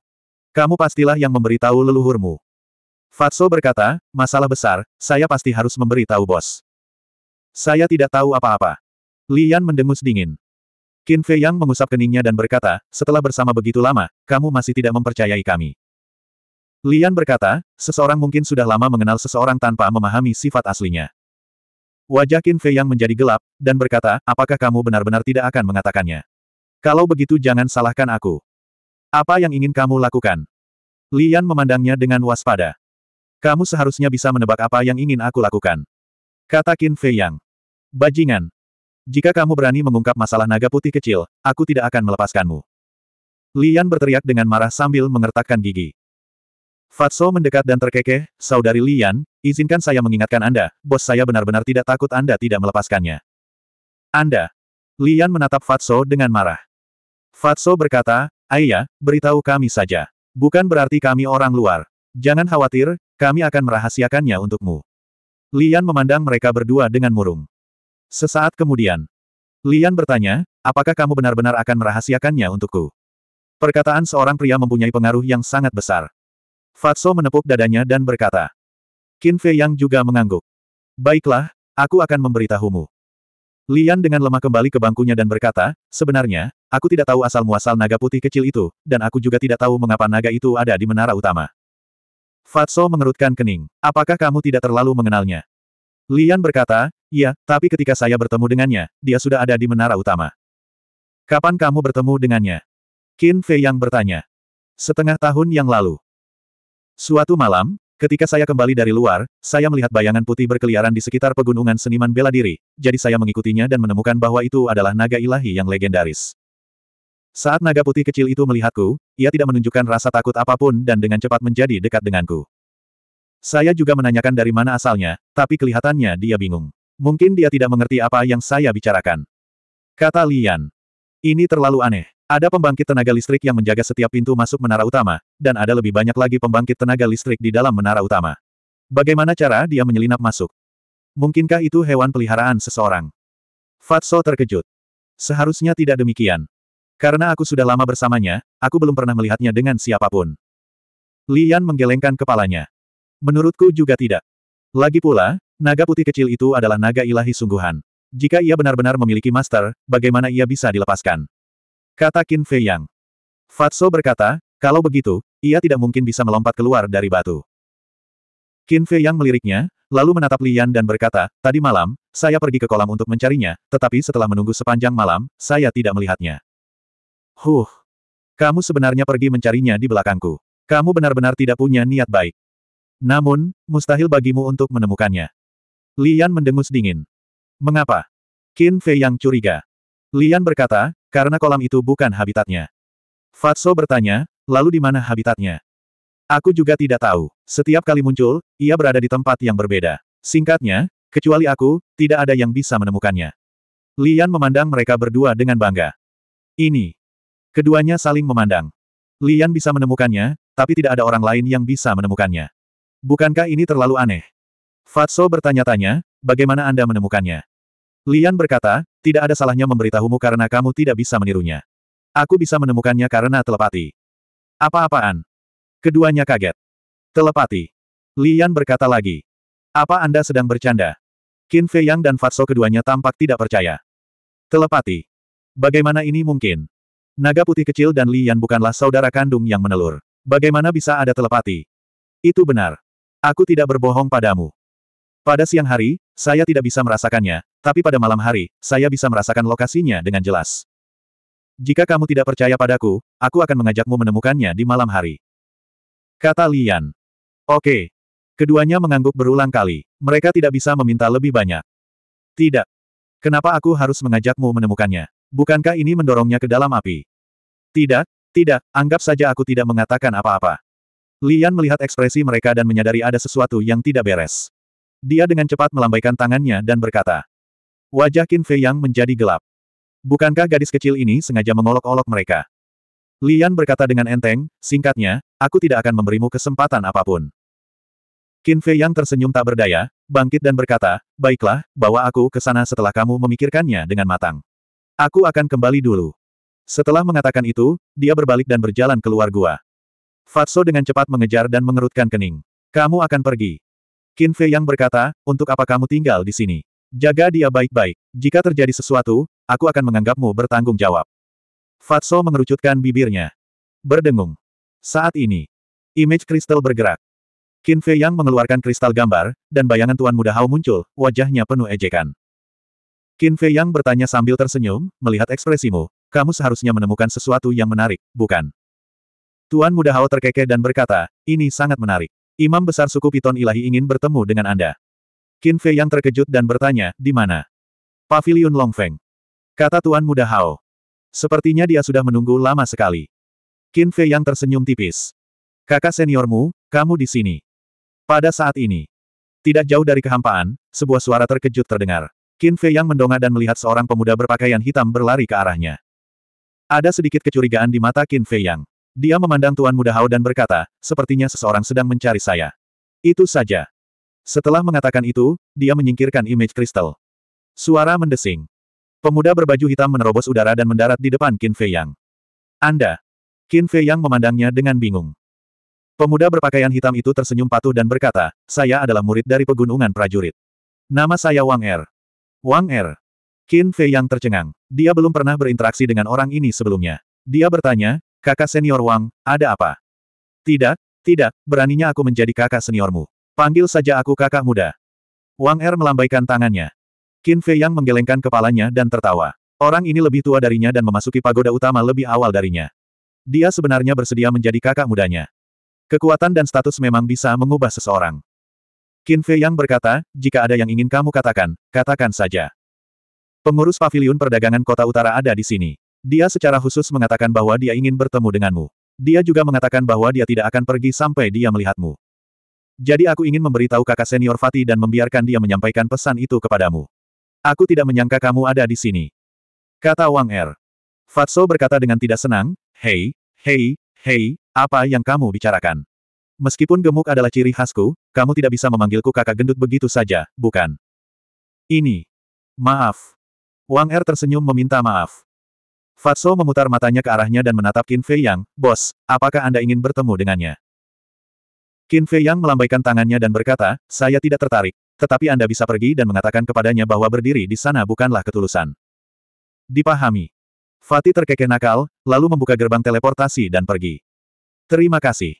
Kamu pastilah yang memberitahu leluhurmu. Fatso berkata, masalah besar, saya pasti harus memberitahu bos. Saya tidak tahu apa-apa. Lian mendengus dingin. Qin Fei Yang mengusap keningnya dan berkata, setelah bersama begitu lama, kamu masih tidak mempercayai kami. Lian berkata, seseorang mungkin sudah lama mengenal seseorang tanpa memahami sifat aslinya. Wajah Qin Fei Yang menjadi gelap, dan berkata, apakah kamu benar-benar tidak akan mengatakannya? Kalau begitu jangan salahkan aku. Apa yang ingin kamu lakukan? Lian memandangnya dengan waspada. Kamu seharusnya bisa menebak apa yang ingin aku lakukan. Kata Qin Fei Yang. Bajingan. Jika kamu berani mengungkap masalah naga putih kecil, aku tidak akan melepaskanmu. Lian berteriak dengan marah sambil mengertakkan gigi. Fatso mendekat dan terkekeh, Saudari Lian, izinkan saya mengingatkan Anda, bos saya benar-benar tidak takut Anda tidak melepaskannya. Anda. Lian menatap Fatso dengan marah. Fatso berkata, Ayah, beritahu kami saja. Bukan berarti kami orang luar. Jangan khawatir, kami akan merahasiakannya untukmu. Lian memandang mereka berdua dengan murung. Sesaat kemudian, Lian bertanya, apakah kamu benar-benar akan merahasiakannya untukku? Perkataan seorang pria mempunyai pengaruh yang sangat besar. Fatso menepuk dadanya dan berkata. Qin Fei Yang juga mengangguk. Baiklah, aku akan memberitahumu. Lian dengan lemah kembali ke bangkunya dan berkata, sebenarnya, aku tidak tahu asal-muasal naga putih kecil itu, dan aku juga tidak tahu mengapa naga itu ada di menara utama. Fatso mengerutkan kening. Apakah kamu tidak terlalu mengenalnya? Lian berkata, "Ya, tapi ketika saya bertemu dengannya, dia sudah ada di menara utama. Kapan kamu bertemu dengannya? Qin Fei yang bertanya. Setengah tahun yang lalu. Suatu malam, Ketika saya kembali dari luar, saya melihat bayangan putih berkeliaran di sekitar pegunungan seniman bela diri, jadi saya mengikutinya dan menemukan bahwa itu adalah naga ilahi yang legendaris. Saat naga putih kecil itu melihatku, ia tidak menunjukkan rasa takut apapun dan dengan cepat menjadi dekat denganku. Saya juga menanyakan dari mana asalnya, tapi kelihatannya dia bingung. Mungkin dia tidak mengerti apa yang saya bicarakan. Kata Lian. Ini terlalu aneh. Ada pembangkit tenaga listrik yang menjaga setiap pintu masuk menara utama, dan ada lebih banyak lagi pembangkit tenaga listrik di dalam menara utama. Bagaimana cara dia menyelinap masuk? Mungkinkah itu hewan peliharaan seseorang? Fatso terkejut. Seharusnya tidak demikian. Karena aku sudah lama bersamanya, aku belum pernah melihatnya dengan siapapun. Lian menggelengkan kepalanya. Menurutku juga tidak. Lagi pula, naga putih kecil itu adalah naga ilahi sungguhan. Jika ia benar-benar memiliki master, bagaimana ia bisa dilepaskan? Kata Qin Fei Yang. Fatso berkata, kalau begitu, ia tidak mungkin bisa melompat keluar dari batu. Qin Fei Yang meliriknya, lalu menatap Lian dan berkata, tadi malam, saya pergi ke kolam untuk mencarinya, tetapi setelah menunggu sepanjang malam, saya tidak melihatnya. Huh. Kamu sebenarnya pergi mencarinya di belakangku. Kamu benar-benar tidak punya niat baik. Namun, mustahil bagimu untuk menemukannya. Lian mendengus dingin. Mengapa? Qin Fei Yang curiga. Lian berkata, karena kolam itu bukan habitatnya. Fatso bertanya, lalu di mana habitatnya? Aku juga tidak tahu. Setiap kali muncul, ia berada di tempat yang berbeda. Singkatnya, kecuali aku, tidak ada yang bisa menemukannya. Lian memandang mereka berdua dengan bangga. Ini. Keduanya saling memandang. Lian bisa menemukannya, tapi tidak ada orang lain yang bisa menemukannya. Bukankah ini terlalu aneh? Fatso bertanya-tanya, bagaimana Anda menemukannya? Lian berkata, tidak ada salahnya memberitahumu karena kamu tidak bisa menirunya. Aku bisa menemukannya karena telepati. Apa-apaan? Keduanya kaget. Telepati. Lian berkata lagi. Apa Anda sedang bercanda? Qin Fei Yang dan Fatso keduanya tampak tidak percaya. Telepati. Bagaimana ini mungkin? Naga putih kecil dan Lian bukanlah saudara kandung yang menelur. Bagaimana bisa ada telepati? Itu benar. Aku tidak berbohong padamu. Pada siang hari, saya tidak bisa merasakannya, tapi pada malam hari, saya bisa merasakan lokasinya dengan jelas. Jika kamu tidak percaya padaku, aku akan mengajakmu menemukannya di malam hari. Kata Lian. Oke. Keduanya mengangguk berulang kali. Mereka tidak bisa meminta lebih banyak. Tidak. Kenapa aku harus mengajakmu menemukannya? Bukankah ini mendorongnya ke dalam api? Tidak, tidak, anggap saja aku tidak mengatakan apa-apa. Lian melihat ekspresi mereka dan menyadari ada sesuatu yang tidak beres. Dia dengan cepat melambaikan tangannya dan berkata. Wajah Qin Fei yang menjadi gelap. Bukankah gadis kecil ini sengaja mengolok-olok mereka? Lian berkata dengan enteng, singkatnya, aku tidak akan memberimu kesempatan apapun. Qin Fei yang tersenyum tak berdaya, bangkit dan berkata, baiklah, bawa aku ke sana setelah kamu memikirkannya dengan matang. Aku akan kembali dulu. Setelah mengatakan itu, dia berbalik dan berjalan keluar gua. Fatso dengan cepat mengejar dan mengerutkan kening. Kamu akan pergi. Qin Fei yang berkata, untuk apa kamu tinggal di sini? Jaga dia baik-baik. Jika terjadi sesuatu, aku akan menganggapmu bertanggung jawab. Fatso mengerucutkan bibirnya. Berdengung. Saat ini, image kristal bergerak. Qin Fei yang mengeluarkan kristal gambar, dan bayangan Tuan Muda Hao muncul, wajahnya penuh ejekan. Qin Fei yang bertanya sambil tersenyum, melihat ekspresimu, kamu seharusnya menemukan sesuatu yang menarik, bukan? Tuan Muda Hao terkekeh dan berkata, ini sangat menarik. Imam besar suku Piton Ilahi ingin bertemu dengan Anda. Qin Fei yang terkejut dan bertanya, di mana? Paviliun Feng. Kata Tuan Muda Hao. Sepertinya dia sudah menunggu lama sekali. Qin Fei yang tersenyum tipis. Kakak seniormu, kamu di sini. Pada saat ini. Tidak jauh dari kehampaan, sebuah suara terkejut terdengar. Qin Fei yang mendongak dan melihat seorang pemuda berpakaian hitam berlari ke arahnya. Ada sedikit kecurigaan di mata Qin Fei yang. Dia memandang Tuan Muda Hao dan berkata, sepertinya seseorang sedang mencari saya. Itu saja. Setelah mengatakan itu, dia menyingkirkan image kristal. Suara mendesing. Pemuda berbaju hitam menerobos udara dan mendarat di depan Qin Fei Yang. Anda. Qin Fei Yang memandangnya dengan bingung. Pemuda berpakaian hitam itu tersenyum patuh dan berkata, saya adalah murid dari pegunungan prajurit. Nama saya Wang Er. Wang Er. Qin Fei Yang tercengang. Dia belum pernah berinteraksi dengan orang ini sebelumnya. Dia bertanya, Kakak senior Wang, ada apa? Tidak, tidak, beraninya aku menjadi kakak seniormu. Panggil saja aku kakak muda. Wang Er melambaikan tangannya. Qin Fei Yang menggelengkan kepalanya dan tertawa. Orang ini lebih tua darinya dan memasuki pagoda utama lebih awal darinya. Dia sebenarnya bersedia menjadi kakak mudanya. Kekuatan dan status memang bisa mengubah seseorang. Qin Fei Yang berkata, jika ada yang ingin kamu katakan, katakan saja. Pengurus Paviliun perdagangan kota utara ada di sini. Dia secara khusus mengatakan bahwa dia ingin bertemu denganmu. Dia juga mengatakan bahwa dia tidak akan pergi sampai dia melihatmu. Jadi aku ingin memberitahu kakak senior Fatih dan membiarkan dia menyampaikan pesan itu kepadamu. Aku tidak menyangka kamu ada di sini. Kata Wang Er. Fatso berkata dengan tidak senang, Hei, hei, hei, apa yang kamu bicarakan? Meskipun gemuk adalah ciri khasku, kamu tidak bisa memanggilku kakak gendut begitu saja, bukan? Ini. Maaf. Wang Er tersenyum meminta maaf. Fatso memutar matanya ke arahnya dan menatap Qin Fei Yang, Bos, apakah Anda ingin bertemu dengannya? Qin Fei Yang melambaikan tangannya dan berkata, saya tidak tertarik, tetapi Anda bisa pergi dan mengatakan kepadanya bahwa berdiri di sana bukanlah ketulusan. Dipahami. Fatih terkekeh nakal, lalu membuka gerbang teleportasi dan pergi. Terima kasih.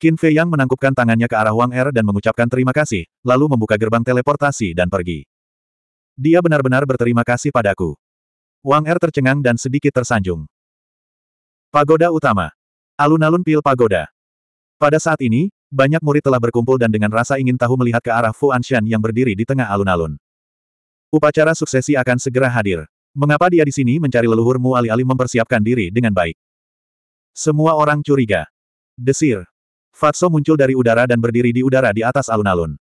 Qin Fei Yang menangkupkan tangannya ke arah Wang Er dan mengucapkan terima kasih, lalu membuka gerbang teleportasi dan pergi. Dia benar-benar berterima kasih padaku. Wang Er tercengang dan sedikit tersanjung. Pagoda Utama. Alun-alun Pil Pagoda. Pada saat ini, banyak murid telah berkumpul dan dengan rasa ingin tahu melihat ke arah Fu Anshan yang berdiri di tengah alun-alun. Upacara suksesi akan segera hadir. Mengapa dia di sini mencari leluhurmu alih-alih mempersiapkan diri dengan baik? Semua orang curiga. Desir. Fatso muncul dari udara dan berdiri di udara di atas alun-alun.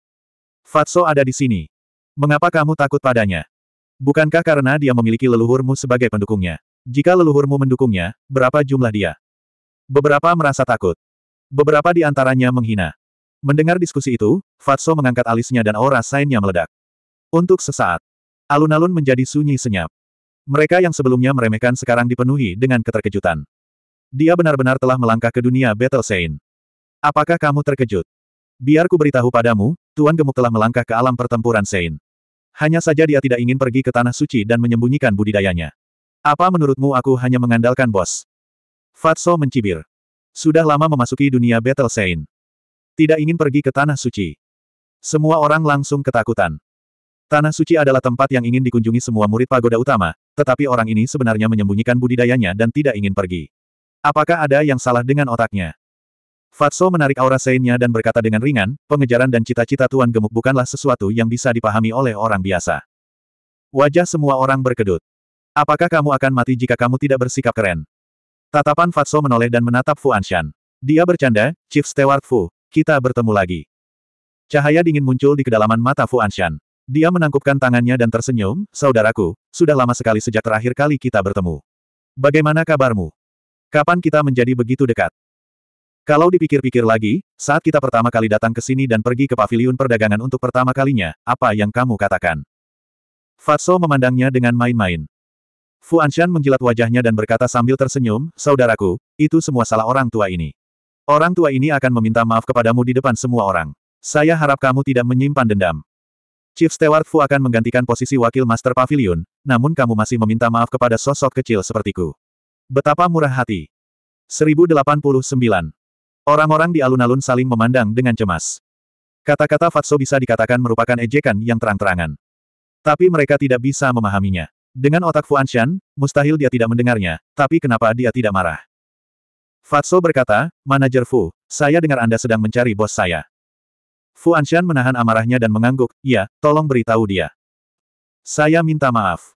Fatso ada di sini. Mengapa kamu takut padanya? Bukankah karena dia memiliki leluhurmu sebagai pendukungnya? Jika leluhurmu mendukungnya, berapa jumlah dia? Beberapa merasa takut. Beberapa di antaranya menghina. Mendengar diskusi itu, Fatso mengangkat alisnya dan aura sainnya meledak. Untuk sesaat, alun-alun menjadi sunyi senyap. Mereka yang sebelumnya meremehkan sekarang dipenuhi dengan keterkejutan. Dia benar-benar telah melangkah ke dunia Battle Sein. Apakah kamu terkejut? Biar ku beritahu padamu, Tuan Gemuk telah melangkah ke alam pertempuran Sein. Hanya saja dia tidak ingin pergi ke Tanah Suci dan menyembunyikan budidayanya. Apa menurutmu aku hanya mengandalkan bos? Fatso mencibir. Sudah lama memasuki dunia Battle Saint. Tidak ingin pergi ke Tanah Suci. Semua orang langsung ketakutan. Tanah Suci adalah tempat yang ingin dikunjungi semua murid pagoda utama, tetapi orang ini sebenarnya menyembunyikan budidayanya dan tidak ingin pergi. Apakah ada yang salah dengan otaknya? Fatso menarik aura seinnya dan berkata dengan ringan, pengejaran dan cita-cita Tuan Gemuk bukanlah sesuatu yang bisa dipahami oleh orang biasa. Wajah semua orang berkedut. Apakah kamu akan mati jika kamu tidak bersikap keren? Tatapan Fatso menoleh dan menatap Fu Anshan. Dia bercanda, Chief Steward Fu, kita bertemu lagi. Cahaya dingin muncul di kedalaman mata Fu Anshan. Dia menangkupkan tangannya dan tersenyum, saudaraku, sudah lama sekali sejak terakhir kali kita bertemu. Bagaimana kabarmu? Kapan kita menjadi begitu dekat? Kalau dipikir-pikir lagi, saat kita pertama kali datang ke sini dan pergi ke Pavilion perdagangan untuk pertama kalinya, apa yang kamu katakan? Fatso memandangnya dengan main-main. Fu Anshan menjilat wajahnya dan berkata sambil tersenyum, Saudaraku, itu semua salah orang tua ini. Orang tua ini akan meminta maaf kepadamu di depan semua orang. Saya harap kamu tidak menyimpan dendam. Chief Steward Fu akan menggantikan posisi wakil Master Pavilion, namun kamu masih meminta maaf kepada sosok kecil sepertiku. Betapa murah hati. 1089 Orang-orang di alun-alun saling memandang dengan cemas. Kata-kata Fatso bisa dikatakan merupakan ejekan yang terang-terangan. Tapi mereka tidak bisa memahaminya. Dengan otak Fuanshan, mustahil dia tidak mendengarnya, tapi kenapa dia tidak marah? Fatso berkata, Manajer Fu, saya dengar Anda sedang mencari bos saya. Fu Anshan menahan amarahnya dan mengangguk, ya, tolong beritahu dia. Saya minta maaf.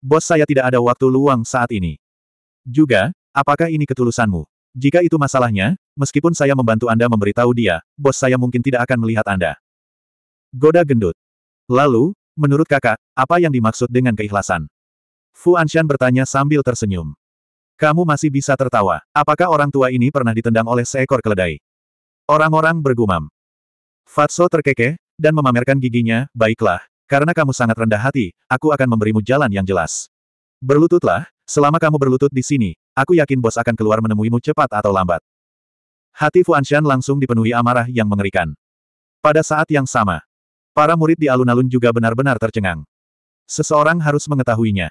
Bos saya tidak ada waktu luang saat ini. Juga, apakah ini ketulusanmu? Jika itu masalahnya, meskipun saya membantu Anda memberitahu dia, bos saya mungkin tidak akan melihat Anda. Goda gendut. Lalu, menurut kakak, apa yang dimaksud dengan keikhlasan? Fu Anshan bertanya sambil tersenyum. Kamu masih bisa tertawa. Apakah orang tua ini pernah ditendang oleh seekor keledai? Orang-orang bergumam. Fatso terkekeh, dan memamerkan giginya, baiklah, karena kamu sangat rendah hati, aku akan memberimu jalan yang jelas. Berlututlah, selama kamu berlutut di sini, Aku yakin bos akan keluar menemuimu cepat atau lambat. Hati Fuanshan langsung dipenuhi amarah yang mengerikan. Pada saat yang sama, para murid di alun-alun juga benar-benar tercengang. Seseorang harus mengetahuinya.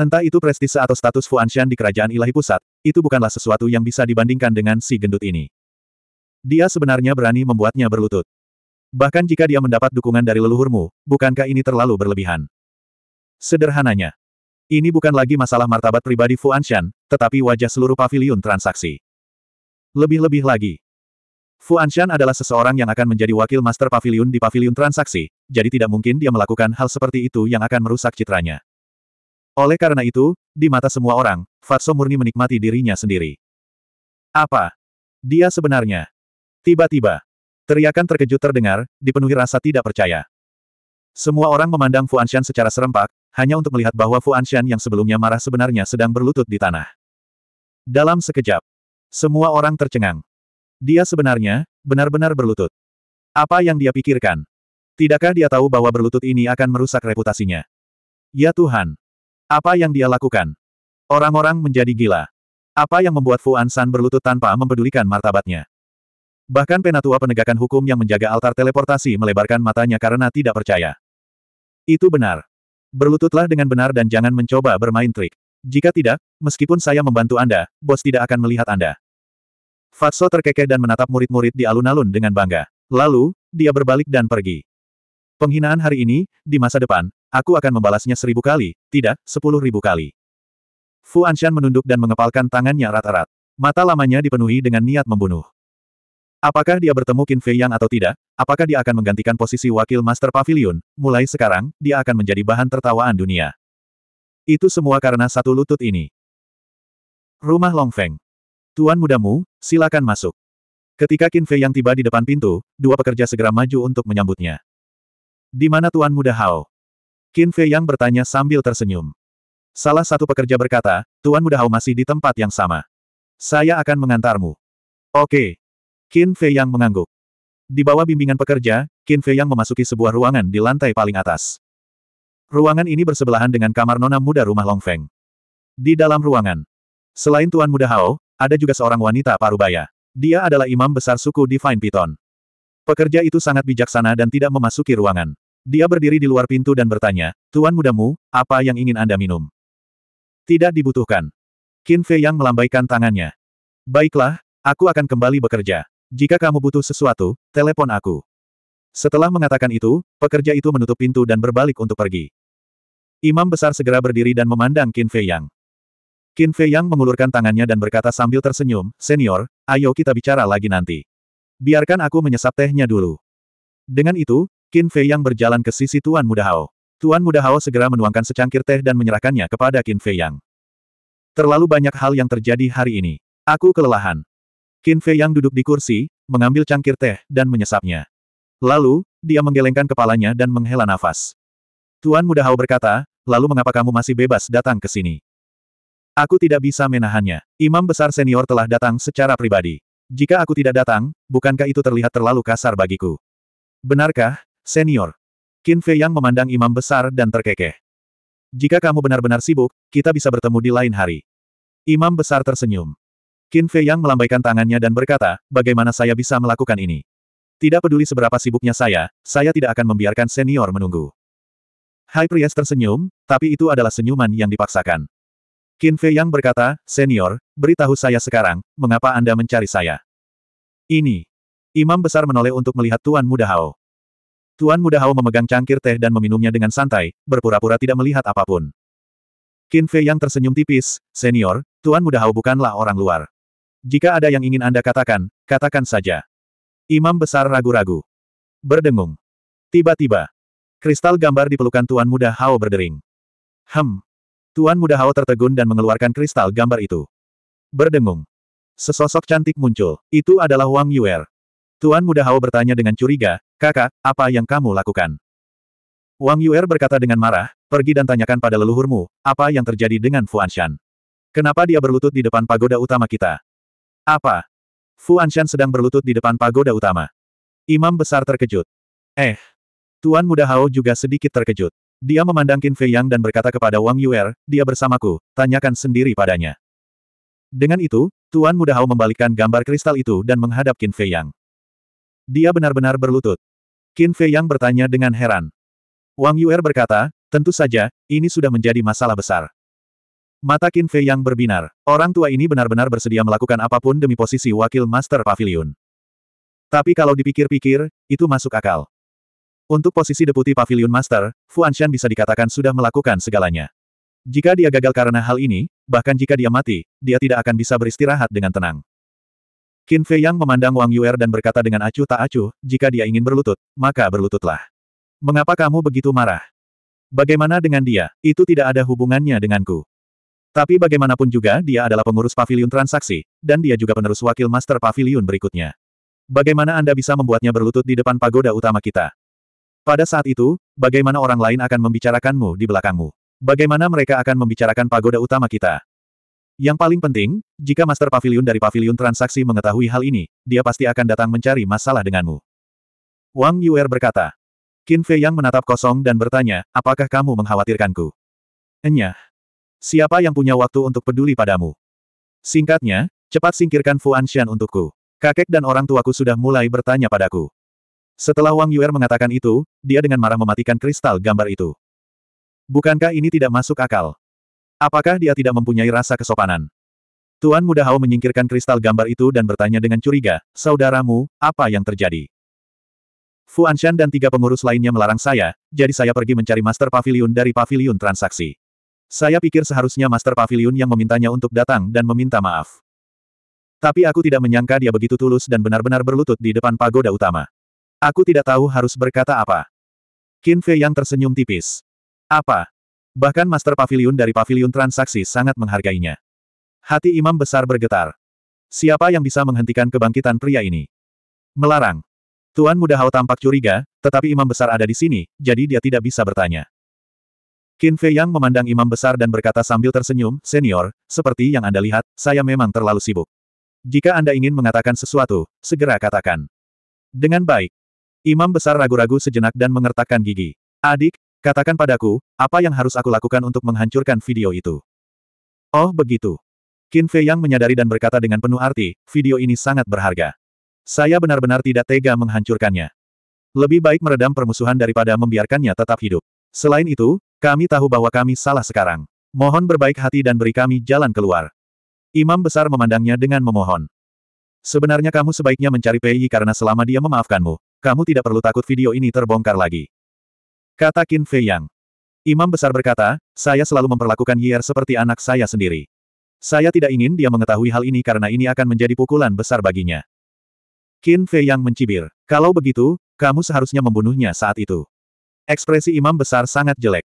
Entah itu prestise atau status Fuanshan di kerajaan ilahi pusat, itu bukanlah sesuatu yang bisa dibandingkan dengan si gendut ini. Dia sebenarnya berani membuatnya berlutut. Bahkan jika dia mendapat dukungan dari leluhurmu, bukankah ini terlalu berlebihan? Sederhananya, ini bukan lagi masalah martabat pribadi Fuanshan, tetapi wajah seluruh pavilion transaksi. Lebih-lebih lagi, Fu Anshan adalah seseorang yang akan menjadi wakil master pavilion di pavilion transaksi, jadi tidak mungkin dia melakukan hal seperti itu yang akan merusak citranya. Oleh karena itu, di mata semua orang, Fatso murni menikmati dirinya sendiri. Apa? Dia sebenarnya? Tiba-tiba, teriakan terkejut terdengar, dipenuhi rasa tidak percaya. Semua orang memandang Fu Anshan secara serempak, hanya untuk melihat bahwa Fu Anshan yang sebelumnya marah sebenarnya sedang berlutut di tanah. Dalam sekejap, semua orang tercengang. Dia sebenarnya, benar-benar berlutut. Apa yang dia pikirkan? Tidakkah dia tahu bahwa berlutut ini akan merusak reputasinya? Ya Tuhan! Apa yang dia lakukan? Orang-orang menjadi gila. Apa yang membuat Fu Ansan berlutut tanpa mempedulikan martabatnya? Bahkan penatua penegakan hukum yang menjaga altar teleportasi melebarkan matanya karena tidak percaya. Itu benar. Berlututlah dengan benar dan jangan mencoba bermain trik. Jika tidak, meskipun saya membantu Anda, bos tidak akan melihat Anda. Fatso terkekeh dan menatap murid-murid di alun-alun dengan bangga. Lalu, dia berbalik dan pergi. Penghinaan hari ini, di masa depan, aku akan membalasnya seribu kali, tidak, sepuluh ribu kali. Fu Anshan menunduk dan mengepalkan tangannya rata rata Mata lamanya dipenuhi dengan niat membunuh. Apakah dia bertemu Qin Fei Yang atau tidak? Apakah dia akan menggantikan posisi wakil Master Pavilion? Mulai sekarang, dia akan menjadi bahan tertawaan dunia. Itu semua karena satu lutut ini. Rumah Long Feng. Tuan mudamu, silakan masuk. Ketika Qin Fei Yang tiba di depan pintu, dua pekerja segera maju untuk menyambutnya. Di mana Tuan Muda Hao? Qin Fei Yang bertanya sambil tersenyum. Salah satu pekerja berkata, Tuan Muda Hao masih di tempat yang sama. Saya akan mengantarmu. Oke, Qin Fei Yang mengangguk. Di bawah bimbingan pekerja, Qin Fei Yang memasuki sebuah ruangan di lantai paling atas. Ruangan ini bersebelahan dengan kamar nona muda rumah Long Feng. Di dalam ruangan, selain Tuan Muda Hao, ada juga seorang wanita parubaya. Dia adalah imam besar suku Divine Python. Pekerja itu sangat bijaksana dan tidak memasuki ruangan. Dia berdiri di luar pintu dan bertanya, Tuan mudamu, apa yang ingin Anda minum? Tidak dibutuhkan. Qin Fei Yang melambaikan tangannya. Baiklah, aku akan kembali bekerja. Jika kamu butuh sesuatu, telepon aku. Setelah mengatakan itu, pekerja itu menutup pintu dan berbalik untuk pergi. Imam besar segera berdiri dan memandang Qin Fei Yang. Qin Fei Yang mengulurkan tangannya dan berkata sambil tersenyum, Senior, ayo kita bicara lagi nanti. Biarkan aku menyesap tehnya dulu. Dengan itu, Qin Fei Yang berjalan ke sisi Tuan Muda Hao. Tuan Muda Hao segera menuangkan secangkir teh dan menyerahkannya kepada Qin Fei Yang. Terlalu banyak hal yang terjadi hari ini. Aku kelelahan. Qin Fei yang duduk di kursi, mengambil cangkir teh, dan menyesapnya. Lalu, dia menggelengkan kepalanya dan menghela nafas. Tuan Muda Hao berkata, lalu mengapa kamu masih bebas datang ke sini? Aku tidak bisa menahannya. Imam besar senior telah datang secara pribadi. Jika aku tidak datang, bukankah itu terlihat terlalu kasar bagiku? Benarkah, senior? Qin Fei yang memandang imam besar dan terkekeh. Jika kamu benar-benar sibuk, kita bisa bertemu di lain hari. Imam besar tersenyum. Qin Fei Yang melambaikan tangannya dan berkata, bagaimana saya bisa melakukan ini? Tidak peduli seberapa sibuknya saya, saya tidak akan membiarkan senior menunggu. Hai Priest tersenyum, tapi itu adalah senyuman yang dipaksakan. Qin Fei Yang berkata, senior, beritahu saya sekarang, mengapa Anda mencari saya? Ini. Imam besar menoleh untuk melihat Tuan Muda Hao. Tuan Muda Hao memegang cangkir teh dan meminumnya dengan santai, berpura-pura tidak melihat apapun. Qin Fei yang tersenyum tipis, senior, Tuan Muda Hao bukanlah orang luar. Jika ada yang ingin Anda katakan, katakan saja. Imam besar ragu-ragu. Berdengung. Tiba-tiba, kristal gambar di pelukan Tuan Muda Hao berdering. Hem. Tuan Muda Hao tertegun dan mengeluarkan kristal gambar itu. Berdengung. Sesosok cantik muncul. Itu adalah Wang Yuer. Tuan Muda Hao bertanya dengan curiga, kakak, apa yang kamu lakukan? Wang Yuer berkata dengan marah, pergi dan tanyakan pada leluhurmu, apa yang terjadi dengan Fuanshan? Kenapa dia berlutut di depan pagoda utama kita? Apa? Fu Anshan sedang berlutut di depan pagoda utama. Imam besar terkejut. Eh. Tuan muda Hao juga sedikit terkejut. Dia memandang Qin Fei Yang dan berkata kepada Wang Yuer, dia bersamaku, tanyakan sendiri padanya. Dengan itu, Tuan muda Hao membalikkan gambar kristal itu dan menghadap Qin Fei Yang. Dia benar-benar berlutut. Qin Fei Yang bertanya dengan heran. Wang Yuer berkata, tentu saja, ini sudah menjadi masalah besar. Mata Qin Fei yang berbinar. Orang tua ini benar-benar bersedia melakukan apapun demi posisi wakil Master Pavilion. Tapi kalau dipikir-pikir, itu masuk akal. Untuk posisi deputi Pavilion Master, Fu Anshan bisa dikatakan sudah melakukan segalanya. Jika dia gagal karena hal ini, bahkan jika dia mati, dia tidak akan bisa beristirahat dengan tenang. Qin Fei yang memandang Wang Yuer dan berkata dengan acuh tak acuh, jika dia ingin berlutut, maka berlututlah. Mengapa kamu begitu marah? Bagaimana dengan dia? Itu tidak ada hubungannya denganku. Tapi bagaimanapun juga dia adalah pengurus pavilion transaksi, dan dia juga penerus wakil master pavilion berikutnya. Bagaimana Anda bisa membuatnya berlutut di depan pagoda utama kita? Pada saat itu, bagaimana orang lain akan membicarakanmu di belakangmu? Bagaimana mereka akan membicarakan pagoda utama kita? Yang paling penting, jika Master Pavilion dari Pavilion Transaksi mengetahui hal ini, dia pasti akan datang mencari masalah denganmu. Wang Yuer berkata. Qin Fei yang menatap kosong dan bertanya, apakah kamu mengkhawatirkanku? Enyah. Siapa yang punya waktu untuk peduli padamu? Singkatnya, cepat singkirkan Fu Anshan untukku. Kakek dan orang tuaku sudah mulai bertanya padaku. Setelah Wang Yuer mengatakan itu, dia dengan marah mematikan kristal gambar itu. Bukankah ini tidak masuk akal? Apakah dia tidak mempunyai rasa kesopanan? Tuan Muda Hao menyingkirkan kristal gambar itu dan bertanya dengan curiga, Saudaramu, apa yang terjadi? Fu Anshan dan tiga pengurus lainnya melarang saya, jadi saya pergi mencari Master Pavilion dari Pavilion Transaksi. Saya pikir seharusnya Master Pavilion yang memintanya untuk datang dan meminta maaf. Tapi aku tidak menyangka dia begitu tulus dan benar-benar berlutut di depan pagoda utama. Aku tidak tahu harus berkata apa. Qin Fei yang tersenyum tipis. Apa? Bahkan Master Pavilion dari Pavilion Transaksi sangat menghargainya. Hati imam besar bergetar. Siapa yang bisa menghentikan kebangkitan pria ini? Melarang. Tuan Muda Hao tampak curiga, tetapi imam besar ada di sini, jadi dia tidak bisa bertanya. Qin Fei Yang memandang imam besar dan berkata sambil tersenyum, Senior, seperti yang Anda lihat, saya memang terlalu sibuk. Jika Anda ingin mengatakan sesuatu, segera katakan. Dengan baik. Imam besar ragu-ragu sejenak dan mengertakkan gigi. Adik, katakan padaku, apa yang harus aku lakukan untuk menghancurkan video itu? Oh begitu. Qin Fei Yang menyadari dan berkata dengan penuh arti, video ini sangat berharga. Saya benar-benar tidak tega menghancurkannya. Lebih baik meredam permusuhan daripada membiarkannya tetap hidup. Selain itu, kami tahu bahwa kami salah sekarang. Mohon berbaik hati dan beri kami jalan keluar. Imam besar memandangnya dengan memohon. Sebenarnya kamu sebaiknya mencari Yi karena selama dia memaafkanmu, kamu tidak perlu takut video ini terbongkar lagi. Kata Qin Fei Yang. Imam besar berkata, saya selalu memperlakukan Yier seperti anak saya sendiri. Saya tidak ingin dia mengetahui hal ini karena ini akan menjadi pukulan besar baginya. Qin Fei Yang mencibir. Kalau begitu, kamu seharusnya membunuhnya saat itu. Ekspresi imam besar sangat jelek.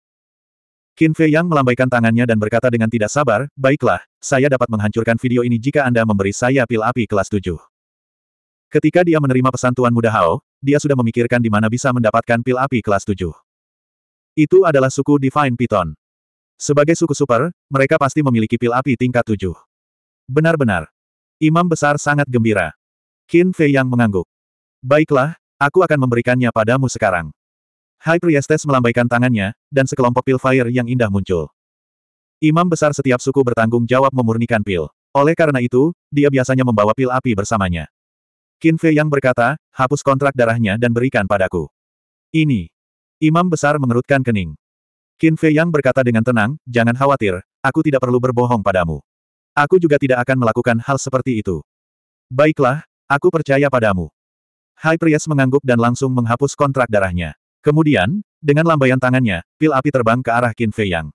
Qin Fei Yang melambaikan tangannya dan berkata dengan tidak sabar, baiklah, saya dapat menghancurkan video ini jika Anda memberi saya pil api kelas 7. Ketika dia menerima pesan Tuan Muda Hao, dia sudah memikirkan di mana bisa mendapatkan pil api kelas 7. Itu adalah suku Divine Python. Sebagai suku super, mereka pasti memiliki pil api tingkat 7. Benar-benar. Imam besar sangat gembira. Qin Fei Yang mengangguk. Baiklah, aku akan memberikannya padamu sekarang. High Priestess melambaikan tangannya, dan sekelompok pil fire yang indah muncul. Imam besar setiap suku bertanggung jawab memurnikan pil. Oleh karena itu, dia biasanya membawa pil api bersamanya. Qin Fei yang berkata, hapus kontrak darahnya dan berikan padaku. Ini. Imam besar mengerutkan kening. Qin Fei yang berkata dengan tenang, jangan khawatir, aku tidak perlu berbohong padamu. Aku juga tidak akan melakukan hal seperti itu. Baiklah, aku percaya padamu. High Priest mengangguk dan langsung menghapus kontrak darahnya. Kemudian, dengan lambaian tangannya, pil api terbang ke arah Qin Fei Yang.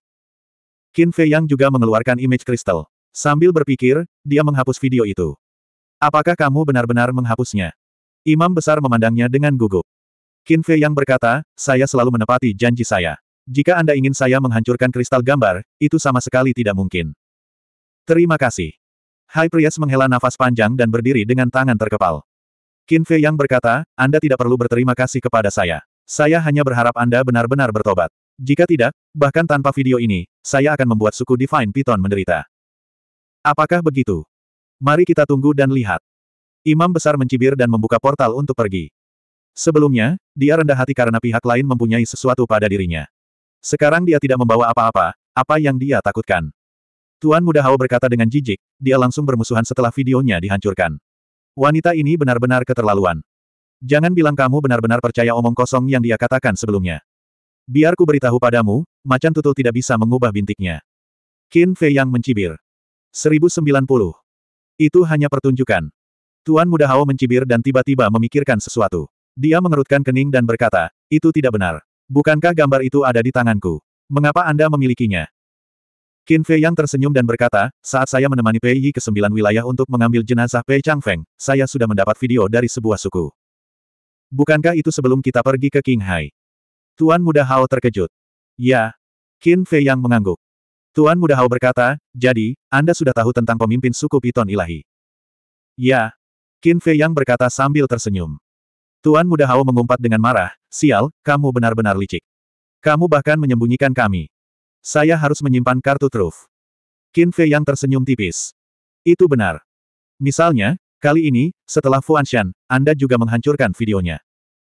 Qin Fei Yang juga mengeluarkan image kristal. Sambil berpikir, dia menghapus video itu. Apakah kamu benar-benar menghapusnya? Imam besar memandangnya dengan gugup. Qin Fei Yang berkata, saya selalu menepati janji saya. Jika Anda ingin saya menghancurkan kristal gambar, itu sama sekali tidak mungkin. Terima kasih. Hai Prias menghela nafas panjang dan berdiri dengan tangan terkepal. Qin Fei Yang berkata, Anda tidak perlu berterima kasih kepada saya. Saya hanya berharap Anda benar-benar bertobat. Jika tidak, bahkan tanpa video ini, saya akan membuat suku Divine Python menderita. Apakah begitu? Mari kita tunggu dan lihat. Imam besar mencibir dan membuka portal untuk pergi. Sebelumnya, dia rendah hati karena pihak lain mempunyai sesuatu pada dirinya. Sekarang dia tidak membawa apa-apa, apa yang dia takutkan. Tuan Muda Hao berkata dengan jijik, dia langsung bermusuhan setelah videonya dihancurkan. Wanita ini benar-benar keterlaluan. Jangan bilang kamu benar-benar percaya omong kosong yang dia katakan sebelumnya. Biar ku beritahu padamu, macan tutul tidak bisa mengubah bintiknya. Qin Fei yang mencibir. 1090. Itu hanya pertunjukan. Tuan Muda Hao mencibir dan tiba-tiba memikirkan sesuatu. Dia mengerutkan kening dan berkata, itu tidak benar. Bukankah gambar itu ada di tanganku? Mengapa Anda memilikinya? Qin Fei yang tersenyum dan berkata, saat saya menemani Pei Yi ke sembilan wilayah untuk mengambil jenazah Pei Chang Feng, saya sudah mendapat video dari sebuah suku. Bukankah itu sebelum kita pergi ke King Hai? Tuan Muda Hao terkejut. Ya. Qin Fei yang mengangguk. Tuan Muda Hao berkata, jadi, Anda sudah tahu tentang pemimpin suku Piton Ilahi. Ya. Qin Fei yang berkata sambil tersenyum. Tuan Muda Hao mengumpat dengan marah, sial, kamu benar-benar licik. Kamu bahkan menyembunyikan kami. Saya harus menyimpan kartu truf. Qin Fei yang tersenyum tipis. Itu benar. Misalnya, Kali ini, setelah Fuanshan, Anda juga menghancurkan videonya.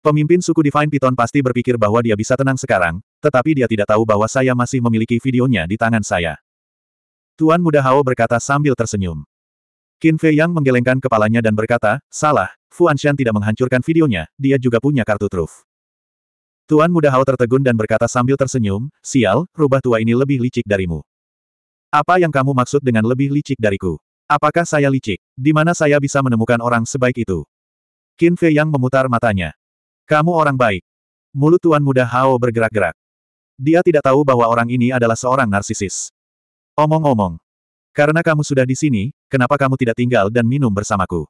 Pemimpin suku Divine Python pasti berpikir bahwa dia bisa tenang sekarang, tetapi dia tidak tahu bahwa saya masih memiliki videonya di tangan saya. Tuan Muda Hao berkata sambil tersenyum. Qin Fei Yang menggelengkan kepalanya dan berkata, salah, Fuanshan tidak menghancurkan videonya, dia juga punya kartu truf. Tuan Muda Hao tertegun dan berkata sambil tersenyum, sial, rubah tua ini lebih licik darimu. Apa yang kamu maksud dengan lebih licik dariku? Apakah saya licik? Di mana saya bisa menemukan orang sebaik itu? Qin Fei Yang memutar matanya. Kamu orang baik. Mulut Tuan Muda Hao bergerak-gerak. Dia tidak tahu bahwa orang ini adalah seorang narsisis. Omong-omong. Karena kamu sudah di sini, kenapa kamu tidak tinggal dan minum bersamaku?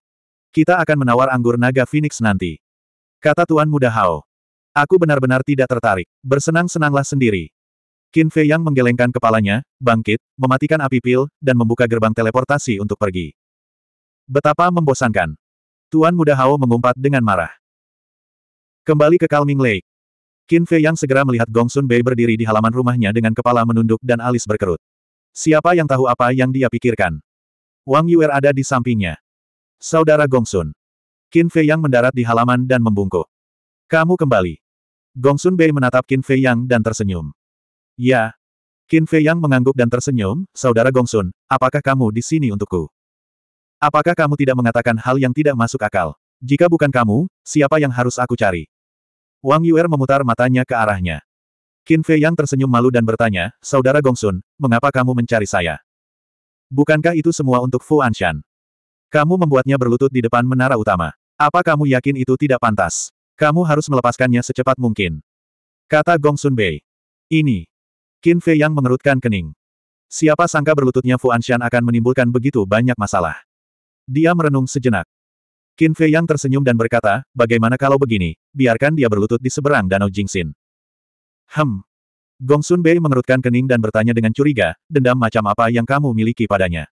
Kita akan menawar anggur naga Phoenix nanti. Kata Tuan Muda Hao. Aku benar-benar tidak tertarik. Bersenang-senanglah sendiri. Qin Fei Yang menggelengkan kepalanya, bangkit, mematikan api pil, dan membuka gerbang teleportasi untuk pergi. Betapa membosankan. Tuan Muda Hao mengumpat dengan marah. Kembali ke Calming Lake. Qin Fei yang segera melihat Gong Sun Bei berdiri di halaman rumahnya dengan kepala menunduk dan alis berkerut. Siapa yang tahu apa yang dia pikirkan? Wang Yuer ada di sampingnya. Saudara Gong Sun. Qin Fei yang mendarat di halaman dan membungkuk. Kamu kembali. Gong Sun Bei menatap Qin Fei yang dan tersenyum. Ya. Qin Fei yang mengangguk dan tersenyum, Saudara Gong Sun, apakah kamu di sini untukku? Apakah kamu tidak mengatakan hal yang tidak masuk akal? Jika bukan kamu, siapa yang harus aku cari? Wang Yuer memutar matanya ke arahnya. Qin Fei yang tersenyum malu dan bertanya, Saudara Gongsun, mengapa kamu mencari saya? Bukankah itu semua untuk Fu Anshan? Kamu membuatnya berlutut di depan menara utama. Apa kamu yakin itu tidak pantas? Kamu harus melepaskannya secepat mungkin. Kata Gongsun Sun Bei. Ini. Qin Fei yang mengerutkan kening. Siapa sangka berlututnya Fu Anshan akan menimbulkan begitu banyak masalah. Dia merenung sejenak. Qin Fei yang tersenyum dan berkata, bagaimana kalau begini, biarkan dia berlutut di seberang danau Jingxin. Hem. Gong Sun Bei mengerutkan kening dan bertanya dengan curiga, dendam macam apa yang kamu miliki padanya?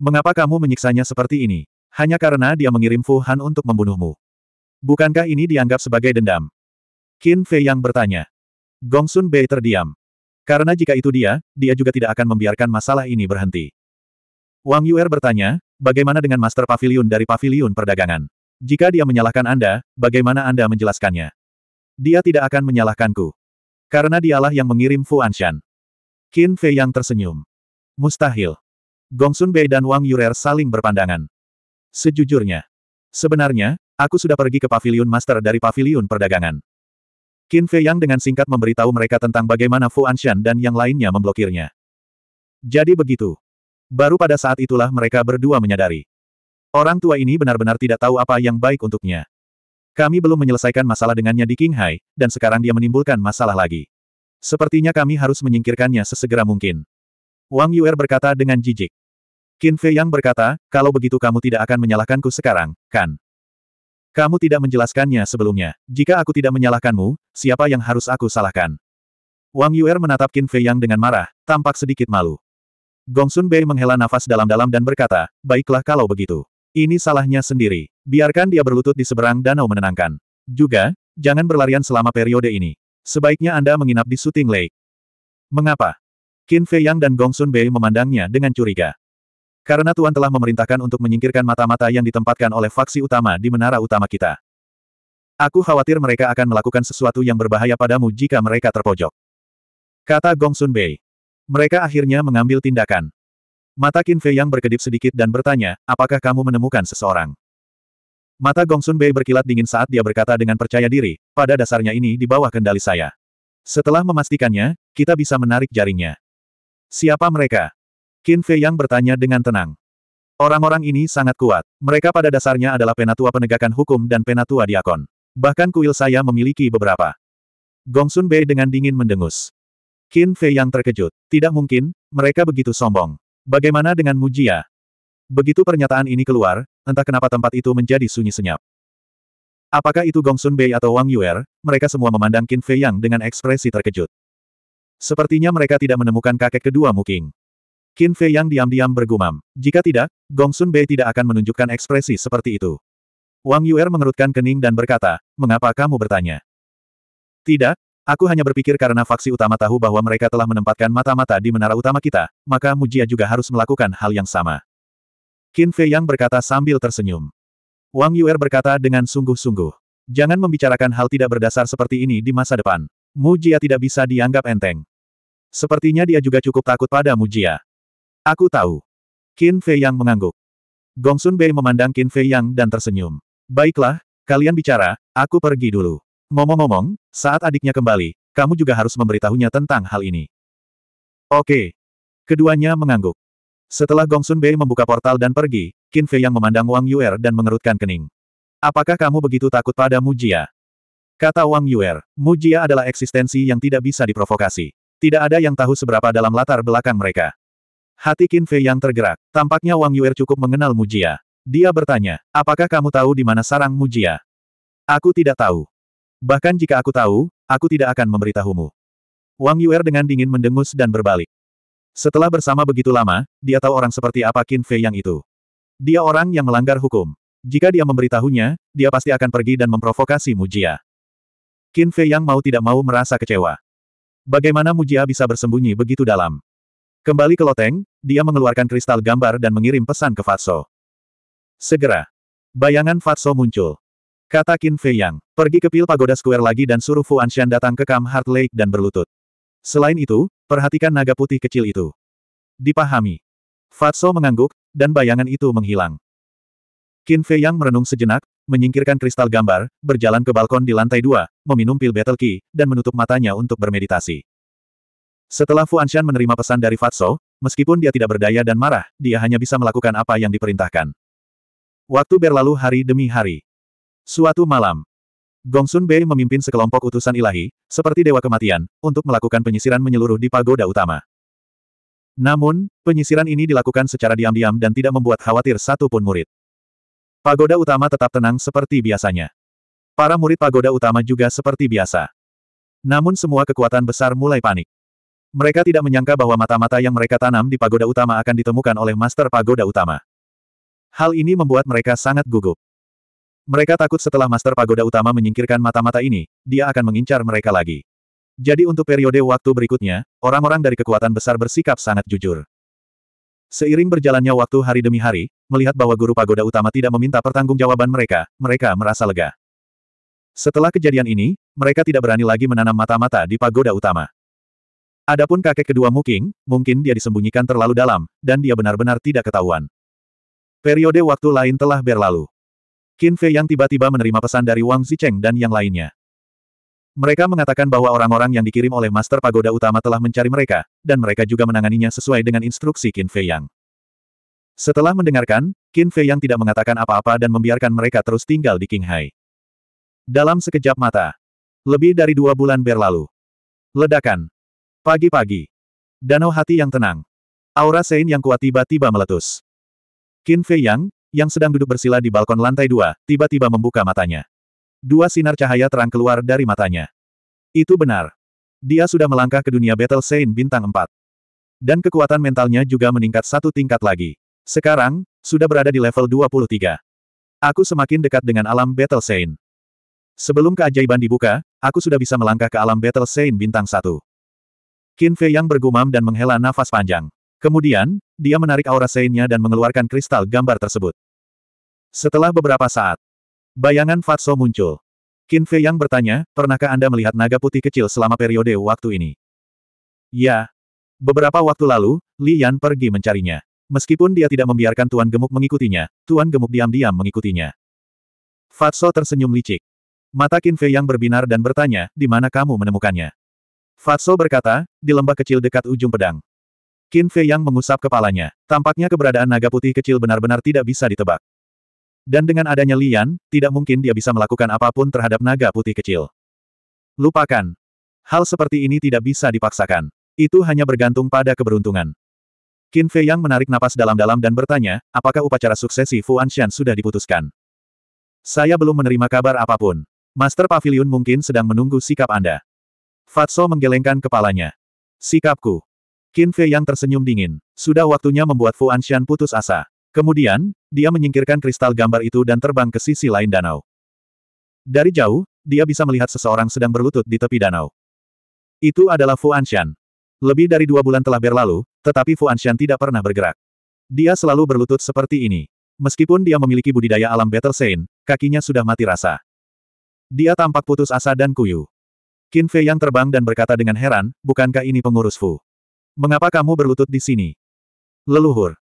Mengapa kamu menyiksanya seperti ini? Hanya karena dia mengirim Fu Han untuk membunuhmu. Bukankah ini dianggap sebagai dendam? Qin Fei yang bertanya. Gong Sun Bei terdiam. Karena jika itu dia, dia juga tidak akan membiarkan masalah ini berhenti. Wang Yuer bertanya, Bagaimana dengan Master Pavilion dari Pavilion Perdagangan? Jika dia menyalahkan Anda, bagaimana Anda menjelaskannya? Dia tidak akan menyalahkanku. Karena dialah yang mengirim Fu Anshan. Qin Fei yang tersenyum. Mustahil. Gongsun Bei dan Wang Yurer saling berpandangan. Sejujurnya. Sebenarnya, aku sudah pergi ke pavilion master dari pavilion perdagangan. Qin Fei Yang dengan singkat memberitahu mereka tentang bagaimana Fu Anshan dan yang lainnya memblokirnya. Jadi begitu. Baru pada saat itulah mereka berdua menyadari. Orang tua ini benar-benar tidak tahu apa yang baik untuknya. Kami belum menyelesaikan masalah dengannya di Qinghai, dan sekarang dia menimbulkan masalah lagi. Sepertinya kami harus menyingkirkannya sesegera mungkin. Wang Yuer berkata dengan jijik. Qin Fei Yang berkata, kalau begitu kamu tidak akan menyalahkanku sekarang, kan? Kamu tidak menjelaskannya sebelumnya. Jika aku tidak menyalahkanmu, siapa yang harus aku salahkan? Wang Yuer menatap Qin Fei Yang dengan marah, tampak sedikit malu. Gongsun Bei menghela nafas dalam-dalam dan berkata, baiklah kalau begitu. Ini salahnya sendiri. Biarkan dia berlutut di seberang danau menenangkan. Juga, jangan berlarian selama periode ini. Sebaiknya Anda menginap di Shooting Lake. Mengapa? Qin Fei Yang dan Gongsun Bei memandangnya dengan curiga. Karena Tuan telah memerintahkan untuk menyingkirkan mata-mata yang ditempatkan oleh faksi utama di menara utama kita. Aku khawatir mereka akan melakukan sesuatu yang berbahaya padamu jika mereka terpojok. Kata Gongsun Bei. Mereka akhirnya mengambil tindakan. Mata Qin Fei yang berkedip sedikit dan bertanya, apakah kamu menemukan seseorang? Mata Gongsun Bei berkilat dingin saat dia berkata dengan percaya diri, pada dasarnya ini di bawah kendali saya. Setelah memastikannya, kita bisa menarik jaringnya. Siapa mereka? Qin Fei yang bertanya dengan tenang. Orang-orang ini sangat kuat. Mereka pada dasarnya adalah penatua penegakan hukum dan penatua diakon. Bahkan kuil saya memiliki beberapa. Gongsun Bei dengan dingin mendengus. Qin Fei yang terkejut. Tidak mungkin, mereka begitu sombong. Bagaimana dengan Mujia? Begitu pernyataan ini keluar, entah kenapa tempat itu menjadi sunyi senyap. Apakah itu Gong Sun Bei atau Wang Yuer, mereka semua memandang Qin Fei Yang dengan ekspresi terkejut. Sepertinya mereka tidak menemukan kakek kedua Muking. Qin Fei Yang diam-diam bergumam. Jika tidak, Gong Sun Bei tidak akan menunjukkan ekspresi seperti itu. Wang Yuer mengerutkan kening dan berkata, mengapa kamu bertanya? Tidak, Aku hanya berpikir karena faksi utama tahu bahwa mereka telah menempatkan mata-mata di menara utama kita, maka Mujia juga harus melakukan hal yang sama. Qin Fei Yang berkata sambil tersenyum. Wang Yuer berkata dengan sungguh-sungguh. Jangan membicarakan hal tidak berdasar seperti ini di masa depan. Mujia tidak bisa dianggap enteng. Sepertinya dia juga cukup takut pada Mujia. Aku tahu. Qin Fei Yang mengangguk. Gongsun Bei memandang Qin Fei Yang dan tersenyum. Baiklah, kalian bicara, aku pergi dulu. Ngomong-ngomong, saat adiknya kembali, kamu juga harus memberitahunya tentang hal ini. Oke. Keduanya mengangguk. Setelah Gongsun Bei membuka portal dan pergi, Qin Fei yang memandang Wang Yuer dan mengerutkan kening. Apakah kamu begitu takut pada Mujia? Kata Wang Yuer, Mujia adalah eksistensi yang tidak bisa diprovokasi. Tidak ada yang tahu seberapa dalam latar belakang mereka. Hati Qin Fei yang tergerak, tampaknya Wang Yuer cukup mengenal Mujia. Dia bertanya, apakah kamu tahu di mana sarang Mujia? Aku tidak tahu. Bahkan jika aku tahu, aku tidak akan memberitahumu. Wang Yuer dengan dingin mendengus dan berbalik. Setelah bersama begitu lama, dia tahu orang seperti apa Qin Fei yang itu. Dia orang yang melanggar hukum. Jika dia memberitahunya, dia pasti akan pergi dan memprovokasi Mujia. Qin Fei yang mau tidak mau merasa kecewa. Bagaimana Mujia bisa bersembunyi begitu dalam? Kembali ke loteng, dia mengeluarkan kristal gambar dan mengirim pesan ke Fatso. Segera. Bayangan Fatso muncul. Kata Qin Fei Yang. Pergi ke Pil Pagoda Square lagi dan suruh Fu Anshan datang ke Kam Heart Lake dan berlutut. Selain itu, perhatikan naga putih kecil itu. Dipahami. Fatso mengangguk, dan bayangan itu menghilang. Qin Fei Yang merenung sejenak, menyingkirkan kristal gambar, berjalan ke balkon di lantai dua, meminum pil battle key, dan menutup matanya untuk bermeditasi. Setelah Fu Anshan menerima pesan dari Fatso, meskipun dia tidak berdaya dan marah, dia hanya bisa melakukan apa yang diperintahkan. Waktu berlalu hari demi hari. Suatu malam, Gongsun Bei memimpin sekelompok utusan ilahi, seperti Dewa Kematian, untuk melakukan penyisiran menyeluruh di pagoda utama. Namun, penyisiran ini dilakukan secara diam-diam dan tidak membuat khawatir satu pun murid. Pagoda utama tetap tenang seperti biasanya. Para murid pagoda utama juga seperti biasa. Namun semua kekuatan besar mulai panik. Mereka tidak menyangka bahwa mata-mata yang mereka tanam di pagoda utama akan ditemukan oleh Master Pagoda Utama. Hal ini membuat mereka sangat gugup. Mereka takut setelah Master Pagoda Utama menyingkirkan mata-mata ini, dia akan mengincar mereka lagi. Jadi untuk periode waktu berikutnya, orang-orang dari kekuatan besar bersikap sangat jujur. Seiring berjalannya waktu hari demi hari, melihat bahwa Guru Pagoda Utama tidak meminta pertanggungjawaban mereka, mereka merasa lega. Setelah kejadian ini, mereka tidak berani lagi menanam mata-mata di Pagoda Utama. Adapun kakek kedua Muking, mungkin dia disembunyikan terlalu dalam, dan dia benar-benar tidak ketahuan. Periode waktu lain telah berlalu. Qin Fei yang tiba-tiba menerima pesan dari Wang Zicheng dan yang lainnya. Mereka mengatakan bahwa orang-orang yang dikirim oleh Master Pagoda Utama telah mencari mereka, dan mereka juga menanganinya sesuai dengan instruksi Qin Fei Yang. Setelah mendengarkan, Qin Fei Yang tidak mengatakan apa-apa dan membiarkan mereka terus tinggal di King Hai. Dalam sekejap mata. Lebih dari dua bulan berlalu. Ledakan. Pagi-pagi. Danau hati yang tenang. Aura Sein yang kuat tiba-tiba meletus. Qin Fei Yang, yang sedang duduk bersila di balkon lantai dua, tiba-tiba membuka matanya. Dua sinar cahaya terang keluar dari matanya. Itu benar. Dia sudah melangkah ke dunia Battle Saint bintang 4. Dan kekuatan mentalnya juga meningkat satu tingkat lagi. Sekarang, sudah berada di level 23. Aku semakin dekat dengan alam Battle Saint. Sebelum keajaiban dibuka, aku sudah bisa melangkah ke alam Battle Saint bintang 1. Qin Fei yang bergumam dan menghela nafas panjang. Kemudian, dia menarik aura seinnya dan mengeluarkan kristal gambar tersebut. Setelah beberapa saat, bayangan Fatso muncul. Qin Fei yang bertanya, pernahkah Anda melihat naga putih kecil selama periode waktu ini? Ya. Beberapa waktu lalu, Li Yan pergi mencarinya. Meskipun dia tidak membiarkan Tuan Gemuk mengikutinya, Tuan Gemuk diam-diam mengikutinya. Fatso tersenyum licik. Mata Qin Fei yang berbinar dan bertanya, di mana kamu menemukannya? Fatso berkata, di lembah kecil dekat ujung pedang. Qin Fei Yang mengusap kepalanya. Tampaknya keberadaan naga putih kecil benar-benar tidak bisa ditebak. Dan dengan adanya Lian, tidak mungkin dia bisa melakukan apapun terhadap naga putih kecil. Lupakan. Hal seperti ini tidak bisa dipaksakan. Itu hanya bergantung pada keberuntungan. Qin Fei Yang menarik napas dalam-dalam dan bertanya, apakah upacara suksesi Fu Anshan sudah diputuskan? Saya belum menerima kabar apapun. Master Pavilion mungkin sedang menunggu sikap Anda. Fatso menggelengkan kepalanya. Sikapku. Qin Fei yang tersenyum dingin. Sudah waktunya membuat Fu Anshan putus asa. Kemudian, dia menyingkirkan kristal gambar itu dan terbang ke sisi lain danau. Dari jauh, dia bisa melihat seseorang sedang berlutut di tepi danau. Itu adalah Fu Anshan. Lebih dari dua bulan telah berlalu, tetapi Fu Anshan tidak pernah bergerak. Dia selalu berlutut seperti ini. Meskipun dia memiliki budidaya alam Battle Saint, kakinya sudah mati rasa. Dia tampak putus asa dan kuyu. Qin Fei yang terbang dan berkata dengan heran, bukankah ini pengurus Fu? Mengapa kamu berlutut di sini? Leluhur.